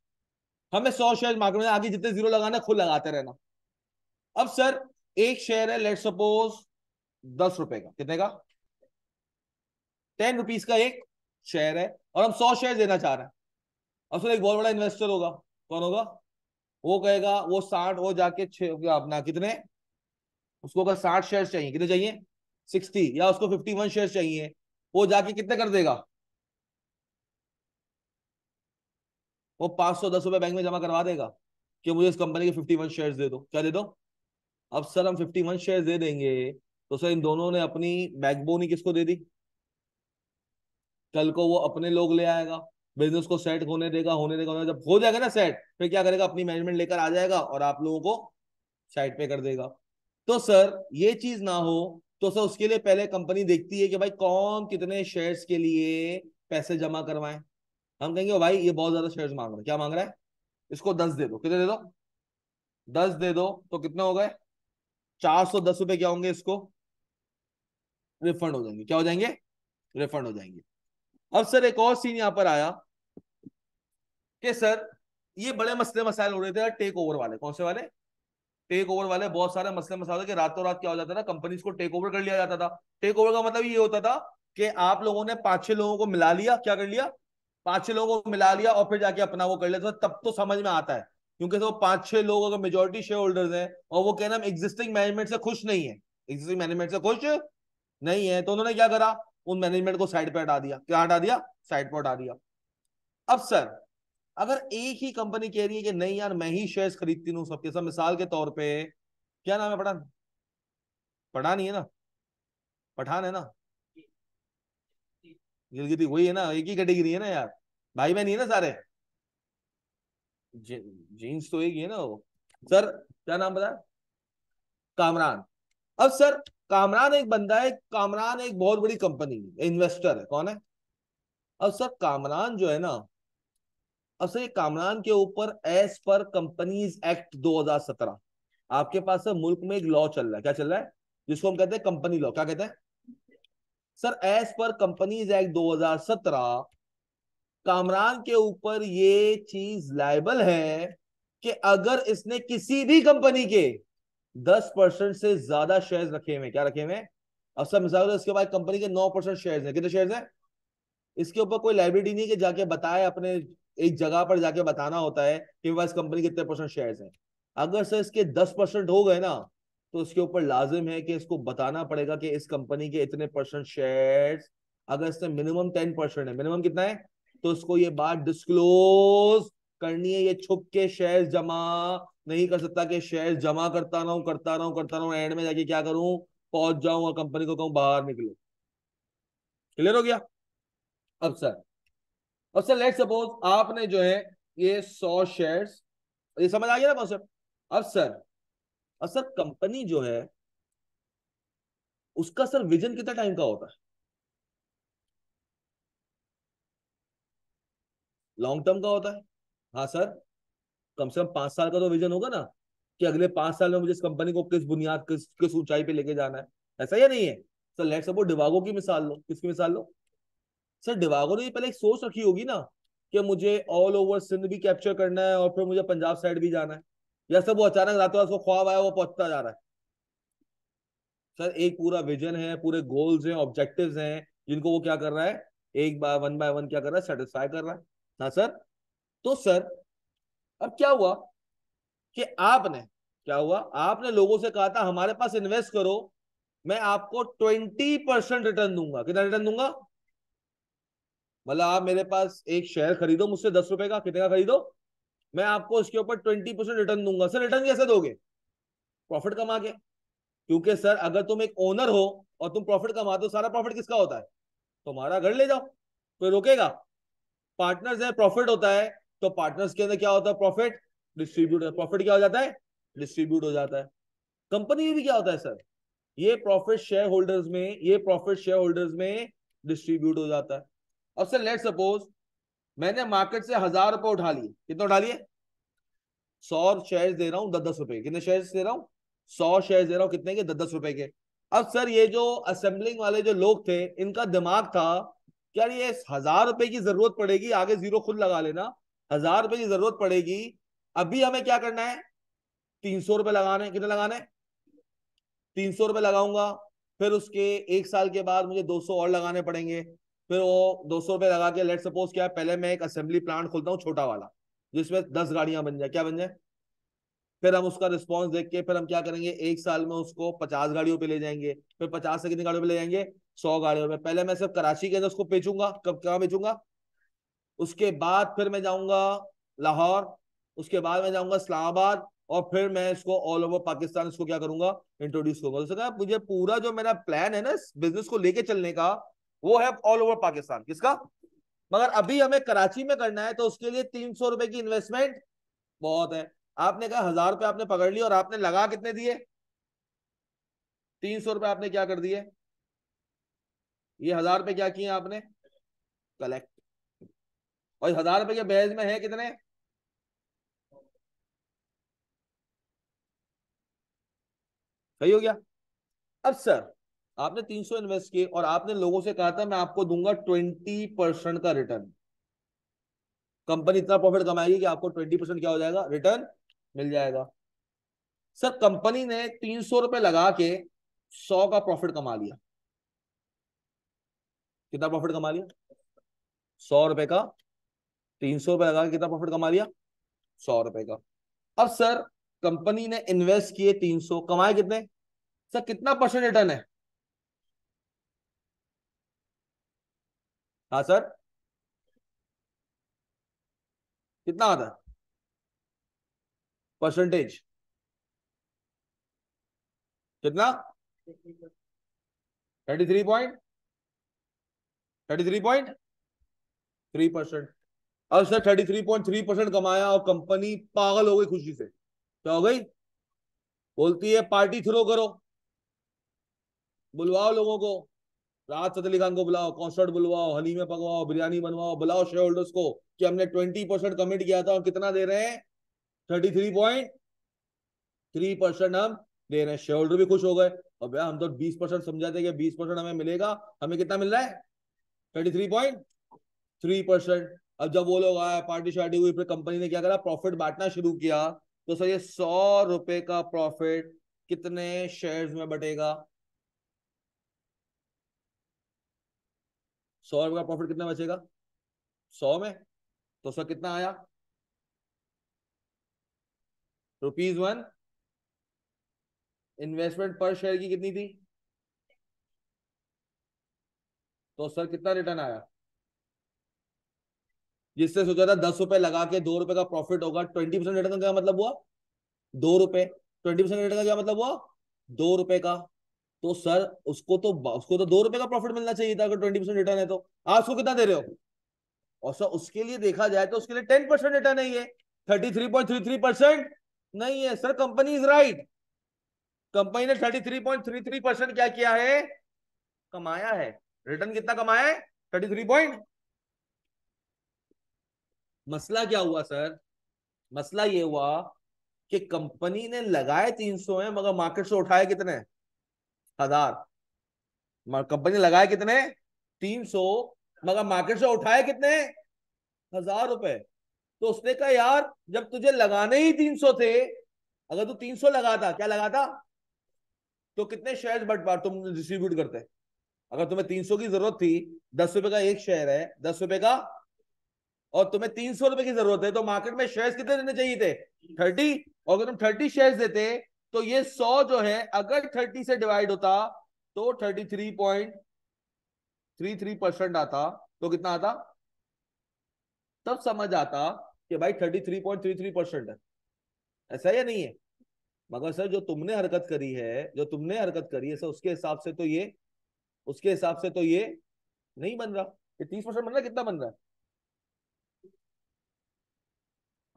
हमें सौ शेयर मार्केट में आगे जितने जीरो लगाना खुद लगाते रहना अब सर एक शेयर है लेट सपोज दस रुपए का कितने का टेन रुपीज का एक शेयर है और हम सौ शेयर देना चाह रहे हैं अब सर एक बहुत बड़ा इन्वेस्टर होगा कौन होगा वो कहेगा वो साठ वो जाके अपना कितने उसको अगर साठ शेयर चाहिए कितने चाहिए सिक्सटी या उसको फिफ्टी वन शेयर चाहिए वो जाके कितने कर देगा वो पांच सौ दस रुपए बैंक में जमा करवा देगा कि मुझे इस कंपनी के फिफ्टी वन शेयर दे दो क्या दे दो अब सर हम फिफ्टी वन शेयर दे देंगे तो सर इन दोनों ने अपनी बैकबोन ही किसको दे दी कल को वो अपने लोग ले आएगा बिजनेस को सेट होने देगा होने देगा होने जब हो जाएगा ना सेट फिर क्या करेगा अपनी मैनेजमेंट लेकर आ जाएगा और आप लोगों को साइड पे कर देगा तो सर ये चीज ना हो तो सर उसके लिए पहले कंपनी देखती है कि भाई कौन कितने शेयर्स के लिए पैसे जमा करवाए हम कहेंगे भाई ये बहुत ज्यादा शेयर्स मांग रहा है क्या मांग रहा है इसको दस दे दो कितने दे दो दस दे दो तो कितने हो गए चार सौ दस रुपए क्या होंगे इसको रिफंड हो जाएंगे क्या हो जाएंगे रिफंड हो जाएंगे अब सर एक और सीन यहां पर आया कि सर ये बड़े मसले मसाइल हो रहे थे टेक ओवर वाले कौन से वाले टेक ओवर वाले बहुत सारे मसले मसाले कि रातों रात क्या हो जाता था कंपनीज को टेक ओवर कर लिया जाता था टेक ओवर का मतलब ये होता था कि आप लोगों ने पांच छह लोगों को मिला लिया क्या कर लिया पांच छह लोगों को मिला लिया और फिर जाके अपना वो कर लिया था तो तब तो समझ में आता है क्योंकि वो पांच छह लोग अगर मेजोरिटी शेयर होल्डर्स है और वो कहना एग्जिस्टिंग मैनेजमेंट से खुश नहीं है एग्जिस्टिंग मैनेजमेंट से खुश नहीं है तो उन्होंने क्या करा उन मैनेजमेंट को साइड पर हटा दिया क्या हटा दिया साइड पर हटा दिया अब सर अगर एक ही कंपनी कह रही है कि नहीं यार मैं ही शेयर्स खरीदती हूँ सबके सब मिसाल के तौर पे क्या नाम है पठान पठान ही है ना पठान है ना गिर वही है ना एक ही कैटेगरी है ना यार भाई बहन ही है ना सारे जींस तो एक ही है ना वो सर क्या नाम बताया कामरान अब सर कामरान एक बंदा है कामरान एक बहुत बड़ी कंपनी इन्वेस्टर है कौन है अब सर कामरान जो है ना अब सर कामरान के ऊपर एस पर कंपनीज एक्ट 2017 आपके पास सर मुल्क में एक लॉ चल रहा है क्या चल रहा है जिसको हम कहते हैं कंपनी लॉ क्या कहते हैं sir as per companies act 2017 हजार कामरान के ऊपर ये चीज लाइबल है कि अगर इसने किसी भी कंपनी के दस परसेंट से ज्यादा शेयर्स रखे हुए क्या रखे हुए अब सब मिसाल इसके बाद कंपनी के नौ परसेंट शेयर है कितने शेयर है इसके ऊपर कोई लाइब्रेरी नहीं कि जाके बताए अपने एक जगह पर जाके बताना होता है कि वह कंपनी के इतने परसेंट शेयर है अगर सर इसके दस परसेंट हो गए ना तो इसके ऊपर लाजिम है कि इसको बताना पड़ेगा कि इस कंपनी के इतने परसेंट शेयर अगर इसमें मिनिमम टेन परसेंट है मिनिमम कितना है तो उसको ये बात डिस्क्लोज करनी है ये छुप के शेयर जमा नहीं कर सकता कि शेयर जमा करता रहूं करता रहूं करता रहूं एंड में जाके क्या करूं पहुंच जाऊं और कंपनी को कहूं बाहर निकलो क्लियर हो गया अब सर अब सर लेट सपोज आपने जो है ये सौ शेयर्स ये समझ आ गया ना कॉन्सेप्ट अब सर अब सर कंपनी जो है उसका सर विजन कितना टाइम का होता है लॉन्ग टर्म का होता है हाँ सर कम से कम पांच साल का तो विजन होगा ना कि अगले पांच साल में मुझे इस कंपनी को किस बुनियाद किस किस ऊंचाई पे लेके जाना है ऐसा या नहीं है सर लेट सपोज डिवागो की मिसाल लो किसकी मिसाल लो सर डिवागो ने पहले एक सोच रखी होगी ना कि मुझे ऑल ओवर सिंध भी कैप्चर करना है और फिर मुझे पंजाब साइड भी जाना है या सर वो अचानक रातों रात को ख्वाब आया वो पहुंचता जा रहा है सर एक पूरा विजन है पूरे गोल्स हैं ऑब्जेक्टिव्स हैं जिनको वो क्या कर रहा है एक बार वन बाय वन क्या कर रहा है सेटिस्फाई कर रहा है हाँ सर तो सर अब क्या हुआ कि आपने क्या हुआ आपने लोगों से कहा था हमारे पास इन्वेस्ट करो मैं आपको ट्वेंटी परसेंट रिटर्न दूंगा कितना रिटर्न दूंगा मतलब आप मेरे पास एक शेयर खरीदो मुझसे दस रुपए का कितने का खरीदो मैं आपको उसके ऊपर ट्वेंटी परसेंट रिटर्न दूंगा सर रिटर्न कैसे दोगे प्रॉफिट कमा के क्योंकि सर अगर तुम एक ओनर हो और तुम प्रॉफिट कमाते हो सारा प्रॉफिट किसका होता है तुम्हारा घर ले जाओ कोई रोकेगा पार्टनर्स है प्रॉफिट होता है तो पार्टनर्स के अंदर क्या होता है प्रॉफिट डिस्ट्रीब्यूट प्रॉफिट क्या हो जाता है डिस्ट्रीब्यूट हो जाता है कंपनी में भी क्या होता है सर ये प्रॉफिट शेयर होल्डर्स में ये प्रॉफिट शेयर होल्डर्स में डिस्ट्रीब्यूट हो जाता है अब सर लेट सपोज मैंने मार्केट से हजार रुपए उठा लिए कितना उठा लिए सौ शेयर दे रहा हूँ दस दस रुपए कितने शेयर दे रहा हूँ सौ शेयर दे रहा हूँ कितने के दस दस रुपए के अब सर ये जो असेंबलिंग वाले जो लोग थे इनका दिमाग था यार ये हजार रुपए की जरूरत पड़ेगी आगे जीरो खुद लगा लेना हजार रुपए की जरूरत पड़ेगी अभी हमें क्या करना है तीन सौ रुपए लगाने कितने लगाने तीन सौ रुपए लगाऊंगा फिर उसके एक साल के बाद मुझे दो सौ और लगाने पड़ेंगे फिर वो दो सौ रुपए लगा के लेट सपोज क्या पहले मैं एक असेंबली प्लांट खोलता हूँ छोटा वाला जिसमें दस गाड़ियां बन जाए क्या बन जाए फिर हम उसका रिस्पॉन्स देख के फिर हम क्या करेंगे एक साल में उसको पचास गाड़ियों पे ले जाएंगे फिर पचास से कितनी गाड़ियों पे ले जाएंगे सौ गाड़ियों पे पहले मैं सिर्फ कराची के अंदर उसको बेचूंगा कब क्या बेचूंगा उसके बाद फिर मैं जाऊंगा लाहौर उसके बाद मैं जाऊंगा इस्लामाबाद और फिर मैं इसको ऑल ओवर पाकिस्तान इसको क्या करूंगा इंट्रोड्यूस करूंगा तो मुझे पूरा जो मेरा प्लान है ना बिजनेस को लेके चलने का वो है ऑल ओवर पाकिस्तान किसका मगर अभी हमें कराची में करना है तो उसके लिए तीन सौ रुपए की इन्वेस्टमेंट बहुत है आपने कहा हजार रुपये आपने पकड़ लिया और आपने लगा कितने दिए तीन सौ रुपये आपने क्या कर दिए ये हजार रुपये क्या किए आपने कलेक्ट और हजार रुपये के बैज में है कितने सही हो गया अब सर आपने 300 इन्वेस्ट किए और आपने लोगों से कहा था मैं आपको दूंगा 20 परसेंट का रिटर्न कंपनी इतना प्रॉफिट कमाएगी कि आपको 20 परसेंट क्या हो जाएगा रिटर्न मिल जाएगा सर कंपनी ने तीन सौ रुपए लगा के सौ का प्रॉफिट कमा लिया कितना प्रॉफिट कमा लिया सौ रुपए का तीन सौ रुपए लगा के कितना प्रॉफिट कमा लिया सौ रुपए का अब सर कंपनी ने इन्वेस्ट किए तीन सौ कमाए कितने सर कितना परसेंट रिटर्न है हाँ सर कितना आता है परसेंटेज कितना thirty three point thirty three point three percent अब sir thirty three point three percent कमाया और कंपनी पागल हो गई खुशी से क्या हो गई बोलती है पार्टी थ्रो करो बुलवाओ लोगों को रात सतली खान को बुलाओ कॉन्सर्ट बुलवाओ हनी में पकवाओ बिरयानी बनवाओ बुलाओ शेयर होल्डर्स को कि हमने ट्वेंटी परसेंट कमिट किया था और कितना दे रहे हैं thirty three point three percent हम दे रहे हैं शेयर होल्डर भी खुश हो गए और भैया हम तो बीस परसेंट समझाते कि बीस परसेंट हमें मिलेगा हमें कितना मिल रहा है thirty three point three percent अब जब वो लोग आए पार्टी शार्टी हुई फिर कंपनी ने क्या करा प्रॉफिट बांटना शुरू किया तो सर ये सौ रुपए का प्रॉफिट कितने शेयर्स में बटेगा सौ रुपए का प्रॉफिट कितना बचेगा सौ में तो सर कितना आया रुपीज वन इन्वेस्टमेंट पर शेयर की कितनी थी तो सर कितना रिटर्न आया जिससे सोचा था दस रुपए लगा के दो रुपए का प्रॉफिट होगा ट्वेंटी परसेंट रिटर्न का क्या मतलब हुआ दो रुपए ट्वेंटी परसेंट रिटर्न का क्या मतलब हुआ दो रुपए का तो सर उसको तो उसको तो दो रुपए का प्रॉफिट मिलना चाहिए था अगर ट्वेंटी परसेंट रिटर्न है तो आप उसको कितना दे रहे हो और सर उसके लिए देखा जाए तो उसके लिए टेन परसेंट रिटर्न है ये thirty three point three three percent नहीं है sir company is right company ने 33.33 परसेंट क्या किया है कमाया है रिटर्न कितना कमाया है 33 पॉइंट मसला क्या हुआ सर मसला ये हुआ कि कंपनी ने लगाए 300 है मगर मार्केट से उठाए कितने हजार कंपनी लगाए कितने 300 मगर मार्केट से उठाए कितने हजार रुपए तो उसने कहा यार जब तुझे लगाने ही तीन सौ थे अगर तू तीन सौ लगाता क्या लगाता तो कितने शेयर बट बार तुम डिस्ट्रीब्यूट करते अगर तुम्हें तीन सौ की जरूरत थी दस रुपए का एक शेयर है दस रुपए का और तुम्हें तीन सौ रुपए की जरूरत है तो मार्केट में शेयर्स कितने देने चाहिए थे थर्टी और अगर तुम थर्टी शेयर्स देते तो ये सौ जो है अगर थर्टी से डिवाइड होता तो thirty three point three three percent आता तो कितना आता तब समझ आता कि भाई thirty three three point three percent है ऐसा या नहीं है मगर सर जो तुमने हरकत करी है जो तुमने हरकत करी है सर उसके हिसाब से तो ये उसके हिसाब से तो ये नहीं बन रहा ये तीस परसेंट बन रहा कितना बन रहा है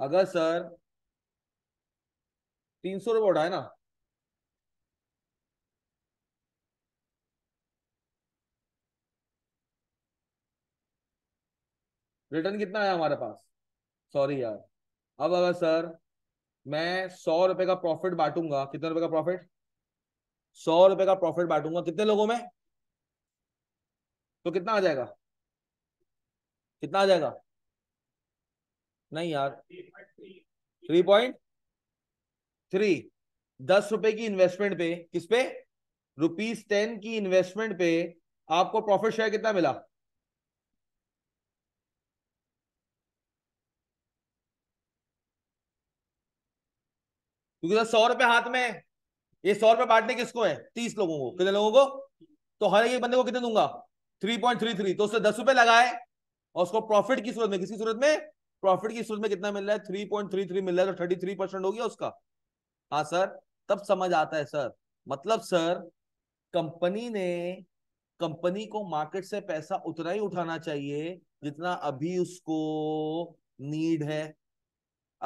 अगर सर तीन सौ रुपये उठाए ना रिटर्न कितना आया हमारे पास सॉरी यार अब अगर सर मैं सौ रुपए का प्रॉफिट बांटूंगा कितने रुपए का प्रॉफिट सौ रुपए का प्रॉफिट बांटूंगा कितने लोगों में तो कितना आ जाएगा कितना आ जाएगा नहीं यार थ्री पॉइंट थ्री दस रुपए की इन्वेस्टमेंट पे किस पे रुपीज टेन की इन्वेस्टमेंट पे आपको प्रॉफिट शेयर कितना मिला क्योंकि सौ रुपए हाथ में ये सौ रुपए बांटने किसको है तीस लोगों को कितने लोगों को तो हर एक बंदे को कितने दूंगा थ्री पॉइंट थ्री थ्री तो उससे दस रुपए लगाए और उसको प्रॉफिट की सूरत में किसी सूरत में प्रॉफिट की सूरत में कितना मिल रहा है थ्री पॉइंट थ्री थ्री मिल रहा है तो थर्टी थ्री परसेंट हो गया उसका हाँ सर तब समझ आता है सर मतलब सर कंपनी ने कंपनी को मार्केट से पैसा उतना ही उठाना चाहिए जितना अभी उसको नीड है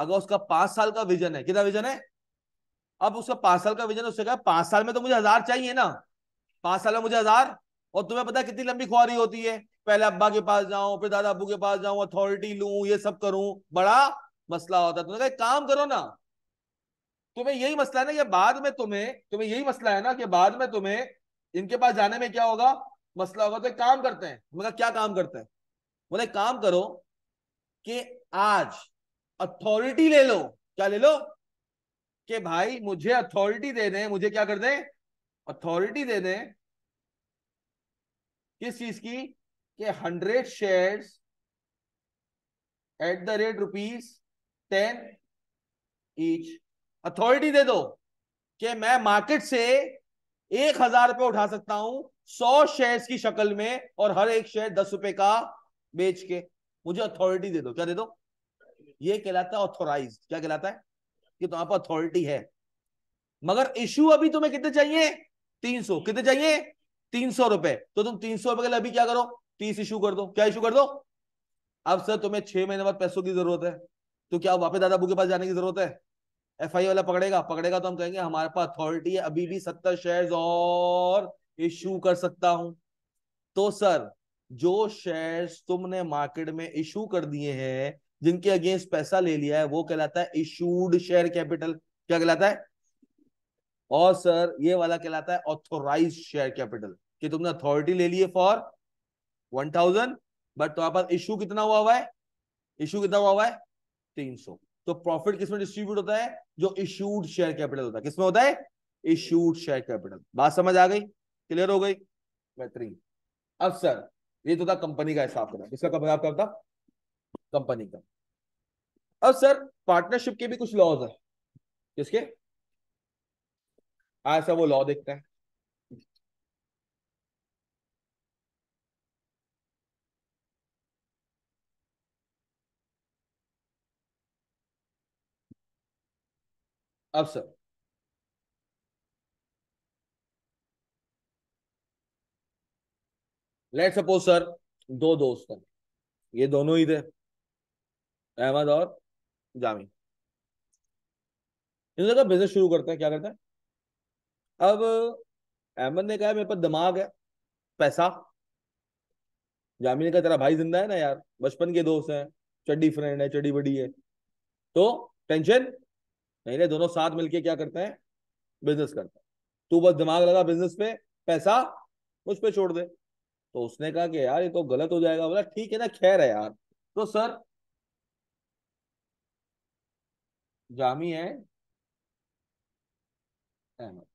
अगर उसका पांच साल का विजन है कितना विजन है अब उसका पांच साल का विजन उससे कहा पांच साल में तो मुझे हजार चाहिए ना पांच साल में मुझे हजार और तुम्हें पता कितनी लंबी खुआरी होती है पहले अब्बा के पास जाऊं फिर दादा अबू के पास जाऊं अथॉरिटी लू ये सब करूं बड़ा मसला होता है तुमने कहा काम करो ना तुम्हें यही मसला है ना कि बाद में तुम्हें तुम्हें यही मसला है ना कि बाद में तुम्हें इनके पास जाने में क्या होगा मसला होगा तो एक काम करते हैं कहा क्या काम करते हैं बोले काम करो कि आज अथॉरिटी ले लो क्या ले लो कि भाई मुझे अथॉरिटी दे दें मुझे क्या कर दें अथॉरिटी दे दें किस चीज की कि hundred shares at the rate rupees ten each authority दे दो कि मैं मार्केट से एक हजार रुपये उठा सकता हूं सौ शेयर्स की शक्ल में और हर एक शेयर दस रुपए का बेच के मुझे अथॉरिटी दे दो क्या दे दो ये कहलाता है ऑथोराइज क्या कहलाता है कि तुम्हारे पास अथॉरिटी है मगर इशू अभी तुम्हें कितने चाहिए तीन सौ कितने चाहिए तीन सौ रुपए तो तुम तीन सौ रुपए के लिए अभी क्या करो तीस इशू कर दो क्या इशू कर दो अब सर तुम्हें छह महीने बाद पैसों की जरूरत है तो क्या वापस दादाबू के पास जाने की जरूरत है एफ आई वाला पकड़ेगा पकड़ेगा तो हम कहेंगे हमारे पास अथॉरिटी है अभी भी सत्तर शेयर और इशू कर सकता हूं तो सर जो शेयर्स तुमने मार्केट में इशू कर दिए हैं जिनके अगेंस्ट पैसा ले लिया है वो कहलाता है इशूड शेयर कैपिटल क्या कहलाता है और सर ये वाला कहलाता है ऑथोराइज शेयर कैपिटल कि तुमने अथॉरिटी ले ली है फॉर वन थाउजेंड बट तुम्हारे पास इशू कितना हुआ हुआ है इशू कितना हुआ हुआ है तीन सौ तो प्रॉफिट किसमें डिस्ट्रीब्यूट होता है जो इशूड शेयर कैपिटल होता है किसमें होता है इशूड शेयर कैपिटल बात समझ आ गई क्लियर हो गई बेहतरीन अब सर ये तो था कंपनी का हिसाब करना किसका कंपनी का कंपनी का अब सर पार्टनरशिप के भी कुछ लॉज है किसके हाँ, ऐसा वो लॉ देखता है अब सर लेट सपोज सर दो दोस्त हैं ये दोनों ही थे अहमद और जामी इन्होंने कहा बिजनेस शुरू करते हैं क्या करते हैं अब अहमद ने कहा मेरे पास दिमाग है पैसा जामी ने कहा तेरा भाई जिंदा है ना यार बचपन के दोस्त हैं चड्डी फ्रेंड है चड्डी बड़ी है तो टेंशन नहीं नहीं दोनों साथ मिलके क्या करते हैं बिजनेस करते हैं तू बस दिमाग लगा बिजनेस पे पैसा मुझ पे छोड़ दे तो उसने कहा कि यार ये तो गलत हो जाएगा बोला ठीक है ना खैर है यार तो सर जामी है इन्होंने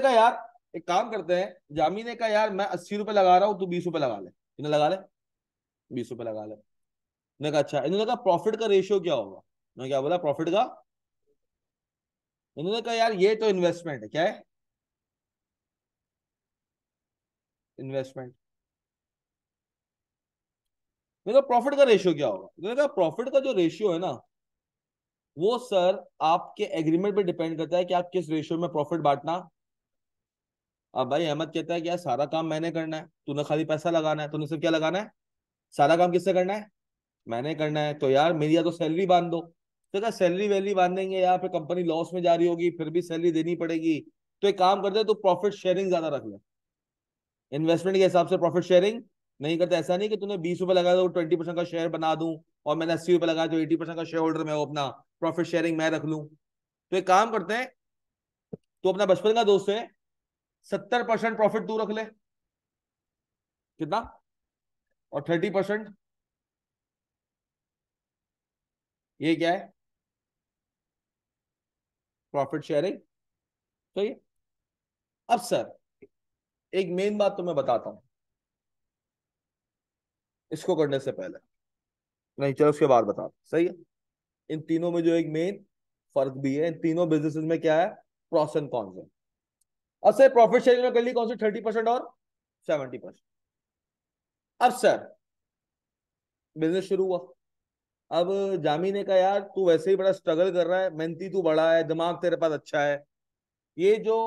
कहा यार एक काम करते हैं जामी ने कहा यार मैं अस्सी रुपए लगा रहा हूं तू बीस रुपए लगा ले इन्हें लगा ले बीस रुपए लगा ले इन्होंने कहा अच्छा इन्होंने कहा प्रॉफिट का रेशियो क्या होगा मैं क्या बोला प्रॉफिट का इन्होंने कहा यार ये तो इन्वेस्टमेंट है क्या है इन्वेस्टमेंट प्रॉफिट का रेशियो क्या होगा देखो प्रॉफिट का जो रेशियो है ना वो सर आपके एग्रीमेंट पे डिपेंड करता है कि आप किस रेशियो में प्रॉफिट बांटना अब भाई अहमद कहता है कि यार सारा काम मैंने करना है तूने खाली पैसा लगाना है तूने सिर्फ क्या लगाना है सारा काम किससे करना है मैंने करना है तो यार मेरी या तो सैलरी बांध दो तो क्या सैलरी वैलरी देंगे यार फिर कंपनी लॉस में जा रही होगी फिर भी सैलरी देनी पड़ेगी तो एक काम करते हैं तो प्रॉफिट शेयरिंग ज्यादा रख ले इन्वेस्टमेंट के हिसाब से प्रॉफिट शेयरिंग नहीं करते ऐसा नहीं कि तूने बीस रुपए लगाया तो ट्वेंटी परसेंट का शेयर बना दूं और मैंने अस्सी रुपए लगाया तो एटी परसेंट का शेयर होल्डर में हो अपना प्रॉफिट शेयरिंग मैं रख लूं तो एक काम करते हैं तो अपना बचपन का दोस्त है सत्तर परसेंट प्रॉफिट तू रख ले कितना और थर्टी परसेंट ये क्या है प्रॉफिट शेयरिंग तो ये अब सर एक मेन बात तो मैं बताता हूं इसको करने से पहले नहीं चलो उसके बाद बता सही है इन तीनों में जो एक मेन फर्क भी है इन तीनों बिजनेस में क्या है प्रॉस एंड कॉन्स है अब सर प्रॉफिट शेयरिंग में कर ली कौन सी थर्टी परसेंट और सेवेंटी परसेंट अब सर बिजनेस शुरू हुआ अब जामी ने कहा यार तू वैसे ही बड़ा स्ट्रगल कर रहा है मेहनती तू बड़ा है दिमाग तेरे पास अच्छा है ये जो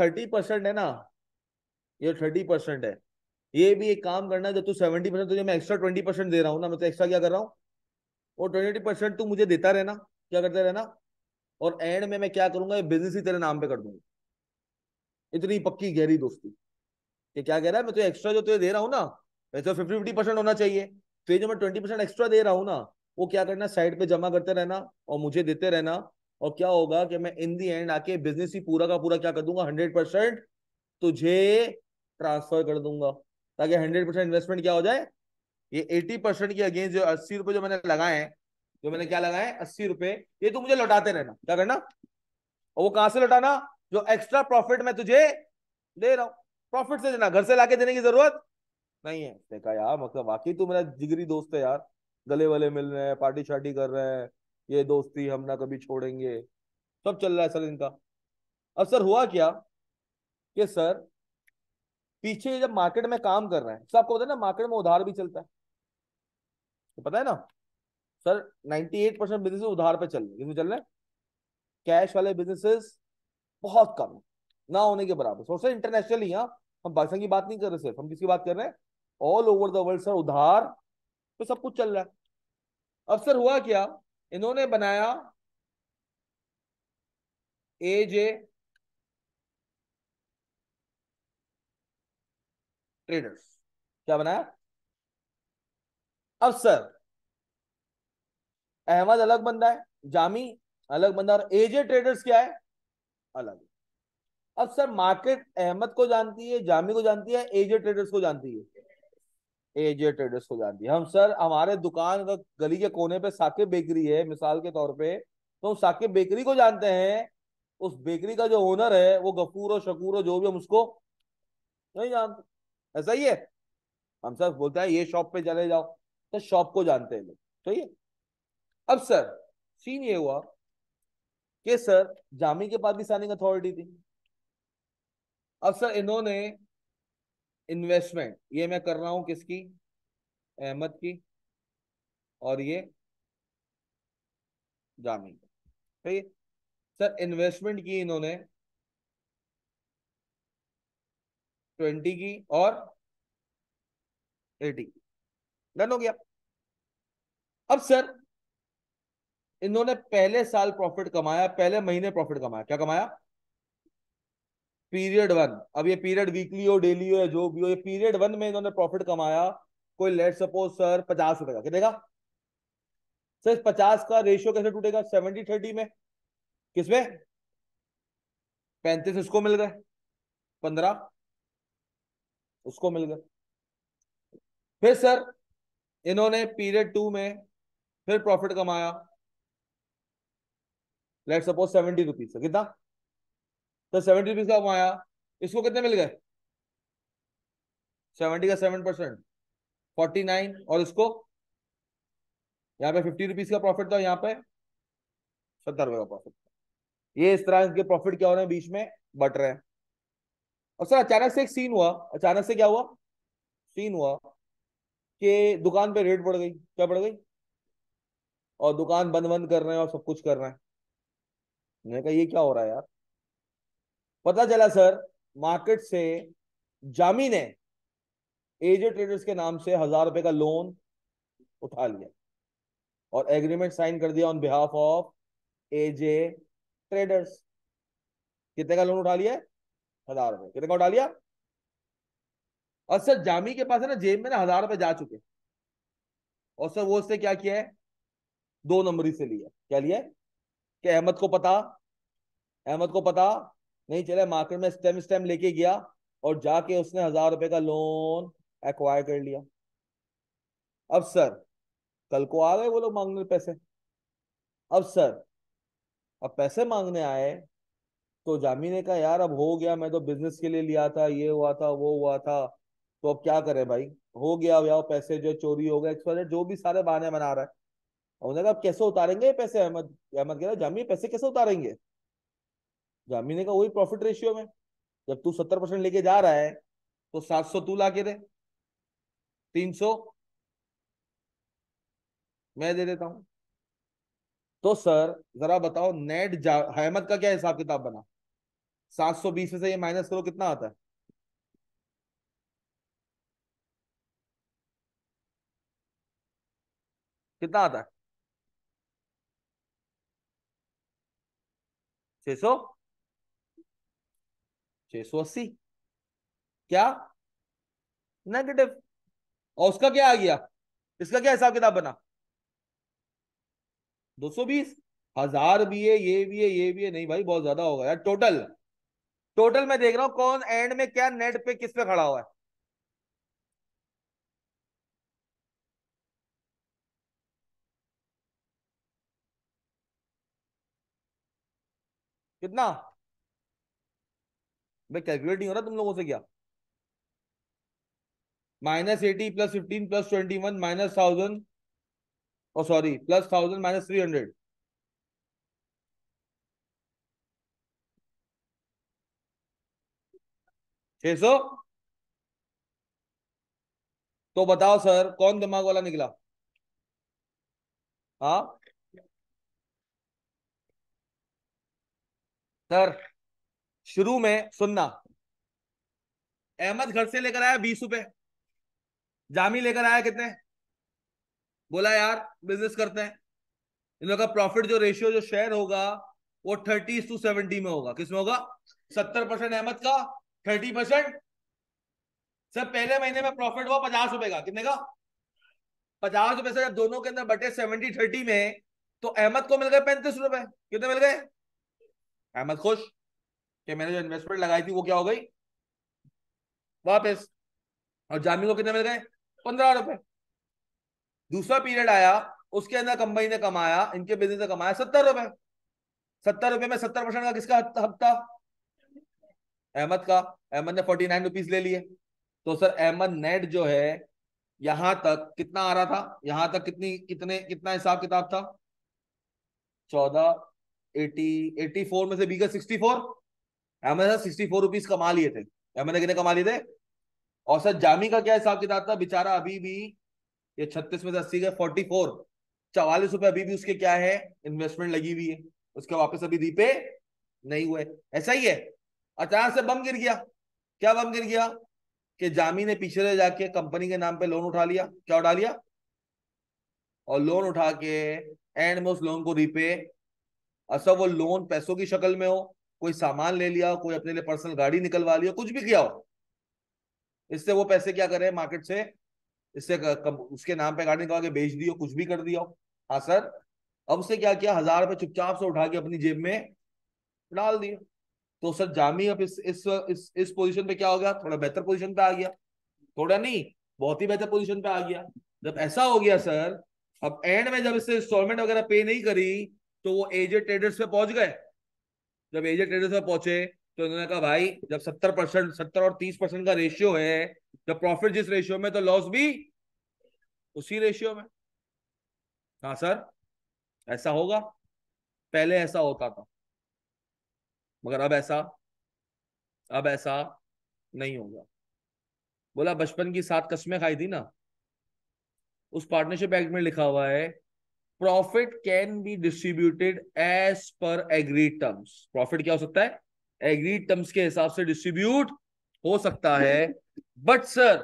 थर्टी परसेंट है ना ये थर्टी परसेंट है ये भी एक काम करना है जब तू सेवेंटी परसेंट तुझे मैं एक्स्ट्रा ट्वेंटी परसेंट दे रहा हूँ ना मैं तो एक्स्ट्रा क्या कर रहा हूँ और ट्वेंटी परसेंट तू मुझे देता रहना क्या करते रहना और एंड में मैं क्या करूंगा ये बिजनेस ही तेरे नाम पे कर दूंगा इतनी पक्की गहरी दोस्ती कि क्या कह रहा है मैं तो एक्स्ट्रा जो तुझे दे रहा हूँ ना वैसे फिफ्टी फिफ्टी परसेंट होना चाहिए तो ये जो मैं ट्वेंटी परसेंट एक्स्ट्रा दे रहा हूँ ना वो क्या करना साइड पे जमा करते रहना और मुझे देते रहना और क्या होगा कि मैं इन दी एंड आके बिजनेस ही पूरा का पूरा क्या कर दूंगा हंड्रेड परसेंट तुझे ट्रांसफर कर दूंगा ताकि हंड्रेड परसेंट इन्वेस्टमेंट क्या हो जाए ये एटी परसेंट के अगेंस्ट जो अस्सी रुपए जो मैंने लगाए हैं जो मैंने क्या लगाए अस्सी रुपए ये तू मुझे लौटाते रहना क्या करना और वो कहां से लौटाना जो एक्स्ट्रा प्रॉफिट मैं तुझे दे रहा हूँ प्रॉफिट से देना घर से लाके देने की जरूरत नहीं है देखा यार मतलब वाकई तू मेरा जिगरी दोस्त है यार गले वले मिल रहे हैं पार्टी शार्टी कर रहे हैं ये दोस्ती हम ना कभी छोड़ेंगे सब चल रहा है सर इनका अब सर हुआ क्या कि सर पीछे जब मार्केट में काम कर रहे हैं सबको पता है ना मार्केट में उधार भी चलता है तो पता है ना सर 98 परसेंट बिजनेस उधार पे चल रहे चल रहे कैश वाले बिजनेसेस बहुत कम ना होने के बराबर सर इंटरनेशनल ही हम पाकिस्तान की बात नहीं कर रहे सिर्फ हम किसकी बात कर रहे हैं all over the world sir उधार पे सब कुछ चल रहा है अब सर हुआ क्या इन्होंने बनाया ए जे ट्रेडर्स क्या बनाया अब सर अहमद अलग बंदा है जामी अलग बंदा और एजे ट्रेडर्स क्या है अलग अब सर मार्केट अहमद को जानती है जामी को जानती है एजे ट्रेडर्स को जानती है एजे ट्रेडर्स को जानती है हम सर हमारे दुकान अगर गली के कोने पे साके बेकरी है मिसाल के तौर पे तो हम साके बेकरी को जानते हैं उस बेकरी का जो ओनर है वो गफूर और शकूर और जो भी हम उसको नहीं जानते ऐसा ही है हम सर बोलते हैं ये शॉप पे चले जाओ तो शॉप को जानते हैं लोग सही तो है अब सर सीन ये हुआ कि सर जामी के पास पाकिस्तानी अथॉरिटी थी अब सर इन्होंने इन्वेस्टमेंट ये मैं कर रहा हूं किसकी अहमद की और ये जामी सही है तो सर इन्वेस्टमेंट की इन्होंने ट्वेंटी की और एटी की डन हो गया अब सर इन्होंने पहले साल प्रॉफिट कमाया पहले महीने प्रॉफिट कमाया क्या कमाया पीरियड वन अब ये पीरियड वीकली हो डेली हो या जो भी हो ये पीरियड वन में इन्होंने प्रॉफिट कमाया कोई लेट सपोज सर पचास रुपए का क्या देगा सर पचास का रेशियो कैसे टूटेगा सेवेंटी थर्टी में किसमें पैंतीस इसको मिल गए पंद्रह उसको मिल गए फिर सर इन्होंने पीरियड टू में फिर प्रॉफिट कमाया लेट सपोज सेवेंटी रुपीज का कितना तो सेवेंटी रुपीज का कमाया इसको कितने मिल गए सेवेंटी का सेवन परसेंट फोर्टी नाइन और इसको यहाँ पे फिफ्टी रुपीज का प्रॉफिट था यहाँ पे सत्तर रुपए का प्रॉफिट ये इस तरह के प्रॉफिट क्या हो रहे हैं बीच में बट रहे हैं और सर अचानक से एक सीन हुआ अचानक से क्या हुआ सीन हुआ कि दुकान पे रेट बढ़ गई क्या बढ़ गई और दुकान बंद बंद कर रहे हैं और सब कुछ कर रहे हैं मैंने कहा ये क्या हो रहा है यार पता चला सर मार्केट से जामी ने एजे ट्रेडर्स के नाम से हजार रुपए का लोन उठा लिया और एग्रीमेंट साइन कर दिया on behalf of AJ traders कितने का लोन उठा लिया हजार रुपए कितने का उठा लिया और सर जामी के पास है ना जेब में ना हजार रुपए जा चुके और सर वो उससे क्या किया है दो नंबरी से लिया क्या लिया कि अहमद को पता अहमद को पता नहीं चले मार्केट में स्टेम स्टेम लेके गया और जाके उसने हजार रुपए का लोन एक्वायर कर लिया अब सर कल को आ गए वो लोग मांगने पैसे अब सर अब पैसे मांगने आए तो जामी ने कहा यार अब हो गया मैं तो बिजनेस के लिए लिया था ये हुआ था वो हुआ था तो अब क्या करें भाई हो गया हो पैसे जो चोरी हो गए जो भी सारे बहाने बना रहा है उन्होंने कहा कैसे उतारेंगे पैसे अहमद अहमद कह रहा जामी पैसे कैसे उतारेंगे जामी ने कहा वही प्रॉफिट रेशियो में जब तू सत्तर परसेंट लेके जा रहा है तो सात सौ तू ला के दे तीन सौ मैं दे देता हूं तो सर जरा बताओ नेट अहमद का क्या हिसाब किताब बना सात सौ बीस में से ये माइनस करो कितना आता है कितना आता है छ सौ छ सौ अस्सी क्या नेगेटिव और उसका क्या आ गया इसका क्या हिसाब किताब बना दो सौ बीस हजार भी है ये भी है ये भी है नहीं भाई बहुत ज्यादा होगा यार टोटल टोटल मैं देख रहा हूं कौन एंड में क्या नेट पे किस पे खड़ा हुआ है कितना भाई कैलकुलेट नहीं हो रहा तुम लोगों से क्या minus eighty plus fifteen plus twenty one minus thousand और sorry plus thousand minus three hundred छह सौ तो बताओ सर कौन दिमाग वाला निकला हाँ सर शुरू में सुनना अहमद घर से लेकर आया बीस रुपए जामी लेकर आया कितने बोला यार बिजनेस करते हैं इन लोग का प्रॉफिट जो रेशियो जो शेयर होगा वो थर्टी टू सेवेंटी में होगा किसमें होगा सत्तर परसेंट अहमद का थर्टी परसेंट सर पहले महीने में प्रॉफिट हुआ पचास रुपए का कितने का पचास रुपए से जब दोनों के अंदर बटे सेवेंटी थर्टी में तो अहमद को मिल गए पैंतीस रुपए कितने मिल गए अहमद खुश कि मैंने जो इन्वेस्टमेंट लगाई थी वो क्या हो गई वापस और जामी को कितने मिल गए पंद्रह रुपए दूसरा पीरियड आया उसके अंदर कंपनी ने कमाया इनके बिजनेस ने कमाया सत्तर रुपए सत्तर रुपए में सत्तर परसेंट का किसका हक था अहमद का अहमद ने फोर्टी नाइन रुपीज ले लिए तो सर अहमद नेट जो है यहां तक कितना आ रहा था यहां तक कितनी कितने कितना हिसाब किताब था चौदह 84 में से बी का सिक्सटी फोर मैंने सिक्सटी फोर रुपीज कमा लिए थे मैंने कितने कमा लिए थे और सर जामी का क्या हिसाब किताब था बेचारा अभी भी ये छत्तीस में से अस्सी का फोर्टी फोर चवालीस रुपए अभी भी उसके क्या है इन्वेस्टमेंट लगी हुई है उसके वापस अभी दीपे नहीं हुए ऐसा ही है अचानक से बम गिर गया क्या बम गिर गया कि जामी ने पीछे रह जाके कंपनी के नाम पे लोन उठा लिया क्या उठा लिया और लोन उठा के एंड में उस लोन को रीपे असर वो लोन पैसों की शक्ल में हो कोई सामान ले लिया हो कोई अपने लिए पर्सनल गाड़ी निकलवा लिया कुछ भी किया हो इससे वो पैसे क्या करे मार्केट से इससे कम, उसके नाम पे गाड़ी निकलवा के बेच दियो कुछ भी कर दिया हो हाँ सर अब उसे क्या किया हजार रुपये चुपचाप से उठा के अपनी जेब में डाल दिया तो सर जामी अब इस इस इस, इस पोजीशन पे क्या हो गया थोड़ा बेहतर पोजीशन पे आ गया थोड़ा नहीं बहुत ही बेहतर पोजीशन पे आ गया जब ऐसा हो गया सर अब एंड में जब इससे इंस्टॉलमेंट वगैरह पे नहीं करी तो वो एजे ट्रेडर्स पे पहुंच गए जब एजे ट्रेडर्स पे पहुंचे तो इन्होंने कहा भाई जब सत्तर परसेंट सत्तर और तीस परसेंट का रेशियो है जब प्रॉफिट जिस रेशियो में तो लॉस भी उसी रेशियो में हाँ सर ऐसा होगा पहले ऐसा होता था मगर अब ऐसा अब ऐसा नहीं होगा बोला बचपन की सात कस्में खाई थी ना उस पार्टनरशिप एक्ट में लिखा हुआ है profit can be distributed as per agree terms profit क्या हो सकता है एग्री टर्म्स के हिसाब से डिस्ट्रीब्यूट हो सकता है but sir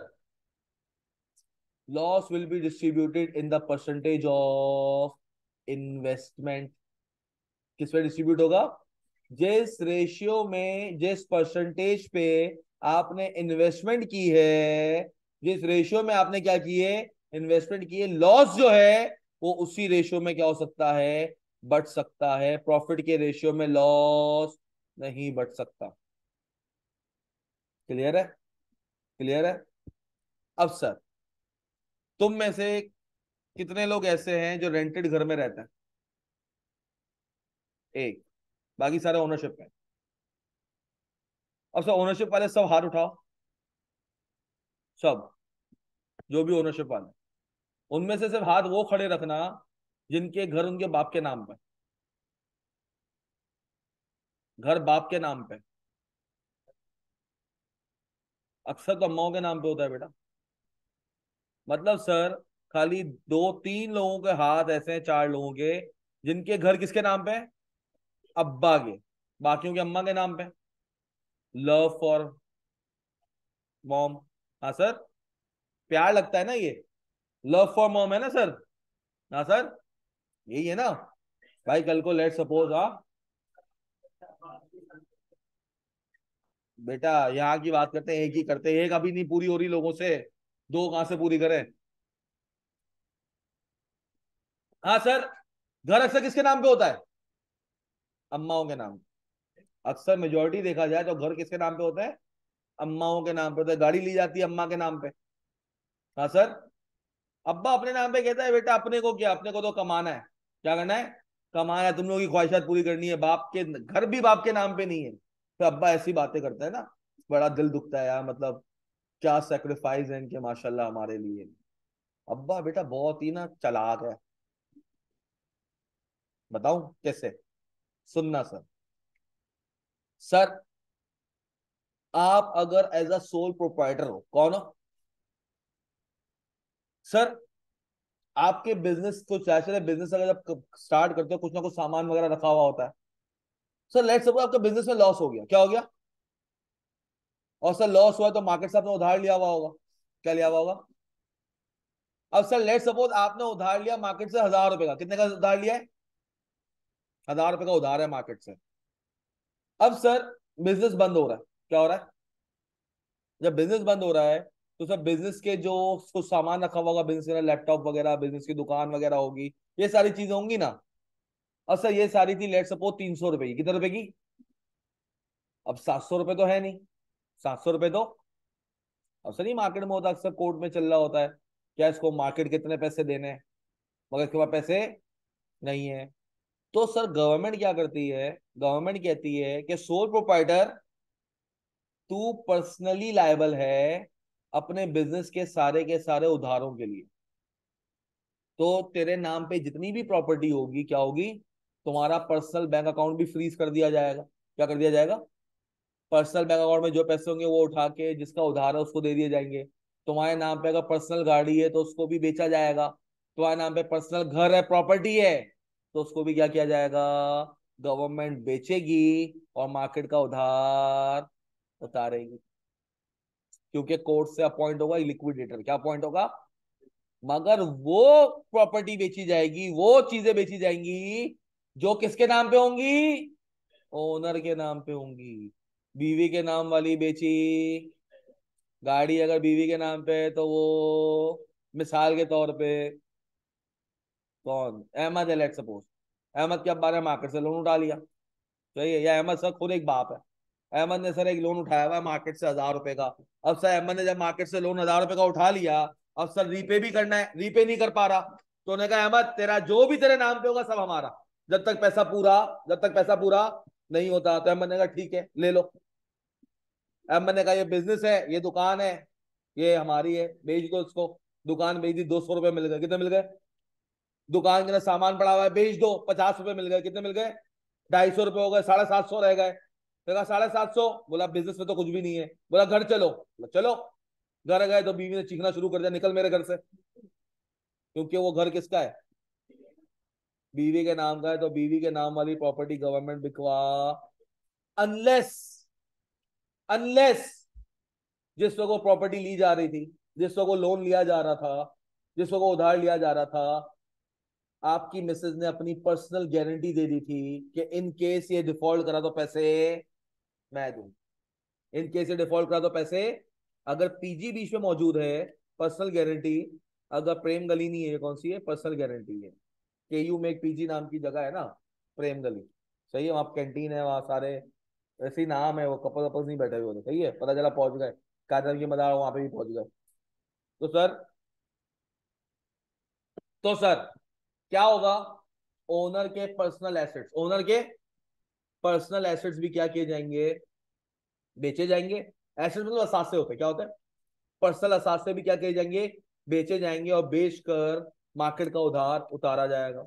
loss will be distributed in the percentage of investment किस पे डिस्ट्रीब्यूट होगा जिस रेशियो में जिस परसेंटेज पे आपने इन्वेस्टमेंट की है जिस रेशियो में आपने क्या की है इन्वेस्टमेंट की है लॉस जो है वो उसी रेशियो में क्या हो सकता है बढ़ सकता है प्रॉफिट के रेशियो में लॉस नहीं बढ़ सकता क्लियर है क्लियर है अब सर तुम में से कितने लोग ऐसे हैं जो रेंटेड घर में रहते हैं एक बाकी सारे ओनरशिप में अब सर ओनरशिप वाले सब हाथ उठाओ सब जो भी ओनरशिप वाले उनमें से सिर्फ हाथ वो खड़े रखना जिनके घर उनके बाप के नाम पे घर बाप के नाम पे अक्सर तो अम्माओं के नाम पे होता है बेटा मतलब सर खाली दो तीन लोगों के हाथ ऐसे हैं चार लोगों के जिनके घर किसके नाम पे अब्बा के बाकियों के अम्मा के नाम पे लव फॉर मॉम हाँ सर प्यार लगता है ना ये लव फॉर मॉम है ना सर ना सर यही है ना भाई कल को लेट सपोज आ बेटा यहाँ की बात करते हैं एक ही करते हैं एक अभी नहीं पूरी हो रही लोगों से दो कहां से पूरी करें हाँ सर घर अक्सर किसके नाम पे होता है अम्माओं के नाम अक्सर मेजोरिटी देखा जाए तो घर किसके नाम पे होता है अम्माओं के नाम पे होता है गाड़ी ली जाती है अम्मा के नाम पे हाँ सर अब्बा अपने नाम पे कहता है बेटा अपने को क्या अपने को तो कमाना है क्या करना है कमाना है तुम लोगों की ख्वाहिशात पूरी करनी है बाप के घर भी बाप के नाम पे नहीं है तो अब्बा ऐसी बातें करता है ना बड़ा दिल दुखता है यार मतलब क्या सेक्रीफाइस है इनके माशाल्लाह हमारे लिए अब्बा बेटा बहुत ही ना चलाक है बताऊ कैसे सुनना सर सर आप अगर एज अ सोल प्रोप्राइटर हो कौन हो सर आपके बिजनेस को चाहे बिजनेस अगर आप स्टार्ट करते हो कुछ ना कुछ सामान वगैरह रखा हुआ होता है सर लेट सपोज आपका बिजनेस में लॉस हो गया क्या हो गया और सर लॉस हुआ तो मार्केट से आपने उधार लिया हुआ होगा क्या लिया हुआ होगा अब सर लेट सपोज आपने उधार लिया मार्केट से हजार रुपए का कितने का उधार लिया है हजार रुपए का उधार है मार्केट से अब सर बिजनेस बंद हो रहा है क्या हो रहा है जब बिजनेस बंद हो रहा है तो सर बिजनेस के जो कुछ सामान रखा हुआ होगा बिजनेस लैपटॉप वगैरह बिजनेस की दुकान वगैरह होगी ये सारी चीजें होंगी ना अब सर ये सारी थी लेट सपोज तीन सौ रुपए की कितने रुपए की अब सात सौ रुपए तो है नहीं सात सौ रुपए तो अब सर ये मार्केट में होता अक्सर कोर्ट में चल रहा होता है क्या इसको मार्केट कितने पैसे देने हैं मगर इसके पास पैसे नहीं है तो सर गवर्नमेंट क्या करती है गवर्नमेंट कहती है कि सोल प्रोपाइटर तू पर्सनली लाइबल है अपने बिजनेस के सारे के सारे उधारों के लिए तो तेरे नाम पे जितनी भी प्रॉपर्टी होगी क्या होगी तुम्हारा पर्सनल बैंक अकाउंट भी फ्रीज कर दिया जाएगा क्या कर दिया जाएगा पर्सनल बैंक अकाउंट में जो पैसे होंगे वो उठा के जिसका उधार है उसको दे दिए जाएंगे तुम्हारे नाम पे अगर पर्सनल गाड़ी है तो उसको भी बेचा जाएगा तुम्हारे नाम पे पर्सनल घर है प्रॉपर्टी है तो उसको भी क्या किया जाएगा गवर्नमेंट बेचेगी और मार्केट का उधार उतारेगी क्योंकि कोर्ट से अपॉइंट होगा लिक्विडेटर क्या अपॉइंट होगा मगर वो प्रॉपर्टी बेची जाएगी वो चीजें बेची जाएंगी जो किसके नाम पे होंगी ओनर के नाम पे होंगी बीवी के नाम वाली बेची गाड़ी अगर बीवी के नाम पे तो वो मिसाल के तौर पे कौन अहमद है लेट सपोज अहमद के अब बारे मार्केट से लोन उठा लिया सही है या अहमद सर खुद एक बाप है अहमद ने सर एक लोन उठाया हुआ मार्केट से हजार रुपए का अब सर अहमद ने जब मार्केट से लोन हजार रुपए का उठा लिया अब सर रीपे भी करना है रीपे नहीं कर पा रहा तो उन्होंने कहा अहमद तेरा जो भी तेरे नाम पे होगा सब हमारा जब तक पैसा पूरा जब तक पैसा पूरा नहीं होता तो अहमद ने कहा ठीक है ले लो अहमद ने कहा ये बिजनेस है ये दुकान है ये हमारी है बेच दो इसको दुकान बेच दी दो सौ रुपये मिल गए कितने मिल गए दुकान के ना सामान पड़ा हुआ है बेच दो पचास रुपए मिल गए कितने मिल गए ढाई सौ रुपये हो गए साढ़े सात सौ रह गए कहा साढ़े सात सौ बोला बिजनेस में तो कुछ भी नहीं है बोला घर चलो बोला चलो घर गए तो बीवी ने चीखना शुरू कर दिया निकल मेरे घर से क्योंकि वो घर किसका है बीवी के नाम का है तो बीवी के नाम वाली प्रॉपर्टी गवर्नमेंट बिकवा अनलेस अनलेस जिस वक्त वो प्रॉपर्टी ली जा रही थी जिस वक्त वो लोन लिया जा रहा था जिस वक्त वो उधार लिया जा रहा था आपकी मिसेज ने अपनी पर्सनल गारंटी दे दी थी कि इन केस ये डिफॉल्ट करा तो पैसे मैं दू इन केस ये डिफॉल्ट करा दो पैसे अगर पीजी बीच में मौजूद है पर्सनल गारंटी अगर प्रेम गली नहीं है कौन सी है पर्सनल गारंटी है के यू में एक पीजी नाम की जगह है ना प्रेम गली सही है वहाँ कैंटीन है वहाँ सारे वैसे ही नाम है वो कपल कपल्स नहीं बैठे हुए सही है पता चला पहुंच गए कार्यक्रम के मदार वहां पे भी पहुंच गए तो सर तो सर क्या होगा ओनर के पर्सनल एसेट्स ओनर के पर्सनल एसेट्स भी क्या किए जाएंगे बेचे जाएंगे एसेट्स मतलब असासे होते हैं क्या होते हैं पर्सनल असासे भी क्या किए जाएंगे बेचे जाएंगे और बेच कर मार्केट का उधार उतारा जाएगा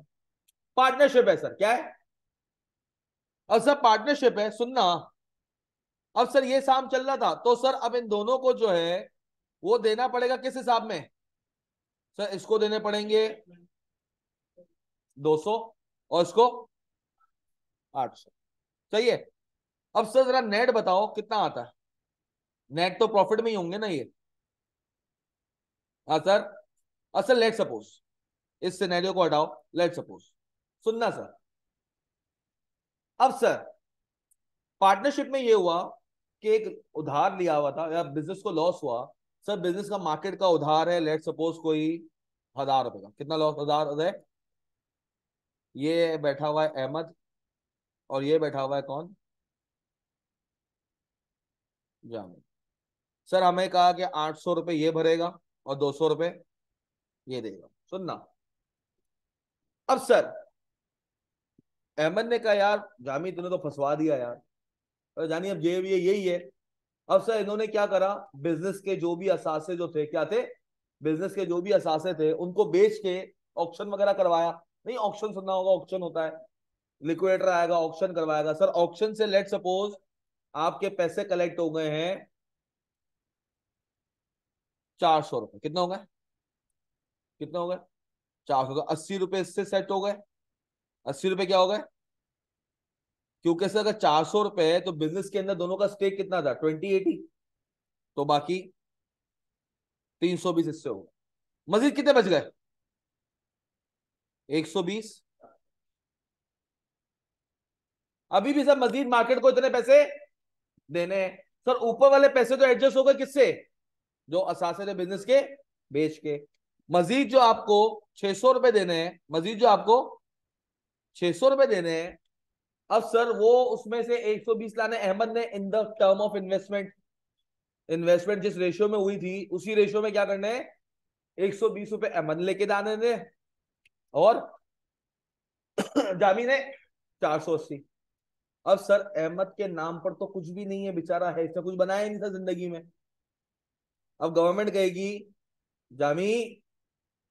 पार्टनरशिप है सर क्या है अब सर पार्टनरशिप है सुनना अब सर ये शाम चल रहा था तो सर अब इन दोनों को जो है वो देना पड़ेगा किस हिसाब में सर इसको देने पड़ेंगे 200 और इसको 800 सही है अब सर जरा नेट बताओ कितना आता है नेट तो प्रॉफिट में ही होंगे ना ये हाँ सर असल लेट सपोज इस सिनेरियो को हटाओ लेट सपोज सुनना सर अब सर पार्टनरशिप में ये हुआ कि एक उधार लिया हुआ था या बिजनेस को लॉस हुआ सर बिजनेस का मार्केट का उधार है लेट सपोज कोई हजार रुपए का कितना लॉस हजार ये बैठा हुआ है अहमद और ये बैठा हुआ है कौन जामिन सर हमें कहा कि आठ सौ रुपये ये भरेगा और दो सौ रुपये ये देगा सुनना अब सर अहमद ने कहा यार जामी तूने तो फंसवा दिया यार और जानी अब भी है यही है अब सर इन्होंने क्या करा बिजनेस के जो भी असासे जो थे क्या थे बिजनेस के जो भी असासे थे उनको बेच के ऑप्शन वगैरह करवाया नहीं ऑप्शन सुनना होगा ऑप्शन होता है लिक्विडेटर आएगा ऑप्शन करवाएगा सर ऑप्शन से लेट सपोज आपके पैसे कलेक्ट हो गए हैं चार सौ रुपए कितना हो गए कितना हो गए चार सौ अस्सी रुपए इससे सेट हो गए अस्सी रुपए क्या हो गए क्योंकि सर अगर चार सौ रुपए है तो बिजनेस के अंदर दोनों का स्टेक कितना था ट्वेंटी एटी तो बाकी तीन सौ बीस इससे होगा मजीद कितने बच गए एक सौ बीस अभी भी सर मजीद मार्केट को इतने पैसे देने सर ऊपर वाले पैसे तो एडजस्ट हो गए किससे जो असासे थे बिजनेस के बेच के मजीद जो आपको छह सौ रुपए देने हैं मजीद जो आपको छह सौ रुपए देने हैं अब सर वो उसमें से एक सौ बीस लाने अहमद ने in the term of investment investment जिस रेशियो में हुई थी उसी रेशियो में क्या करने है एक सौ बीस रुपए अहमद लेके दाने और जामी ने चार सौ अस्सी अब सर अहमद के नाम पर तो कुछ भी नहीं है बेचारा है इसने कुछ बनाया नहीं था जिंदगी में अब गवर्नमेंट कहेगी जामी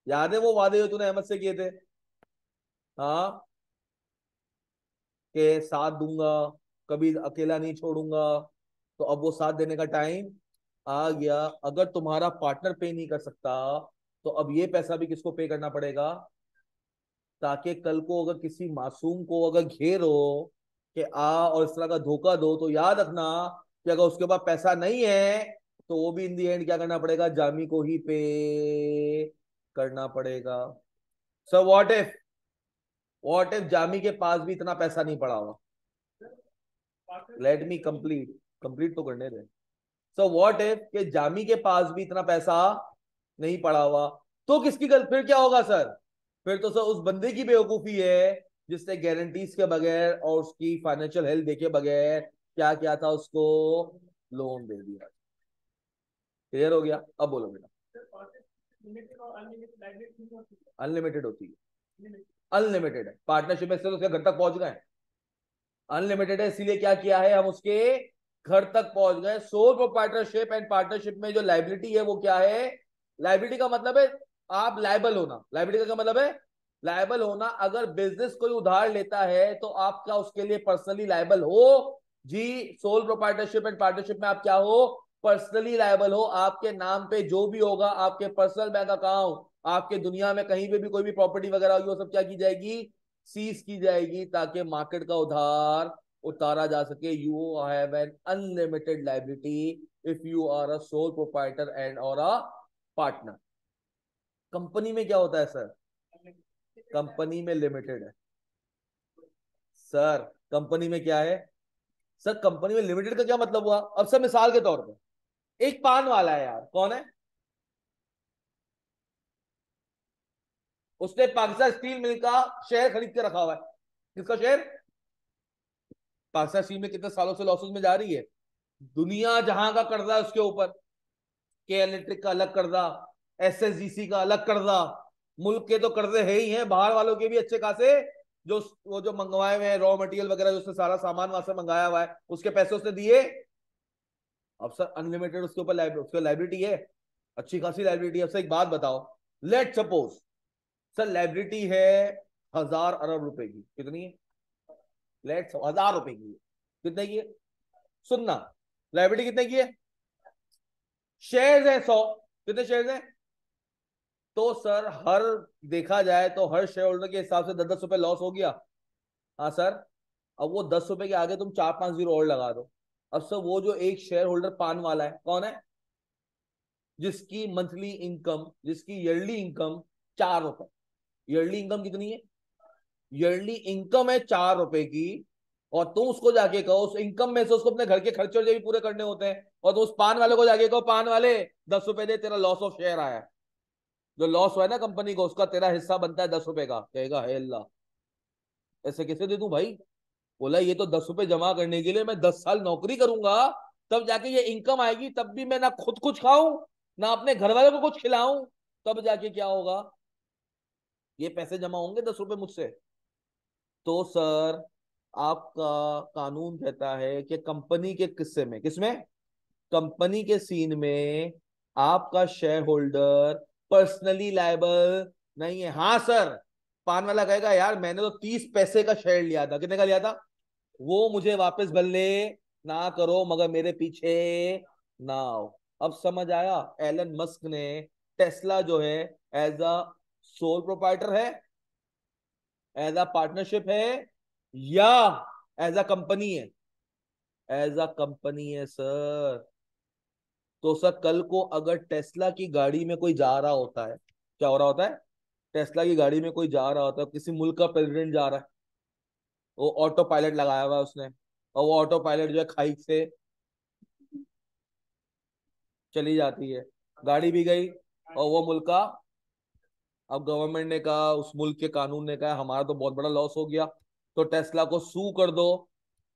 याद है वो वादे जो तूने अहमद से किए थे हाँ के साथ दूंगा कभी अकेला नहीं छोड़ूंगा तो अब वो साथ देने का टाइम आ गया अगर तुम्हारा पार्टनर पे नहीं कर सकता तो अब ये पैसा भी किसको पे करना पड़ेगा ताकि कल को अगर किसी मासूम को अगर घेरो कि आ और इस तरह का धोखा दो तो याद रखना कि अगर उसके पास पैसा नहीं है तो वो भी इन दी एंड क्या करना पड़ेगा जामी को ही पे करना पड़ेगा sir what if what if जामी के पास भी इतना पैसा नहीं पड़ा हुआ लेट मी कंप्लीट कंप्लीट तो करने दे सो व्हाट इफ के जामी के पास भी इतना पैसा नहीं पड़ा हुआ तो किसकी गलती फिर क्या होगा सर फिर तो सर उस बंदे की बेवकूफी है जिसने गारंटीज के बगैर और उसकी फाइनेंशियल हेल्थ देखे बगैर क्या क्या था उसको लोन दे दिया क्लियर हो गया अब बोलो बेटा अनलिमिटेड होती है अनलिमिटेड है पार्टनरशिप में तो उसके घर तक पहुंच गए अनलिमिटेड है इसीलिए क्या किया है हम उसके घर तक पहुंच गए सोल प्रोपार्टनरशिप एंड पार्टनरशिप में जो लाइबिलिटी है वो क्या है लाइबिलिटी का मतलब है आप लाइबल होना लाइबिलिटी का मतलब है लाइबल होना अगर बिजनेस कोई उधार लेता है तो आपका उसके लिए पर्सनली लाइबल हो जी सोल प्रोपार्टनरशिप एंड पार्टनरशिप में आप क्या हो पर्सनली लाइबल हो आपके नाम पे जो भी होगा आपके पर्सनल बैंक अकाउंट आपके दुनिया में कहीं पे भी कोई भी प्रॉपर्टी वगैरह होगी वो सब क्या की जाएगी सीज की जाएगी ताकि मार्केट का उधार उतारा जा सके you have an unlimited liability if you are a sole proprietor and और अ पार्टनर कंपनी में क्या होता है सर कंपनी में लिमिटेड है सर कंपनी में क्या है सर कंपनी में लिमिटेड का क्या मतलब हुआ अब सर मिसाल के तौर पर एक पान वाला है यार कौन है उसने पाकिस्तान स्टील मिल का शेयर खरीद के रखा हुआ है किसका शेयर पाकिस्तान स्टील में कितने सालों से लॉसेस में जा रही है दुनिया जहां का कर्जा है उसके ऊपर के इलेक्ट्रिक का अलग कर्जा एस का अलग कर्जा मुल्क के तो कर्जे है ही हैं बाहर वालों के भी अच्छे खासे जो वो जो मंगवाए हुए हैं रॉ मटेरियल वगैरह जो उसने सारा सामान वहां से मंगाया हुआ है उसके पैसे उसने दिए अब सर अनलिमिटेड उसके ऊपर उसके लाइब्रेटी है अच्छी खासी लाइब्रेटी है सर एक बात बताओ लेट सपोज सर लाइब्रेटी है हजार अरब रुपए की कितनी है लेट हजार रुपए की कितने की है सुनना लाइब्रेटी कितने की है शेयर है सौ कितने शेयर है तो सर हर देखा जाए तो हर शेयर होल्डर के हिसाब से दस दस रुपए लॉस हो गया हाँ सर अब वो दस रुपए के आगे तुम चार पांच जीरो और लगा दो अब सर वो जो एक शेयर होल्डर पान वाला है कौन है जिसकी मंथली इनकम जिसकी ईयरली इनकम चार रुपए ईयरली इनकम कितनी है ईयरली इनकम है चार रुपए की और तुम उसको जाके कहो उस इनकम में से उसको अपने घर के खर्चे भी पूरे करने होते हैं और तुम उस पान वाले को जाके कहो पान वाले दस रुपए दे तेरा लॉस ऑफ शेयर आया जो लॉस हुआ है ना कंपनी को उसका तेरा हिस्सा बनता है दस रुपए का कहेगा है अल्लाह ऐसे कैसे दे दू भाई बोला ये तो दस रुपए जमा करने के लिए मैं दस साल नौकरी करूंगा तब जाके ये इनकम आएगी तब भी मैं ना खुद कुछ खाऊं ना अपने घर वालों को कुछ खिलाऊं तब जाके क्या होगा ये पैसे जमा होंगे दस रुपए मुझसे तो सर आपका कानून कहता है कि कंपनी के किस्से में किसमें कंपनी के सीन में आपका शेयर होल्डर पर्सनली लाइबल नहीं है हाँ सर पान वाला कहेगा यार मैंने तो तीस पैसे का शेयर लिया था कितने का लिया था वो मुझे वापस बल्ले ना करो मगर मेरे पीछे ना आओ अब समझ आया एलन मस्क ने टेस्ला जो है एज अ सोल प्रोपाइटर है एज अ पार्टनरशिप है या एज अ कंपनी है एज अ कंपनी है सर तो सर कल को अगर टेस्ला की गाड़ी में कोई जा रहा होता है क्या हो रहा होता है टेस्ला की गाड़ी में कोई जा रहा होता है किसी मुल्क का प्रेसिडेंट जा रहा है वो ऑटो पायलट लगाया हुआ है उसने और वो ऑटो पायलट जो है खाई से चली जाती है गाड़ी भी गई और वो मुल्क का अब गवर्नमेंट ने कहा उस मुल्क के कानून ने कहा हमारा तो बहुत बड़ा लॉस हो गया तो टेस्ला को सू कर दो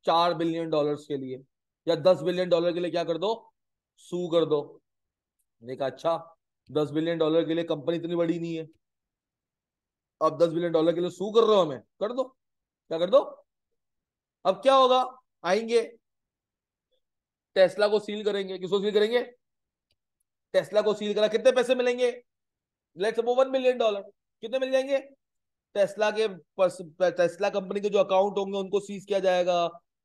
चार बिलियन डॉलर्स के लिए या दस बिलियन डॉलर के लिए क्या कर दो सू कर दो ने कहा अच्छा दस बिलियन डॉलर के लिए कंपनी इतनी बड़ी नहीं है अब दस बिलियन डॉलर के लिए सू कर रहे हो हमें कर दो क्या कर दो अब क्या होगा आएंगे टेस्ला को सील करेंगे किसको सील करेंगे टेस्ला को सील करा कितने पैसे मिलेंगे let's suppose one million dollar कितने मिल जाएंगे टेस्ला के टेस्ला कंपनी के जो अकाउंट होंगे उनको सीज किया जाएगा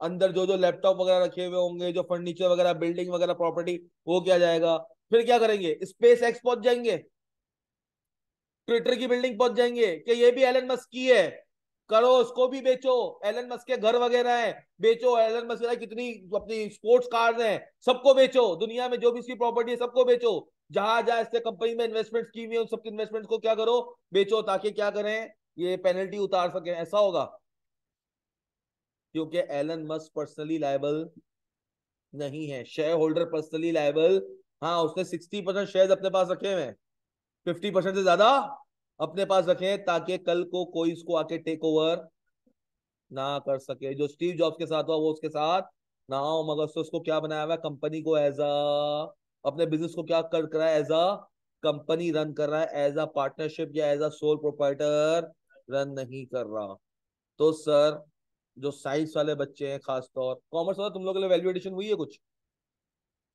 अंदर जो जो लैपटॉप वगैरह रखे हुए होंगे जो फर्नीचर वगैरह बिल्डिंग वगैरह प्रॉपर्टी वो क्या जाएगा फिर क्या करेंगे स्पेस एक्स पहुंच जाएंगे ट्विटर की बिल्डिंग पहुंच जाएंगे कि ये भी एलन मस्क की है करो उसको भी बेचो एलन मस्क के घर वगैरह है बेचो एलन मस्क कितनी अपनी स्पोर्ट्स कार है सबको बेचो दुनिया में जो भी इसकी प्रॉपर्टी है सबको बेचो जहां जहां इससे कंपनी में इन्वेस्टमेंट की हुई है उन सबके इन्वेस्टमेंट को क्या करो बेचो ताकि क्या करें ये पेनल्टी उतार सके ऐसा होगा क्योंकि एलन मस्क पर्सनली लायबल नहीं है शेयर होल्डर पर्सनली लायबल हाँ उसने सिक्सटी परसेंट शेयर अपने पास रखे हुए फिफ्टी परसेंट से ज्यादा अपने पास रखे ताकि कल को कोई इसको आके टेक ओवर ना कर सके जो स्टीव जॉब्स के साथ हुआ वो उसके साथ ना हो मगर तो उसको क्या बनाया हुआ कंपनी को एज अ अपने बिजनेस को क्या कर रहा है एज अ कंपनी रन कर रहा है एज अ पार्टनरशिप या as a sole proprietor run नहीं कर रहा तो सर जो साइंस वाले बच्चे हैं खासतौर कॉमर्स वाला तुम लोग के लिए वैल्यू एडिशन हुई है कुछ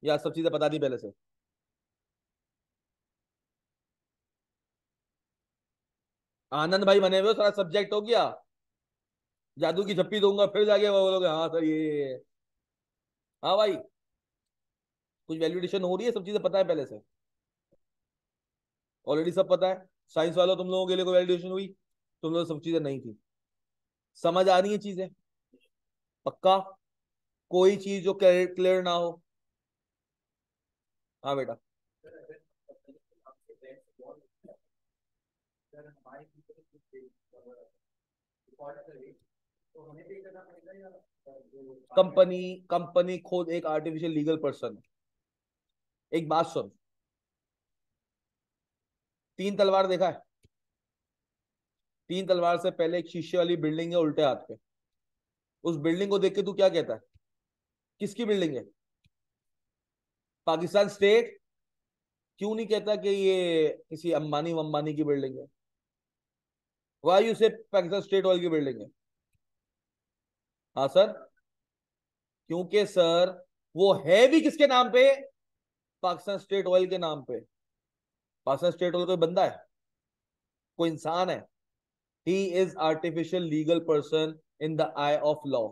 या सब चीजें पता नहीं पहले से आनंद भाई बने हुए सारा सब्जेक्ट हो गया जादू की झप्पी दूंगा फिर जाके वो बोलोगे हाँ सर ये हाँ भाई कुछ वैल्यूडेशन हो रही है सब चीजें पता है पहले से ऑलरेडी सब पता है साइंस वालों तुम लोगों के लिए कोई वैल्यूडेशन हुई तुम लोग सब चीजें नहीं थी समझ आ रही है चीजें पक्का कोई चीज जो क्लियर ना हो हाँ बेटा कंपनी कंपनी खुद एक आर्टिफिशियल लीगल पर्सन एक बात सुन तीन तलवार देखा है तीन तलवार से पहले एक शीशे वाली बिल्डिंग है उल्टे हाथ पे उस बिल्डिंग को देख के तू क्या कहता है किसकी बिल्डिंग है पाकिस्तान स्टेट क्यों नहीं कहता कि ये किसी अंबानी वंबानी की बिल्डिंग है वाई यू से पाकिस्तान स्टेट ऑयल की बिल्डिंग है हाँ सर क्योंकि सर वो है भी किसके नाम पे पाकिस्तान स्टेट ऑयल के नाम पे पाकिस्तान स्टेट ऑयल कोई बंदा है कोई इंसान है he is artificial legal person in the eye of law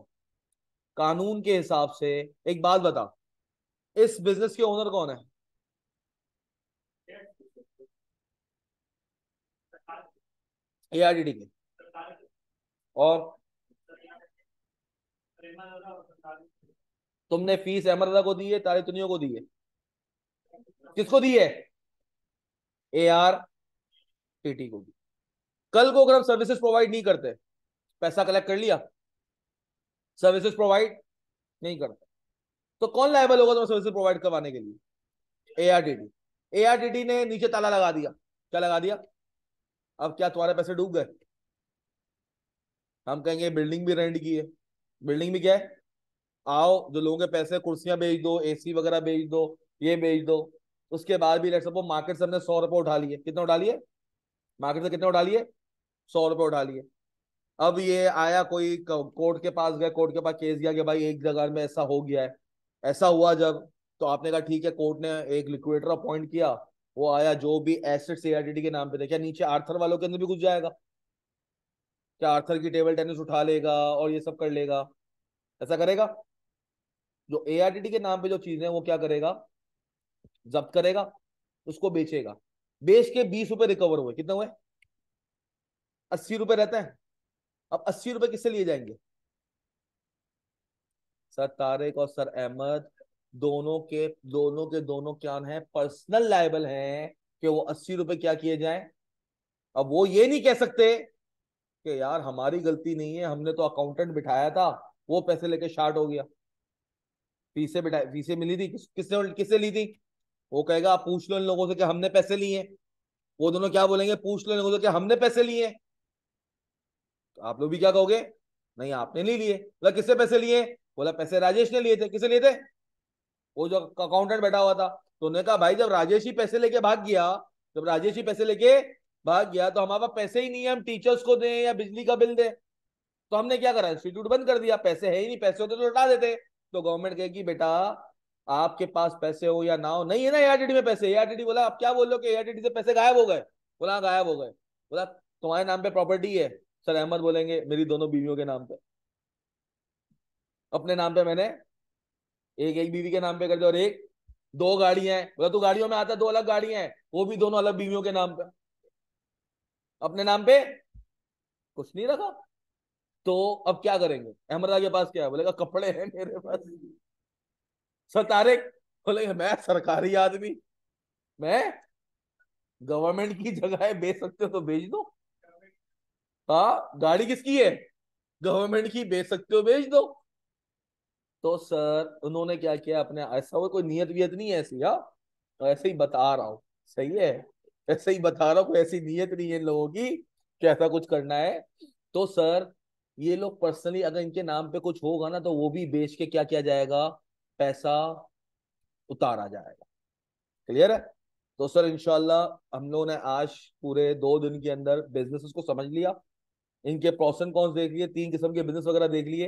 कानून के हिसाब से एक बात बता इस बिजनेस के ओनर कौन है ए आर के और तुमने फीस अहमदा को दी है तारे तुनियों को दी है किसको दी है ए आर टी टी को दी कल को अगर हम सर्विसेज प्रोवाइड नहीं करते पैसा कलेक्ट कर लिया सर्विसेज प्रोवाइड नहीं करते तो कौन लाइबल होगा तुम्हें सर्विसेज प्रोवाइड करवाने के लिए टी डी ने नीचे ताला लगा दिया क्या लगा दिया अब क्या तुम्हारे पैसे डूब गए हम कहेंगे बिल्डिंग भी रेंट की है बिल्डिंग भी क्या है आओ जो लोगों के पैसे कुर्सियां बेच दो एसी वगैरह बेच दो ये बेच दो उसके बाद भी लेट सपोज मार्केट से हमने सौ रुपये उठा लिए कितना उठा लिए मार्केट से कितना उठा लिए सौ रुपये उठा लिए अब ये आया कोई कोर्ट के पास गया कोर्ट के पास केस गया कि भाई एक जगह में ऐसा हो गया है ऐसा हुआ जब तो आपने कहा ठीक है कोर्ट ने एक लिक्विडेटर अपॉइंट किया वो आया जो भी एसेट सीआरटीटी के नाम पे देखा नीचे आर्थर वालों के अंदर भी कुछ जाएगा क्या आर्थर की टेबल टेनिस उठा लेगा और ये सब कर लेगा ऐसा करेगा जो ए के नाम पे जो चीजें वो क्या करेगा जब्त करेगा उसको बेचेगा बेच के बीस रुपए रिकवर हुए कितने हुए अस्सी रुपए रहते हैं अब अस्सी रुपए किससे लिए जाएंगे सर तारिक और सर अहमद दोनों के दोनों के दोनों क्या हैं पर्सनल लाइबल हैं कि वो अस्सी रुपए क्या किए जाएं अब वो ये नहीं कह सकते कि यार हमारी गलती नहीं है हमने तो अकाउंटेंट बिठाया था वो पैसे लेके शार्ट हो गया फीसें बिठा फीसें मिली थी किसने किससे ली थी वो कहेगा आप पूछ लो इन लोगों से कि हमने पैसे लिए वो दोनों क्या बोलेंगे पूछ लो इन लोगों से कि हमने पैसे लिए आप लोग भी क्या कहोगे नहीं आपने नहीं लिए बोला किससे पैसे लिए बोला पैसे राजेश ने लिए थे किसे लिए थे वो जो अकाउंटेंट बैठा हुआ था तो उन्होंने कहा भाई जब राजेश ही पैसे लेके भाग गया जब राजेश ही पैसे लेके भाग गया तो हमारे पास पैसे ही नहीं है हम टीचर्स को दें या बिजली का बिल दें तो हमने क्या करा इंस्टीट्यूट बंद कर दिया पैसे है ही नहीं पैसे होते तो लौटा देते तो गवर्नमेंट की बेटा आपके पास पैसे हो या ना हो नहीं है ना एआरटीडी में पैसे एआरटीडी बोला आप क्या बोल रहे हो कि एआरटीडी से पैसे गायब हो गए बोला हाँ, गायब हो गए बोला तुम्हारे नाम पे प्रॉपर्टी है सर अहमद बोलेंगे मेरी दोनों बीवियों के नाम पे अपने नाम पे मैंने एक एक बीवी के नाम पे कर दिया और एक दो गाड़ियां हैं बोला तू गाड़ियों में आता है दो अलग गाड़ियां हैं वो भी दोनों अलग बीवियों के नाम पे अपने नाम पे कुछ नहीं रखा तो अब क्या करेंगे अहमदा के पास क्या है बोलेगा कपड़े हैं मेरे पास सर तारिक बोलेगा मैं सरकारी आदमी मैं गवर्नमेंट की जगह बेच सकते हो तो भेज दो हाँ गाड़ी किसकी है गवर्नमेंट की बेच सकते हो बेच दो तो सर उन्होंने क्या किया अपने ऐसा कोई नियत वियत नहीं है ऐसी हाँ? तो ऐसे ही बता रहा हूँ सही है ऐसे ही बता रहा हूँ कोई ऐसी नियत नहीं है लोगों की कैसा कुछ करना है तो सर ये लोग पर्सनली अगर इनके नाम पे कुछ होगा ना तो वो भी बेच के क्या किया जाएगा पैसा उतारा जाएगा क्लियर है तो सर इनशाला हम लोगों ने आज पूरे दो दिन के अंदर बिजनेस को समझ लिया इनके प्रोसन कॉन्स देख लिए तीन किस्म के बिजनेस वगैरह देख लिए